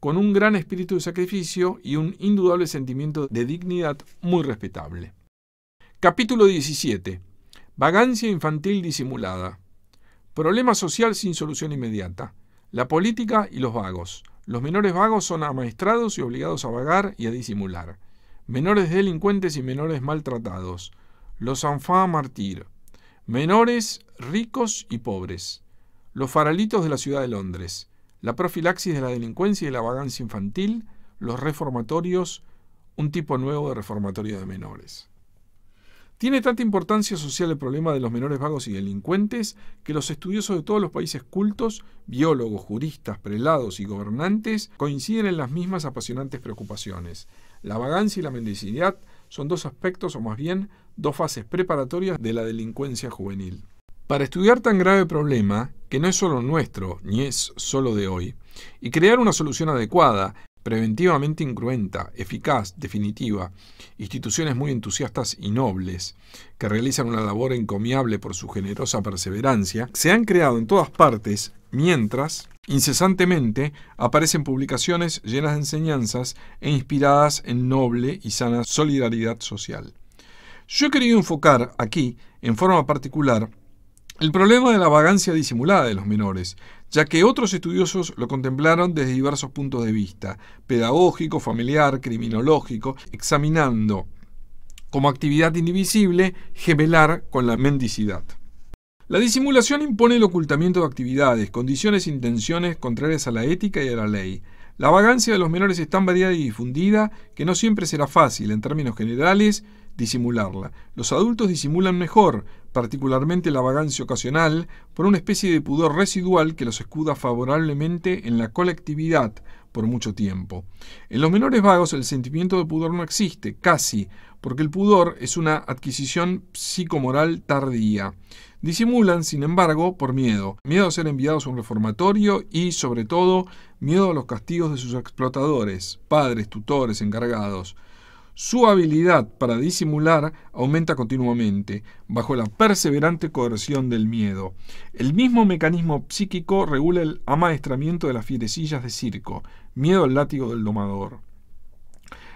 con un gran espíritu de sacrificio y un indudable sentimiento de dignidad muy respetable. Capítulo 17. Vagancia infantil disimulada. Problema social sin solución inmediata. La política y los vagos. Los menores vagos son amaestrados y obligados a vagar y a disimular. Menores delincuentes y menores maltratados. Los enfants martir, Menores ricos y pobres. Los faralitos de la ciudad de Londres. La profilaxis de la delincuencia y la vagancia infantil. Los reformatorios. Un tipo nuevo de reformatorio de menores. Tiene tanta importancia social el problema de los menores vagos y delincuentes que los estudiosos de todos los países cultos, biólogos, juristas, prelados y gobernantes coinciden en las mismas apasionantes preocupaciones. La vagancia y la mendicidad son dos aspectos o más bien dos fases preparatorias de la delincuencia juvenil. Para estudiar tan grave problema, que no es solo nuestro, ni es solo de hoy, y crear una solución adecuada preventivamente incruenta, eficaz, definitiva, instituciones muy entusiastas y nobles, que realizan una labor encomiable por su generosa perseverancia, se han creado en todas partes, mientras, incesantemente, aparecen publicaciones llenas de enseñanzas e inspiradas en noble y sana solidaridad social. Yo he querido enfocar aquí, en forma particular, el problema de la vagancia disimulada de los menores, ya que otros estudiosos lo contemplaron desde diversos puntos de vista, pedagógico, familiar, criminológico, examinando como actividad indivisible gemelar con la mendicidad. La disimulación impone el ocultamiento de actividades, condiciones e intenciones contrarias a la ética y a la ley. La vagancia de los menores es tan variada y difundida que no siempre será fácil, en términos generales, disimularla. Los adultos disimulan mejor, particularmente la vagancia ocasional, por una especie de pudor residual que los escuda favorablemente en la colectividad por mucho tiempo. En los menores vagos el sentimiento de pudor no existe, casi, porque el pudor es una adquisición psicomoral tardía. Disimulan, sin embargo, por miedo, miedo a ser enviados a un reformatorio y, sobre todo, miedo a los castigos de sus explotadores, padres, tutores, encargados. Su habilidad para disimular aumenta continuamente, bajo la perseverante coerción del miedo. El mismo mecanismo psíquico regula el amaestramiento de las fierecillas de circo, miedo al látigo del domador.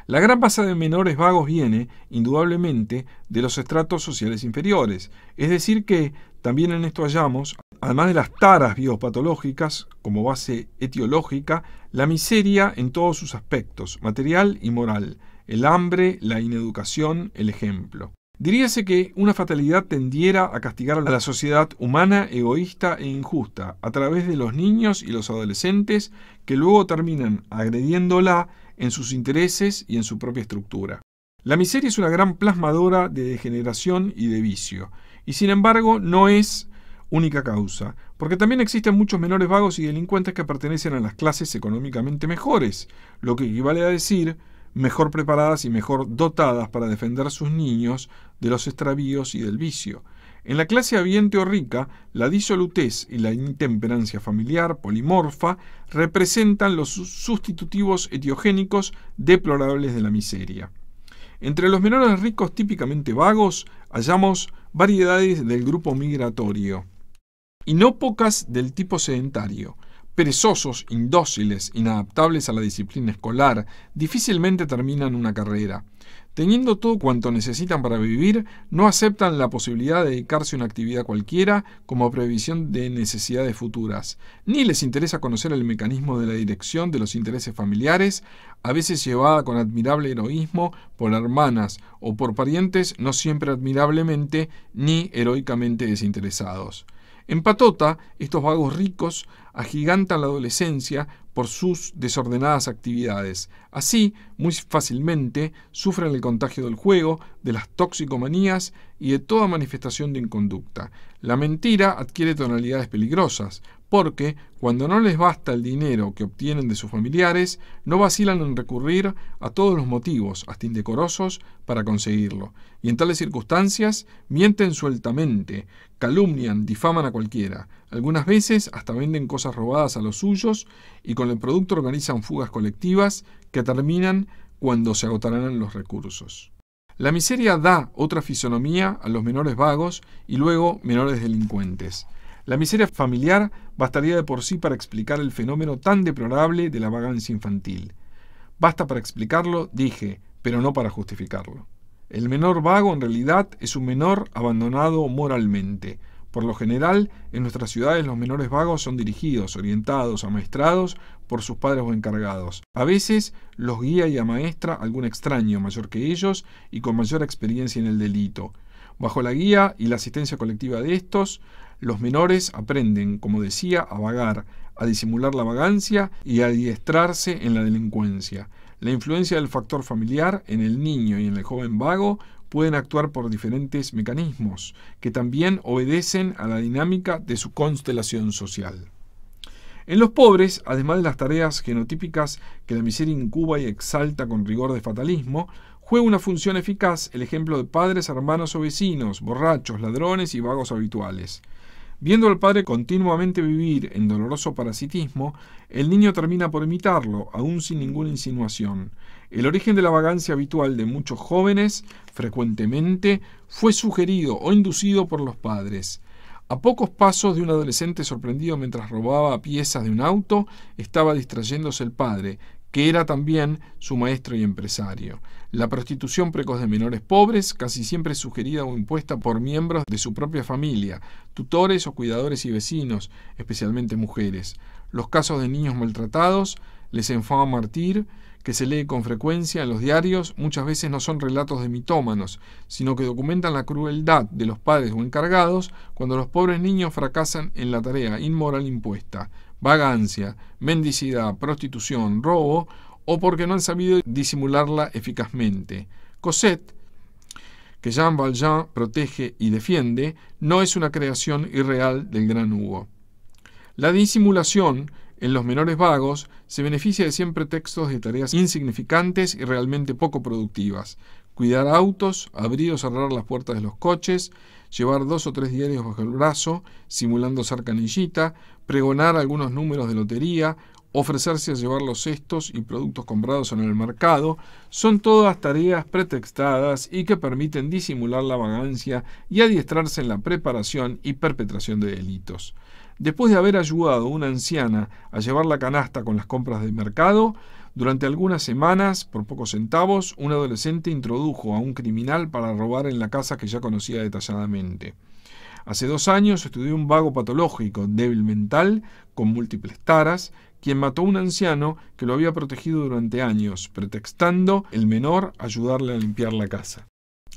La gran masa de menores vagos viene, indudablemente, de los estratos sociales inferiores, es decir, que también en esto hallamos, además de las taras biopatológicas como base etiológica, la miseria en todos sus aspectos, material y moral, el hambre, la ineducación, el ejemplo. Diríase que una fatalidad tendiera a castigar a la sociedad humana, egoísta e injusta, a través de los niños y los adolescentes que luego terminan agrediéndola en sus intereses y en su propia estructura. La miseria es una gran plasmadora de degeneración y de vicio, y sin embargo no es única causa, porque también existen muchos menores vagos y delincuentes que pertenecen a las clases económicamente mejores, lo que equivale a decir mejor preparadas y mejor dotadas para defender a sus niños de los extravíos y del vicio. En la clase habiente o rica, la disolutez y la intemperancia familiar polimorfa representan los sustitutivos etiogénicos deplorables de la miseria. Entre los menores ricos típicamente vagos hallamos variedades del grupo migratorio y no pocas del tipo sedentario. Perezosos, indóciles, inadaptables a la disciplina escolar, difícilmente terminan una carrera. Teniendo todo cuanto necesitan para vivir, no aceptan la posibilidad de dedicarse a una actividad cualquiera como previsión de necesidades futuras, ni les interesa conocer el mecanismo de la dirección de los intereses familiares, a veces llevada con admirable heroísmo por hermanas o por parientes no siempre admirablemente ni heroicamente desinteresados. En Patota, estos vagos ricos agigantan la adolescencia por sus desordenadas actividades. Así, muy fácilmente, sufren el contagio del juego, de las toxicomanías y de toda manifestación de inconducta. La mentira adquiere tonalidades peligrosas, porque cuando no les basta el dinero que obtienen de sus familiares, no vacilan en recurrir a todos los motivos, hasta indecorosos, para conseguirlo, y en tales circunstancias mienten sueltamente, calumnian, difaman a cualquiera, algunas veces hasta venden cosas robadas a los suyos y con el producto organizan fugas colectivas que terminan cuando se agotarán los recursos. La miseria da otra fisonomía a los menores vagos y luego menores delincuentes. La miseria familiar bastaría de por sí para explicar el fenómeno tan deplorable de la vagancia infantil. Basta para explicarlo, dije, pero no para justificarlo. El menor vago en realidad es un menor abandonado moralmente. Por lo general, en nuestras ciudades los menores vagos son dirigidos, orientados, amaestrados por sus padres o encargados. A veces los guía y amaestra algún extraño mayor que ellos y con mayor experiencia en el delito. Bajo la guía y la asistencia colectiva de estos, los menores aprenden, como decía, a vagar, a disimular la vagancia y a adiestrarse en la delincuencia. La influencia del factor familiar en el niño y en el joven vago pueden actuar por diferentes mecanismos, que también obedecen a la dinámica de su constelación social. En los pobres, además de las tareas genotípicas que la miseria incuba y exalta con rigor de fatalismo, juega una función eficaz el ejemplo de padres, hermanos o vecinos, borrachos, ladrones y vagos habituales. Viendo al padre continuamente vivir en doloroso parasitismo, el niño termina por imitarlo, aún sin ninguna insinuación. El origen de la vagancia habitual de muchos jóvenes, frecuentemente, fue sugerido o inducido por los padres. A pocos pasos de un adolescente sorprendido mientras robaba piezas de un auto, estaba distrayéndose el padre, que era también su maestro y empresario. La prostitución precoz de menores pobres, casi siempre sugerida o impuesta por miembros de su propia familia, tutores o cuidadores y vecinos, especialmente mujeres. Los casos de niños maltratados, les enfants martir, que se lee con frecuencia en los diarios, muchas veces no son relatos de mitómanos, sino que documentan la crueldad de los padres o encargados cuando los pobres niños fracasan en la tarea inmoral impuesta vagancia, mendicidad, prostitución, robo o porque no han sabido disimularla eficazmente. Cosette, que Jean Valjean protege y defiende, no es una creación irreal del gran Hugo. La disimulación en los menores vagos se beneficia de siempre textos de tareas insignificantes y realmente poco productivas. Cuidar autos, abrir o cerrar las puertas de los coches, llevar dos o tres diarios bajo el brazo, simulando ser canillita, pregonar algunos números de lotería, ofrecerse a llevar los cestos y productos comprados en el mercado, son todas tareas pretextadas y que permiten disimular la vagancia y adiestrarse en la preparación y perpetración de delitos. Después de haber ayudado a una anciana a llevar la canasta con las compras de mercado, durante algunas semanas, por pocos centavos, un adolescente introdujo a un criminal para robar en la casa que ya conocía detalladamente. Hace dos años estudió un vago patológico, débil mental, con múltiples taras, quien mató a un anciano que lo había protegido durante años, pretextando el menor ayudarle a limpiar la casa.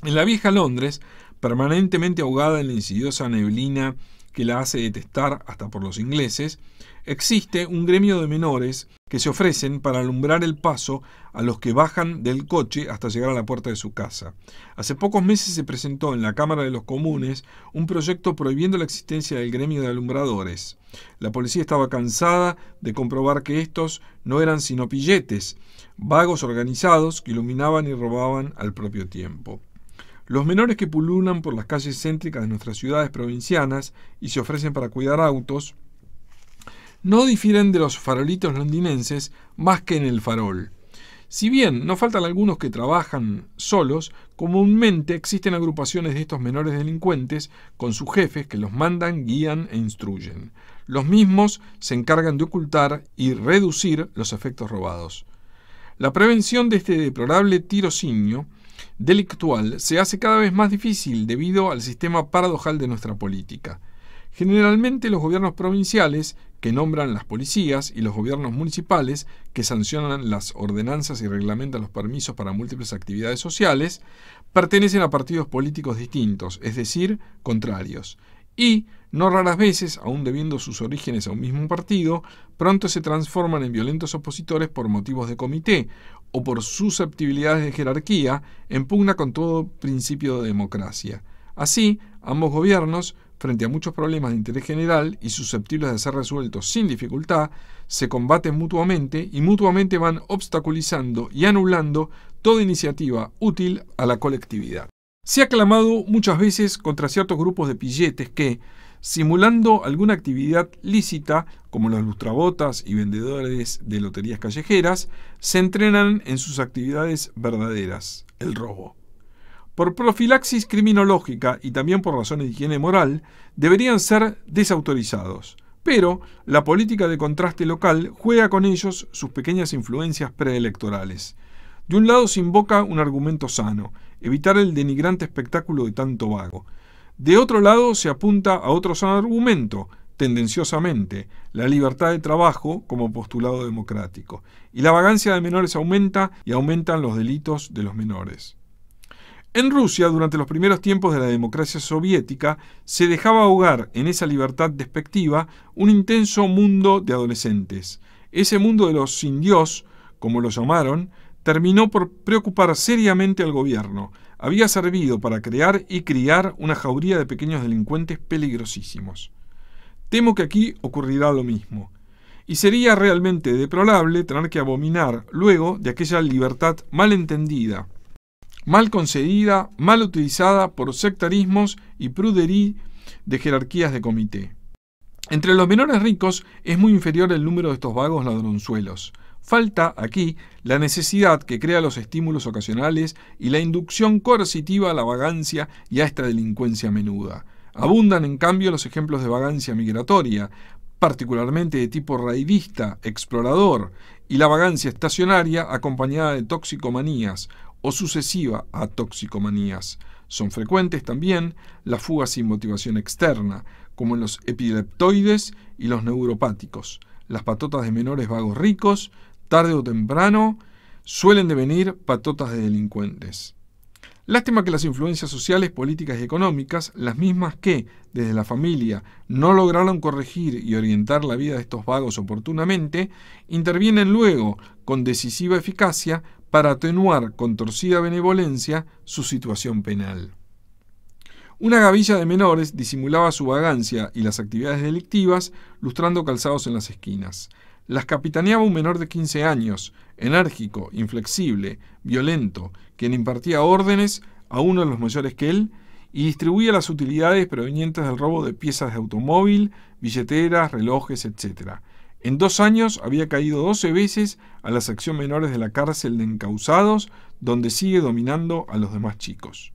En la vieja Londres, permanentemente ahogada en la insidiosa neblina que la hace detestar hasta por los ingleses, existe un gremio de menores que se ofrecen para alumbrar el paso a los que bajan del coche hasta llegar a la puerta de su casa. Hace pocos meses se presentó en la Cámara de los Comunes un proyecto prohibiendo la existencia del gremio de alumbradores. La policía estaba cansada de comprobar que estos no eran sino pilletes, vagos organizados que iluminaban y robaban al propio tiempo. Los menores que pululan por las calles céntricas de nuestras ciudades provincianas y se ofrecen para cuidar autos, no difieren de los farolitos londinenses más que en el farol. Si bien no faltan algunos que trabajan solos, comúnmente existen agrupaciones de estos menores delincuentes con sus jefes que los mandan, guían e instruyen. Los mismos se encargan de ocultar y reducir los efectos robados. La prevención de este deplorable tirocinio delictual se hace cada vez más difícil debido al sistema paradojal de nuestra política. Generalmente los gobiernos provinciales, que nombran las policías, y los gobiernos municipales, que sancionan las ordenanzas y reglamentan los permisos para múltiples actividades sociales, pertenecen a partidos políticos distintos, es decir, contrarios. Y, no raras veces, aun debiendo sus orígenes a un mismo partido, pronto se transforman en violentos opositores por motivos de comité, o por susceptibilidades de jerarquía en pugna con todo principio de democracia. Así, ambos gobiernos, frente a muchos problemas de interés general y susceptibles de ser resueltos sin dificultad, se combaten mutuamente y mutuamente van obstaculizando y anulando toda iniciativa útil a la colectividad. Se ha clamado muchas veces contra ciertos grupos de pilletes que, simulando alguna actividad lícita, como los lustrabotas y vendedores de loterías callejeras, se entrenan en sus actividades verdaderas, el robo. Por profilaxis criminológica y también por razones de higiene moral, deberían ser desautorizados, pero la política de contraste local juega con ellos sus pequeñas influencias preelectorales. De un lado se invoca un argumento sano, evitar el denigrante espectáculo de tanto vago, de otro lado, se apunta a otro argumento, tendenciosamente, la libertad de trabajo como postulado democrático, y la vagancia de menores aumenta y aumentan los delitos de los menores. En Rusia, durante los primeros tiempos de la democracia soviética, se dejaba ahogar en esa libertad despectiva un intenso mundo de adolescentes. Ese mundo de los sin Dios, como lo llamaron, terminó por preocupar seriamente al gobierno, había servido para crear y criar una jauría de pequeños delincuentes peligrosísimos. Temo que aquí ocurrirá lo mismo, y sería realmente deplorable tener que abominar luego de aquella libertad mal entendida, mal concedida, mal utilizada por sectarismos y pruderí de jerarquías de comité. Entre los menores ricos es muy inferior el número de estos vagos ladronzuelos, Falta aquí la necesidad que crea los estímulos ocasionales y la inducción coercitiva a la vagancia y a esta delincuencia menuda. Abundan, en cambio, los ejemplos de vagancia migratoria, particularmente de tipo raidista, explorador, y la vagancia estacionaria acompañada de toxicomanías o sucesiva a toxicomanías. Son frecuentes también las fugas sin motivación externa, como en los epileptoides y los neuropáticos, las patotas de menores vagos ricos, tarde o temprano, suelen devenir patotas de delincuentes. Lástima que las influencias sociales, políticas y económicas, las mismas que, desde la familia, no lograron corregir y orientar la vida de estos vagos oportunamente, intervienen luego, con decisiva eficacia, para atenuar con torcida benevolencia su situación penal. Una gavilla de menores disimulaba su vagancia y las actividades delictivas, lustrando calzados en las esquinas. Las capitaneaba un menor de 15 años, enérgico, inflexible, violento, quien impartía órdenes a uno de los mayores que él y distribuía las utilidades provenientes del robo de piezas de automóvil, billeteras, relojes, etc. En dos años había caído 12 veces a la sección menores de la cárcel de encausados, donde sigue dominando a los demás chicos.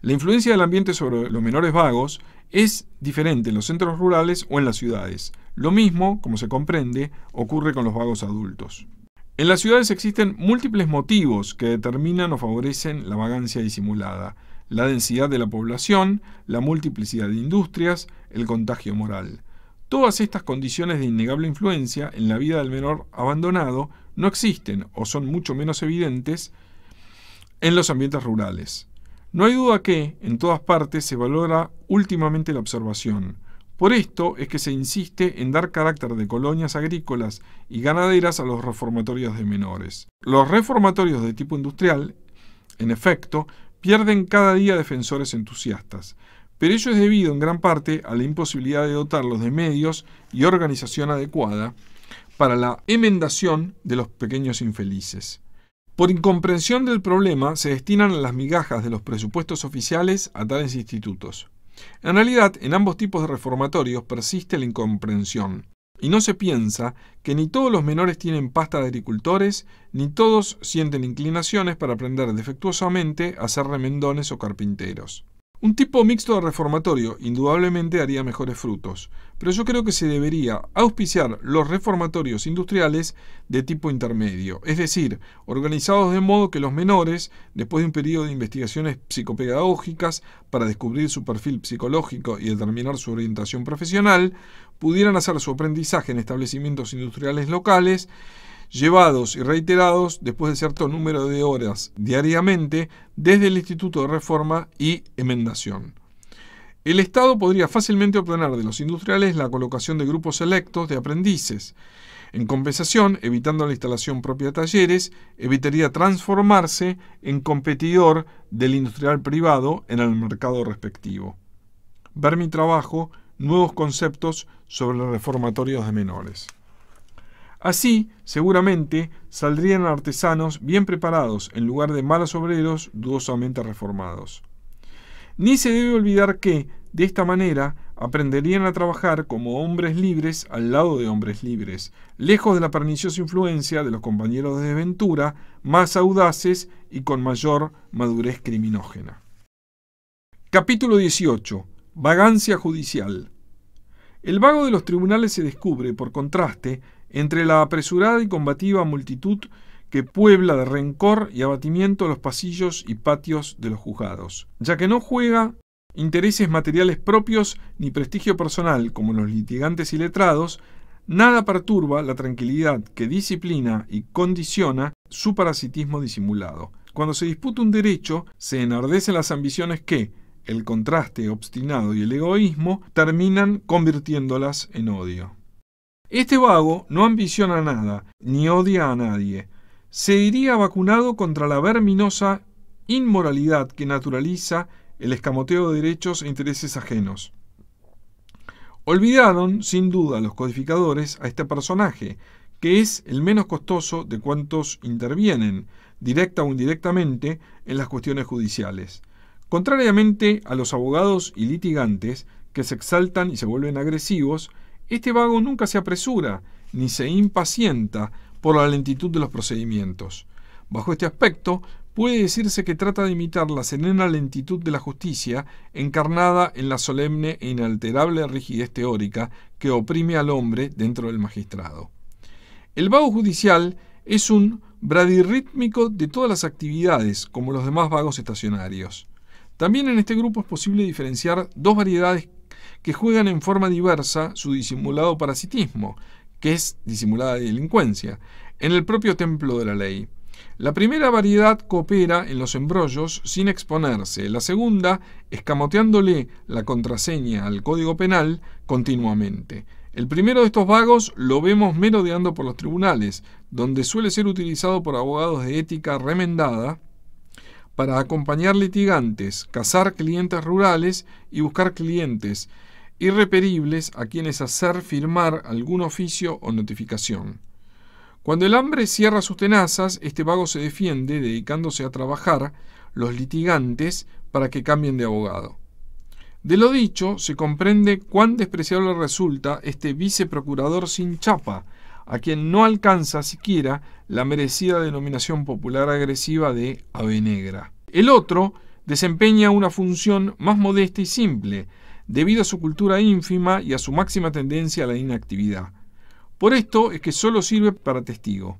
La influencia del ambiente sobre los menores vagos es diferente en los centros rurales o en las ciudades. Lo mismo, como se comprende, ocurre con los vagos adultos. En las ciudades existen múltiples motivos que determinan o favorecen la vagancia disimulada. La densidad de la población, la multiplicidad de industrias, el contagio moral. Todas estas condiciones de innegable influencia en la vida del menor abandonado no existen o son mucho menos evidentes en los ambientes rurales. No hay duda que, en todas partes, se valora últimamente la observación, por esto es que se insiste en dar carácter de colonias agrícolas y ganaderas a los reformatorios de menores. Los reformatorios de tipo industrial, en efecto, pierden cada día defensores entusiastas, pero ello es debido en gran parte a la imposibilidad de dotarlos de medios y organización adecuada para la emendación de los pequeños infelices. Por incomprensión del problema, se destinan las migajas de los presupuestos oficiales a tales institutos. En realidad, en ambos tipos de reformatorios persiste la incomprensión, y no se piensa que ni todos los menores tienen pasta de agricultores, ni todos sienten inclinaciones para aprender defectuosamente a ser remendones o carpinteros. Un tipo mixto de reformatorio indudablemente haría mejores frutos, pero yo creo que se debería auspiciar los reformatorios industriales de tipo intermedio, es decir, organizados de modo que los menores, después de un periodo de investigaciones psicopedagógicas para descubrir su perfil psicológico y determinar su orientación profesional, pudieran hacer su aprendizaje en establecimientos industriales locales, llevados y reiterados después de cierto número de horas diariamente desde el Instituto de Reforma y Emendación. El Estado podría fácilmente obtener de los industriales la colocación de grupos selectos de aprendices. En compensación, evitando la instalación propia de talleres, evitaría transformarse en competidor del industrial privado en el mercado respectivo. Ver mi trabajo, nuevos conceptos sobre los reformatorios de menores. Así, seguramente, saldrían artesanos bien preparados en lugar de malos obreros dudosamente reformados. Ni se debe olvidar que, de esta manera, aprenderían a trabajar como hombres libres al lado de hombres libres, lejos de la perniciosa influencia de los compañeros de desventura, más audaces y con mayor madurez criminógena. Capítulo 18. Vagancia judicial. El vago de los tribunales se descubre, por contraste, entre la apresurada y combativa multitud que puebla de rencor y abatimiento los pasillos y patios de los juzgados, ya que no juega intereses materiales propios ni prestigio personal como los litigantes y letrados, nada perturba la tranquilidad que disciplina y condiciona su parasitismo disimulado. Cuando se disputa un derecho, se enardecen las ambiciones que, el contraste obstinado y el egoísmo, terminan convirtiéndolas en odio. Este vago no ambiciona nada, ni odia a nadie, se iría vacunado contra la verminosa inmoralidad que naturaliza el escamoteo de derechos e intereses ajenos. Olvidaron, sin duda, los codificadores a este personaje, que es el menos costoso de cuantos intervienen, directa o indirectamente, en las cuestiones judiciales. Contrariamente a los abogados y litigantes, que se exaltan y se vuelven agresivos, este vago nunca se apresura, ni se impacienta, por la lentitud de los procedimientos. Bajo este aspecto, puede decirse que trata de imitar la serena lentitud de la justicia, encarnada en la solemne e inalterable rigidez teórica que oprime al hombre dentro del magistrado. El vago judicial es un bradirrítmico de todas las actividades, como los demás vagos estacionarios. También en este grupo es posible diferenciar dos variedades que juegan en forma diversa su disimulado parasitismo, que es disimulada delincuencia, en el propio templo de la ley. La primera variedad coopera en los embrollos sin exponerse, la segunda escamoteándole la contraseña al Código Penal continuamente. El primero de estos vagos lo vemos merodeando por los tribunales, donde suele ser utilizado por abogados de ética remendada para acompañar litigantes, cazar clientes rurales y buscar clientes irreperibles a quienes hacer firmar algún oficio o notificación. Cuando el hambre cierra sus tenazas, este vago se defiende dedicándose a trabajar los litigantes para que cambien de abogado. De lo dicho, se comprende cuán despreciable resulta este viceprocurador sin chapa, a quien no alcanza siquiera la merecida denominación popular agresiva de ave negra. El otro desempeña una función más modesta y simple, debido a su cultura ínfima y a su máxima tendencia a la inactividad. Por esto es que solo sirve para testigo.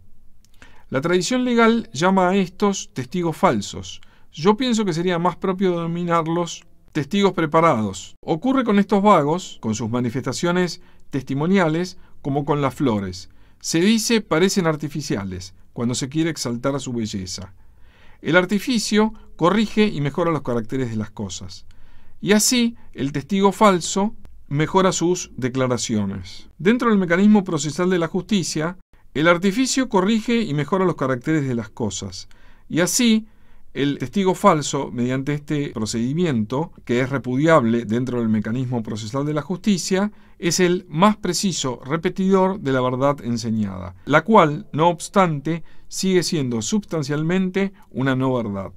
La tradición legal llama a estos testigos falsos. Yo pienso que sería más propio denominarlos testigos preparados. Ocurre con estos vagos, con sus manifestaciones testimoniales, como con las flores. Se dice parecen artificiales, cuando se quiere exaltar a su belleza. El artificio corrige y mejora los caracteres de las cosas. Y así el testigo falso mejora sus declaraciones. Dentro del mecanismo procesal de la justicia, el artificio corrige y mejora los caracteres de las cosas. Y así, el testigo falso, mediante este procedimiento, que es repudiable dentro del mecanismo procesal de la justicia, es el más preciso repetidor de la verdad enseñada, la cual, no obstante, sigue siendo sustancialmente una no verdad.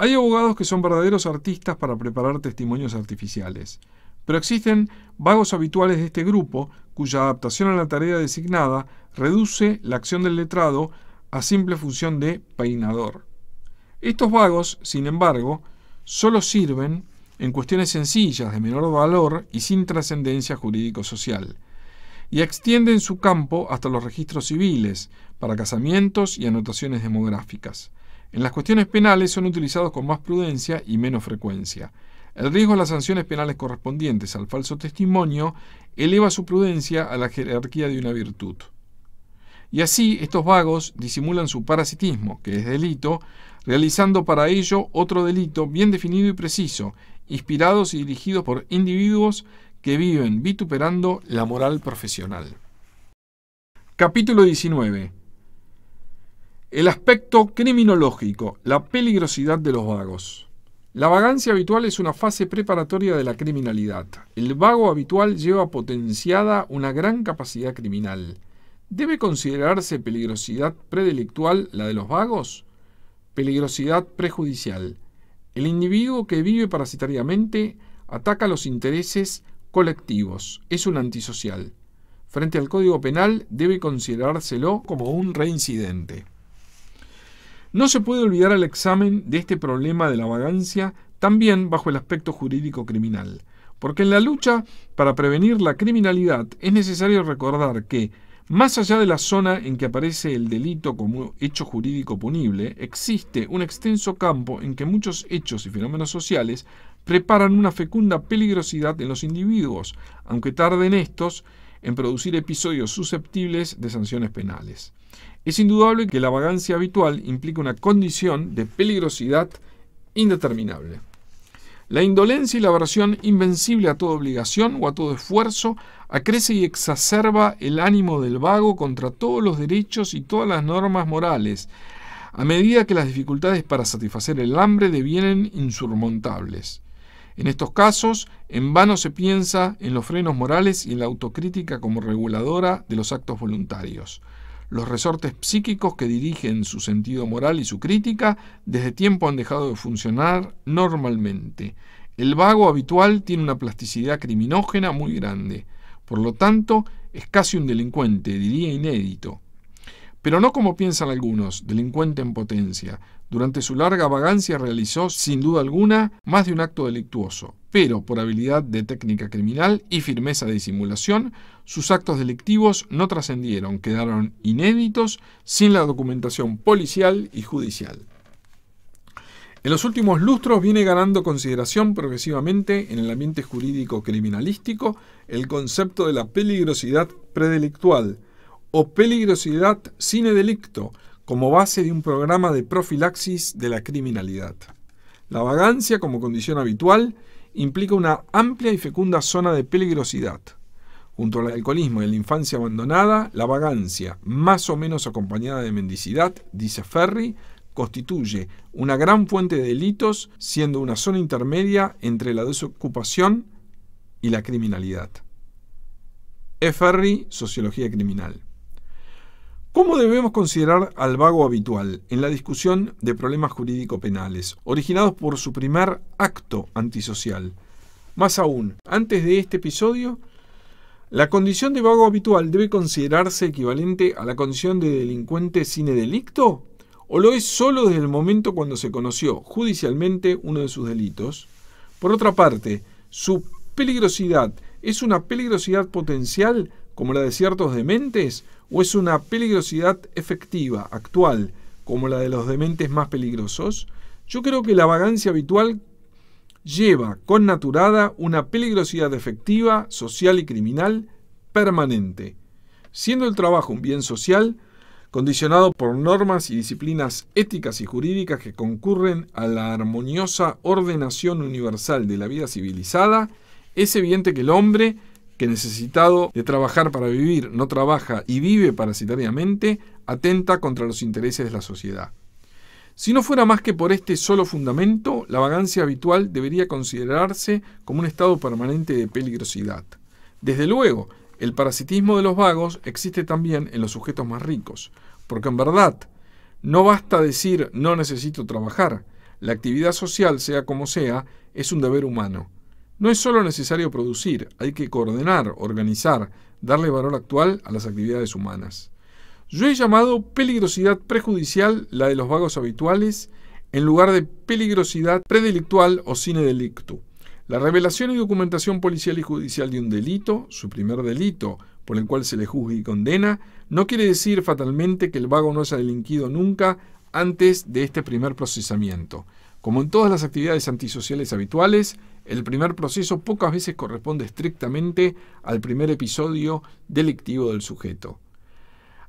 Hay abogados que son verdaderos artistas para preparar testimonios artificiales, pero existen vagos habituales de este grupo cuya adaptación a la tarea designada reduce la acción del letrado a simple función de peinador. Estos vagos, sin embargo, solo sirven en cuestiones sencillas de menor valor y sin trascendencia jurídico-social, y extienden su campo hasta los registros civiles, para casamientos y anotaciones demográficas. En las cuestiones penales son utilizados con más prudencia y menos frecuencia. El riesgo de las sanciones penales correspondientes al falso testimonio eleva su prudencia a la jerarquía de una virtud. Y así estos vagos disimulan su parasitismo, que es delito, realizando para ello otro delito bien definido y preciso, inspirados y dirigidos por individuos que viven vituperando la moral profesional. Capítulo 19. El aspecto criminológico, la peligrosidad de los vagos. La vagancia habitual es una fase preparatoria de la criminalidad. El vago habitual lleva potenciada una gran capacidad criminal. ¿Debe considerarse peligrosidad predilectual la de los vagos? Peligrosidad prejudicial. El individuo que vive parasitariamente ataca los intereses colectivos. Es un antisocial. Frente al Código Penal debe considerárselo como un reincidente. No se puede olvidar el examen de este problema de la vagancia también bajo el aspecto jurídico criminal, porque en la lucha para prevenir la criminalidad es necesario recordar que, más allá de la zona en que aparece el delito como hecho jurídico punible, existe un extenso campo en que muchos hechos y fenómenos sociales preparan una fecunda peligrosidad en los individuos, aunque tarden estos en producir episodios susceptibles de sanciones penales. Es indudable que la vagancia habitual implica una condición de peligrosidad indeterminable. La indolencia y la aversión invencible a toda obligación o a todo esfuerzo acrece y exacerba el ánimo del vago contra todos los derechos y todas las normas morales, a medida que las dificultades para satisfacer el hambre devienen insurmontables. En estos casos, en vano se piensa en los frenos morales y en la autocrítica como reguladora de los actos voluntarios. Los resortes psíquicos que dirigen su sentido moral y su crítica desde tiempo han dejado de funcionar normalmente. El vago habitual tiene una plasticidad criminógena muy grande. Por lo tanto, es casi un delincuente, diría inédito. Pero no como piensan algunos, delincuente en potencia. Durante su larga vagancia realizó, sin duda alguna, más de un acto delictuoso pero por habilidad de técnica criminal y firmeza de disimulación sus actos delictivos no trascendieron, quedaron inéditos sin la documentación policial y judicial. En los últimos lustros viene ganando consideración progresivamente en el ambiente jurídico criminalístico el concepto de la peligrosidad predelictual o peligrosidad sine delicto como base de un programa de profilaxis de la criminalidad. La vagancia como condición habitual implica una amplia y fecunda zona de peligrosidad. Junto al alcoholismo y la infancia abandonada, la vagancia, más o menos acompañada de mendicidad, dice Ferry, constituye una gran fuente de delitos, siendo una zona intermedia entre la desocupación y la criminalidad. E. Ferry, Sociología Criminal. ¿Cómo debemos considerar al vago habitual en la discusión de problemas jurídico-penales, originados por su primer acto antisocial? Más aún, antes de este episodio, la condición de vago habitual debe considerarse equivalente a la condición de delincuente sin delicto o lo es solo desde el momento cuando se conoció judicialmente uno de sus delitos. Por otra parte, su peligrosidad es una peligrosidad potencial como la de ciertos dementes o es una peligrosidad efectiva, actual, como la de los dementes más peligrosos? Yo creo que la vagancia habitual lleva connaturada una peligrosidad efectiva, social y criminal permanente. Siendo el trabajo un bien social, condicionado por normas y disciplinas éticas y jurídicas que concurren a la armoniosa ordenación universal de la vida civilizada, es evidente que el hombre que necesitado de trabajar para vivir no trabaja y vive parasitariamente, atenta contra los intereses de la sociedad. Si no fuera más que por este solo fundamento, la vagancia habitual debería considerarse como un estado permanente de peligrosidad. Desde luego, el parasitismo de los vagos existe también en los sujetos más ricos, porque en verdad, no basta decir no necesito trabajar, la actividad social, sea como sea, es un deber humano no es solo necesario producir, hay que coordinar, organizar, darle valor actual a las actividades humanas. Yo he llamado peligrosidad prejudicial la de los vagos habituales en lugar de peligrosidad predelictual o sine delicto. La revelación y documentación policial y judicial de un delito, su primer delito, por el cual se le juzga y condena, no quiere decir fatalmente que el vago no haya delinquido nunca antes de este primer procesamiento. Como en todas las actividades antisociales habituales, el primer proceso pocas veces corresponde estrictamente al primer episodio delictivo del sujeto.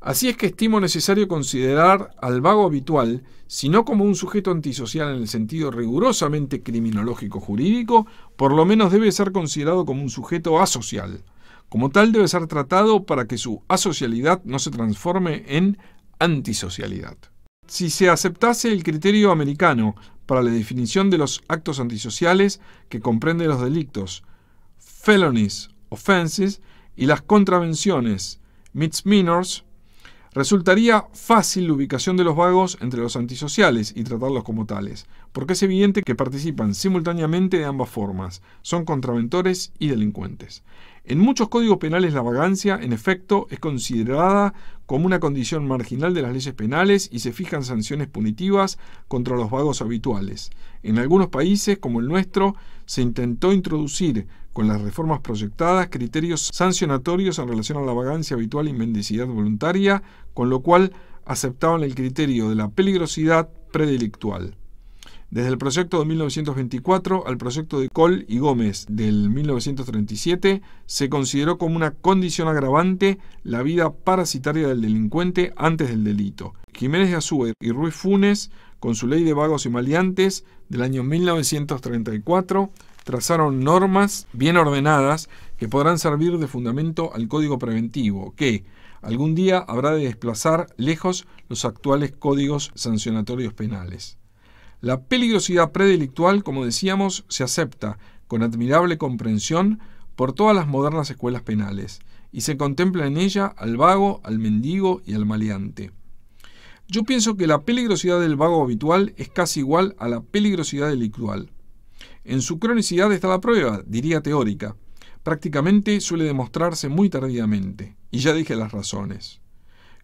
Así es que estimo necesario considerar al vago habitual, si no como un sujeto antisocial en el sentido rigurosamente criminológico jurídico, por lo menos debe ser considerado como un sujeto asocial. Como tal debe ser tratado para que su asocialidad no se transforme en antisocialidad. Si se aceptase el criterio americano para la definición de los actos antisociales que comprende los delitos felonies, offenses y las contravenciones misdemeanors, resultaría fácil la ubicación de los vagos entre los antisociales y tratarlos como tales, porque es evidente que participan simultáneamente de ambas formas, son contraventores y delincuentes. En muchos códigos penales la vagancia, en efecto, es considerada como una condición marginal de las leyes penales y se fijan sanciones punitivas contra los vagos habituales. En algunos países, como el nuestro, se intentó introducir, con las reformas proyectadas, criterios sancionatorios en relación a la vagancia habitual y mendicidad voluntaria, con lo cual aceptaban el criterio de la peligrosidad predilectual. Desde el proyecto de 1924 al proyecto de Col y Gómez del 1937, se consideró como una condición agravante la vida parasitaria del delincuente antes del delito. Jiménez de Azúa y Ruiz Funes, con su ley de vagos y maleantes del año 1934, trazaron normas bien ordenadas que podrán servir de fundamento al código preventivo, que, algún día habrá de desplazar lejos los actuales códigos sancionatorios penales. La peligrosidad predelictual, como decíamos, se acepta con admirable comprensión por todas las modernas escuelas penales, y se contempla en ella al vago, al mendigo y al maleante. Yo pienso que la peligrosidad del vago habitual es casi igual a la peligrosidad delictual. En su cronicidad está la prueba, diría teórica. Prácticamente suele demostrarse muy tardíamente, y ya dije las razones.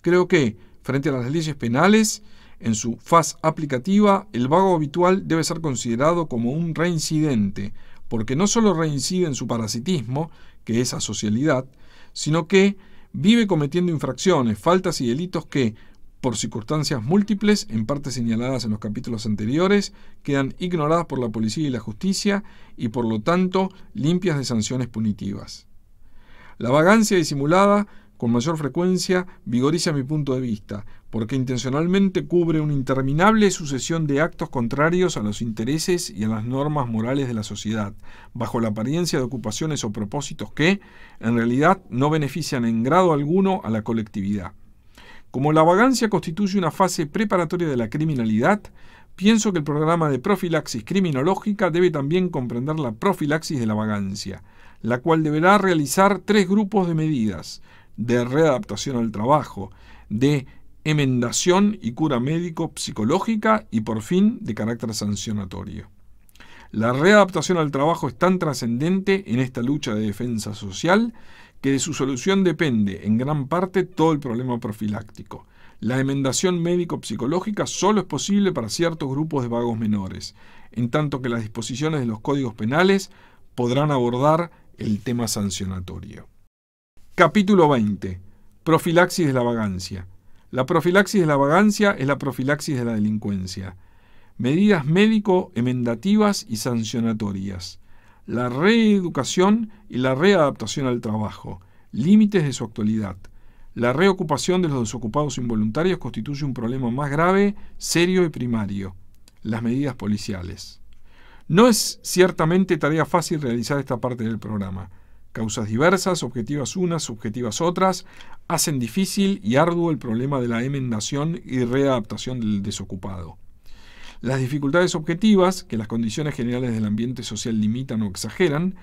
Creo que, frente a las leyes penales, en su faz aplicativa, el vago habitual debe ser considerado como un reincidente, porque no solo reincide en su parasitismo, que es asocialidad, sino que vive cometiendo infracciones, faltas y delitos que, por circunstancias múltiples, en parte señaladas en los capítulos anteriores, quedan ignoradas por la policía y la justicia y por lo tanto limpias de sanciones punitivas. La vagancia disimulada con mayor frecuencia vigoriza mi punto de vista, porque intencionalmente cubre una interminable sucesión de actos contrarios a los intereses y a las normas morales de la sociedad, bajo la apariencia de ocupaciones o propósitos que, en realidad, no benefician en grado alguno a la colectividad. Como la vagancia constituye una fase preparatoria de la criminalidad, pienso que el programa de profilaxis criminológica debe también comprender la profilaxis de la vagancia, la cual deberá realizar tres grupos de medidas, de readaptación al trabajo, de emendación y cura médico psicológica y por fin de carácter sancionatorio. La readaptación al trabajo es tan trascendente en esta lucha de defensa social que de su solución depende en gran parte todo el problema profiláctico. La emendación médico-psicológica solo es posible para ciertos grupos de vagos menores, en tanto que las disposiciones de los códigos penales podrán abordar el tema sancionatorio. Capítulo 20. Profilaxis de la vagancia. La profilaxis de la vagancia es la profilaxis de la delincuencia. Medidas médico-emendativas y sancionatorias. La reeducación y la readaptación al trabajo. Límites de su actualidad. La reocupación de los desocupados involuntarios constituye un problema más grave, serio y primario. Las medidas policiales. No es ciertamente tarea fácil realizar esta parte del programa. Causas diversas, objetivas unas, objetivas otras, hacen difícil y arduo el problema de la emendación y readaptación del desocupado. Las dificultades objetivas, que las condiciones generales del ambiente social limitan o exageran,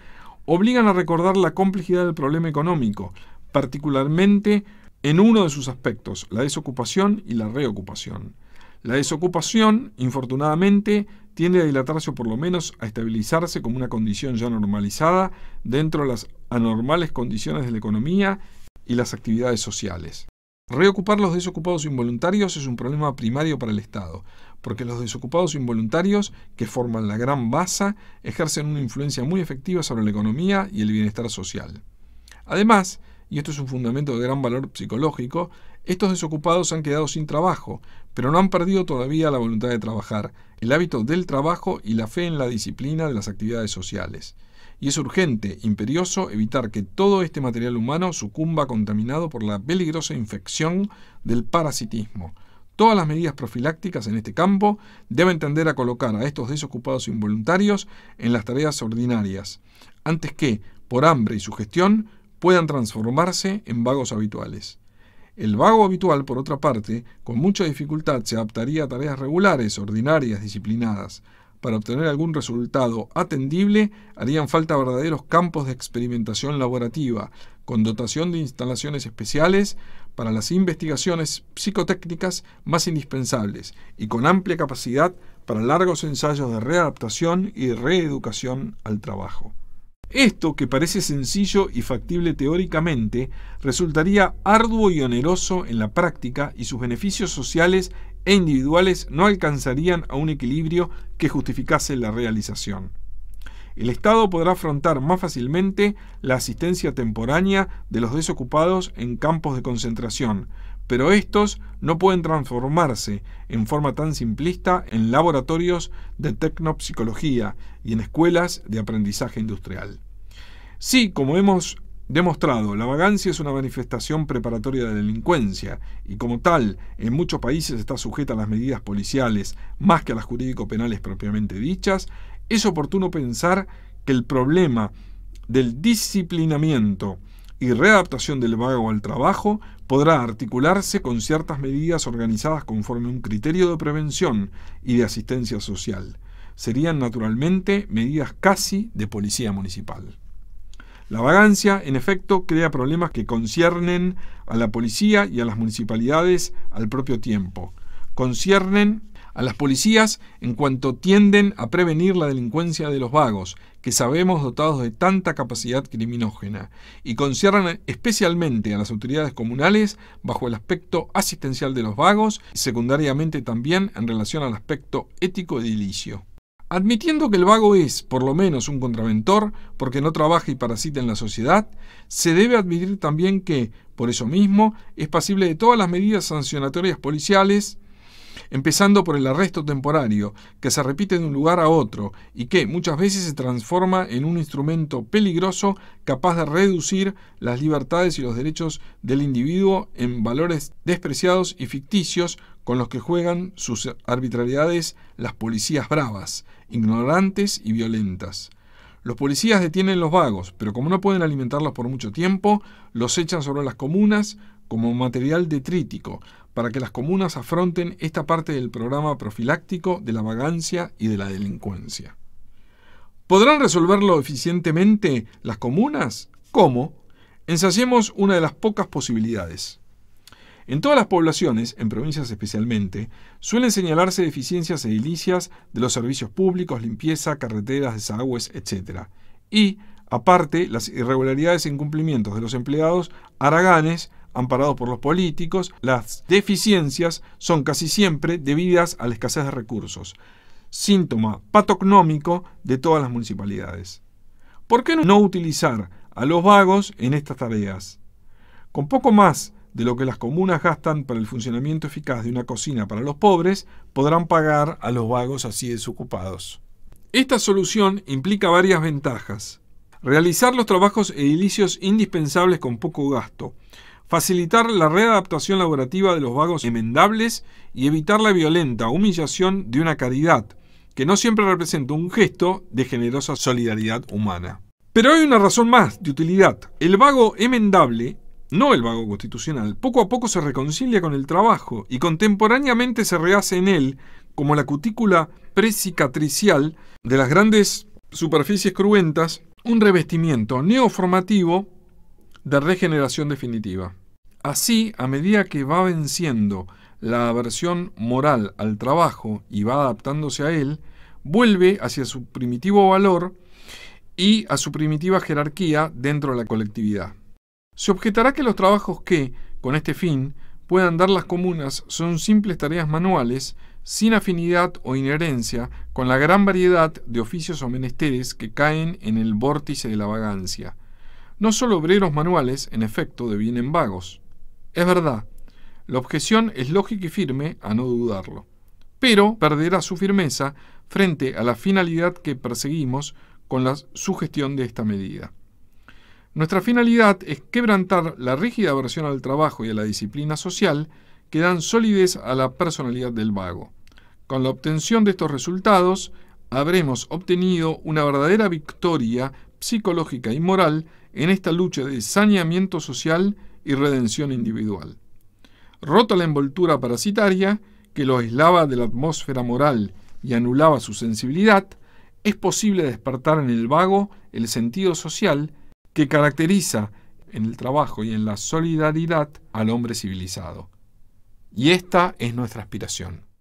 obligan a recordar la complejidad del problema económico, particularmente en uno de sus aspectos, la desocupación y la reocupación. La desocupación, infortunadamente, tiende a dilatarse o por lo menos a estabilizarse como una condición ya normalizada dentro de las anormales condiciones de la economía y las actividades sociales. Reocupar los desocupados involuntarios es un problema primario para el Estado, porque los desocupados involuntarios, que forman la gran masa, ejercen una influencia muy efectiva sobre la economía y el bienestar social. Además, y esto es un fundamento de gran valor psicológico, estos desocupados han quedado sin trabajo, pero no han perdido todavía la voluntad de trabajar, el hábito del trabajo y la fe en la disciplina de las actividades sociales y es urgente, imperioso, evitar que todo este material humano sucumba contaminado por la peligrosa infección del parasitismo. Todas las medidas profilácticas en este campo deben tender a colocar a estos desocupados involuntarios en las tareas ordinarias, antes que, por hambre y sugestión, puedan transformarse en vagos habituales. El vago habitual, por otra parte, con mucha dificultad se adaptaría a tareas regulares, ordinarias, disciplinadas para obtener algún resultado atendible harían falta verdaderos campos de experimentación laborativa, con dotación de instalaciones especiales para las investigaciones psicotécnicas más indispensables y con amplia capacidad para largos ensayos de readaptación y reeducación al trabajo. Esto, que parece sencillo y factible teóricamente, resultaría arduo y oneroso en la práctica y sus beneficios sociales e individuales no alcanzarían a un equilibrio que justificase la realización. El Estado podrá afrontar más fácilmente la asistencia temporánea de los desocupados en campos de concentración, pero estos no pueden transformarse en forma tan simplista en laboratorios de tecnopsicología y en escuelas de aprendizaje industrial. Sí, como hemos Demostrado, la vagancia es una manifestación preparatoria de la delincuencia y como tal, en muchos países está sujeta a las medidas policiales más que a las jurídico-penales propiamente dichas, es oportuno pensar que el problema del disciplinamiento y readaptación del vago al trabajo podrá articularse con ciertas medidas organizadas conforme a un criterio de prevención y de asistencia social. Serían naturalmente medidas casi de policía municipal. La vagancia, en efecto, crea problemas que conciernen a la policía y a las municipalidades al propio tiempo. Conciernen a las policías en cuanto tienden a prevenir la delincuencia de los vagos, que sabemos dotados de tanta capacidad criminógena, y conciernen especialmente a las autoridades comunales bajo el aspecto asistencial de los vagos y secundariamente también en relación al aspecto ético edilicio. Admitiendo que el vago es, por lo menos, un contraventor, porque no trabaja y parasita en la sociedad, se debe admitir también que, por eso mismo, es pasible de todas las medidas sancionatorias policiales, empezando por el arresto temporario, que se repite de un lugar a otro y que muchas veces se transforma en un instrumento peligroso capaz de reducir las libertades y los derechos del individuo en valores despreciados y ficticios con los que juegan sus arbitrariedades las policías bravas, ignorantes y violentas. Los policías detienen los vagos, pero como no pueden alimentarlos por mucho tiempo, los echan sobre las comunas como material detrítico, para que las comunas afronten esta parte del programa profiláctico de la vagancia y de la delincuencia. ¿Podrán resolverlo eficientemente las comunas? ¿Cómo? Ensayemos una de las pocas posibilidades. En todas las poblaciones, en provincias especialmente, suelen señalarse deficiencias edilicias de los servicios públicos, limpieza, carreteras, desagües, etc. Y, aparte, las irregularidades e incumplimientos de los empleados araganes, amparados por los políticos, las deficiencias son casi siempre debidas a la escasez de recursos, síntoma patognómico de todas las municipalidades. ¿Por qué no utilizar a los vagos en estas tareas? Con poco más de lo que las comunas gastan para el funcionamiento eficaz de una cocina para los pobres, podrán pagar a los vagos así desocupados. Esta solución implica varias ventajas. Realizar los trabajos edilicios indispensables con poco gasto, facilitar la readaptación laborativa de los vagos emendables y evitar la violenta humillación de una caridad, que no siempre representa un gesto de generosa solidaridad humana. Pero hay una razón más de utilidad. El vago emendable no el vago constitucional, poco a poco se reconcilia con el trabajo y contemporáneamente se rehace en él como la cutícula precicatricial de las grandes superficies cruentas un revestimiento neoformativo de regeneración definitiva. Así, a medida que va venciendo la aversión moral al trabajo y va adaptándose a él, vuelve hacia su primitivo valor y a su primitiva jerarquía dentro de la colectividad. Se objetará que los trabajos que, con este fin, puedan dar las comunas son simples tareas manuales, sin afinidad o inherencia con la gran variedad de oficios o menesteres que caen en el vórtice de la vagancia. No solo obreros manuales, en efecto, devienen vagos. Es verdad, la objeción es lógica y firme, a no dudarlo, pero perderá su firmeza frente a la finalidad que perseguimos con la sugestión de esta medida. Nuestra finalidad es quebrantar la rígida aversión al trabajo y a la disciplina social que dan solidez a la personalidad del vago. Con la obtención de estos resultados, habremos obtenido una verdadera victoria psicológica y moral en esta lucha de saneamiento social y redención individual. Rota la envoltura parasitaria que lo aislaba de la atmósfera moral y anulaba su sensibilidad, es posible despertar en el vago el sentido social que caracteriza en el trabajo y en la solidaridad al hombre civilizado. Y esta es nuestra aspiración.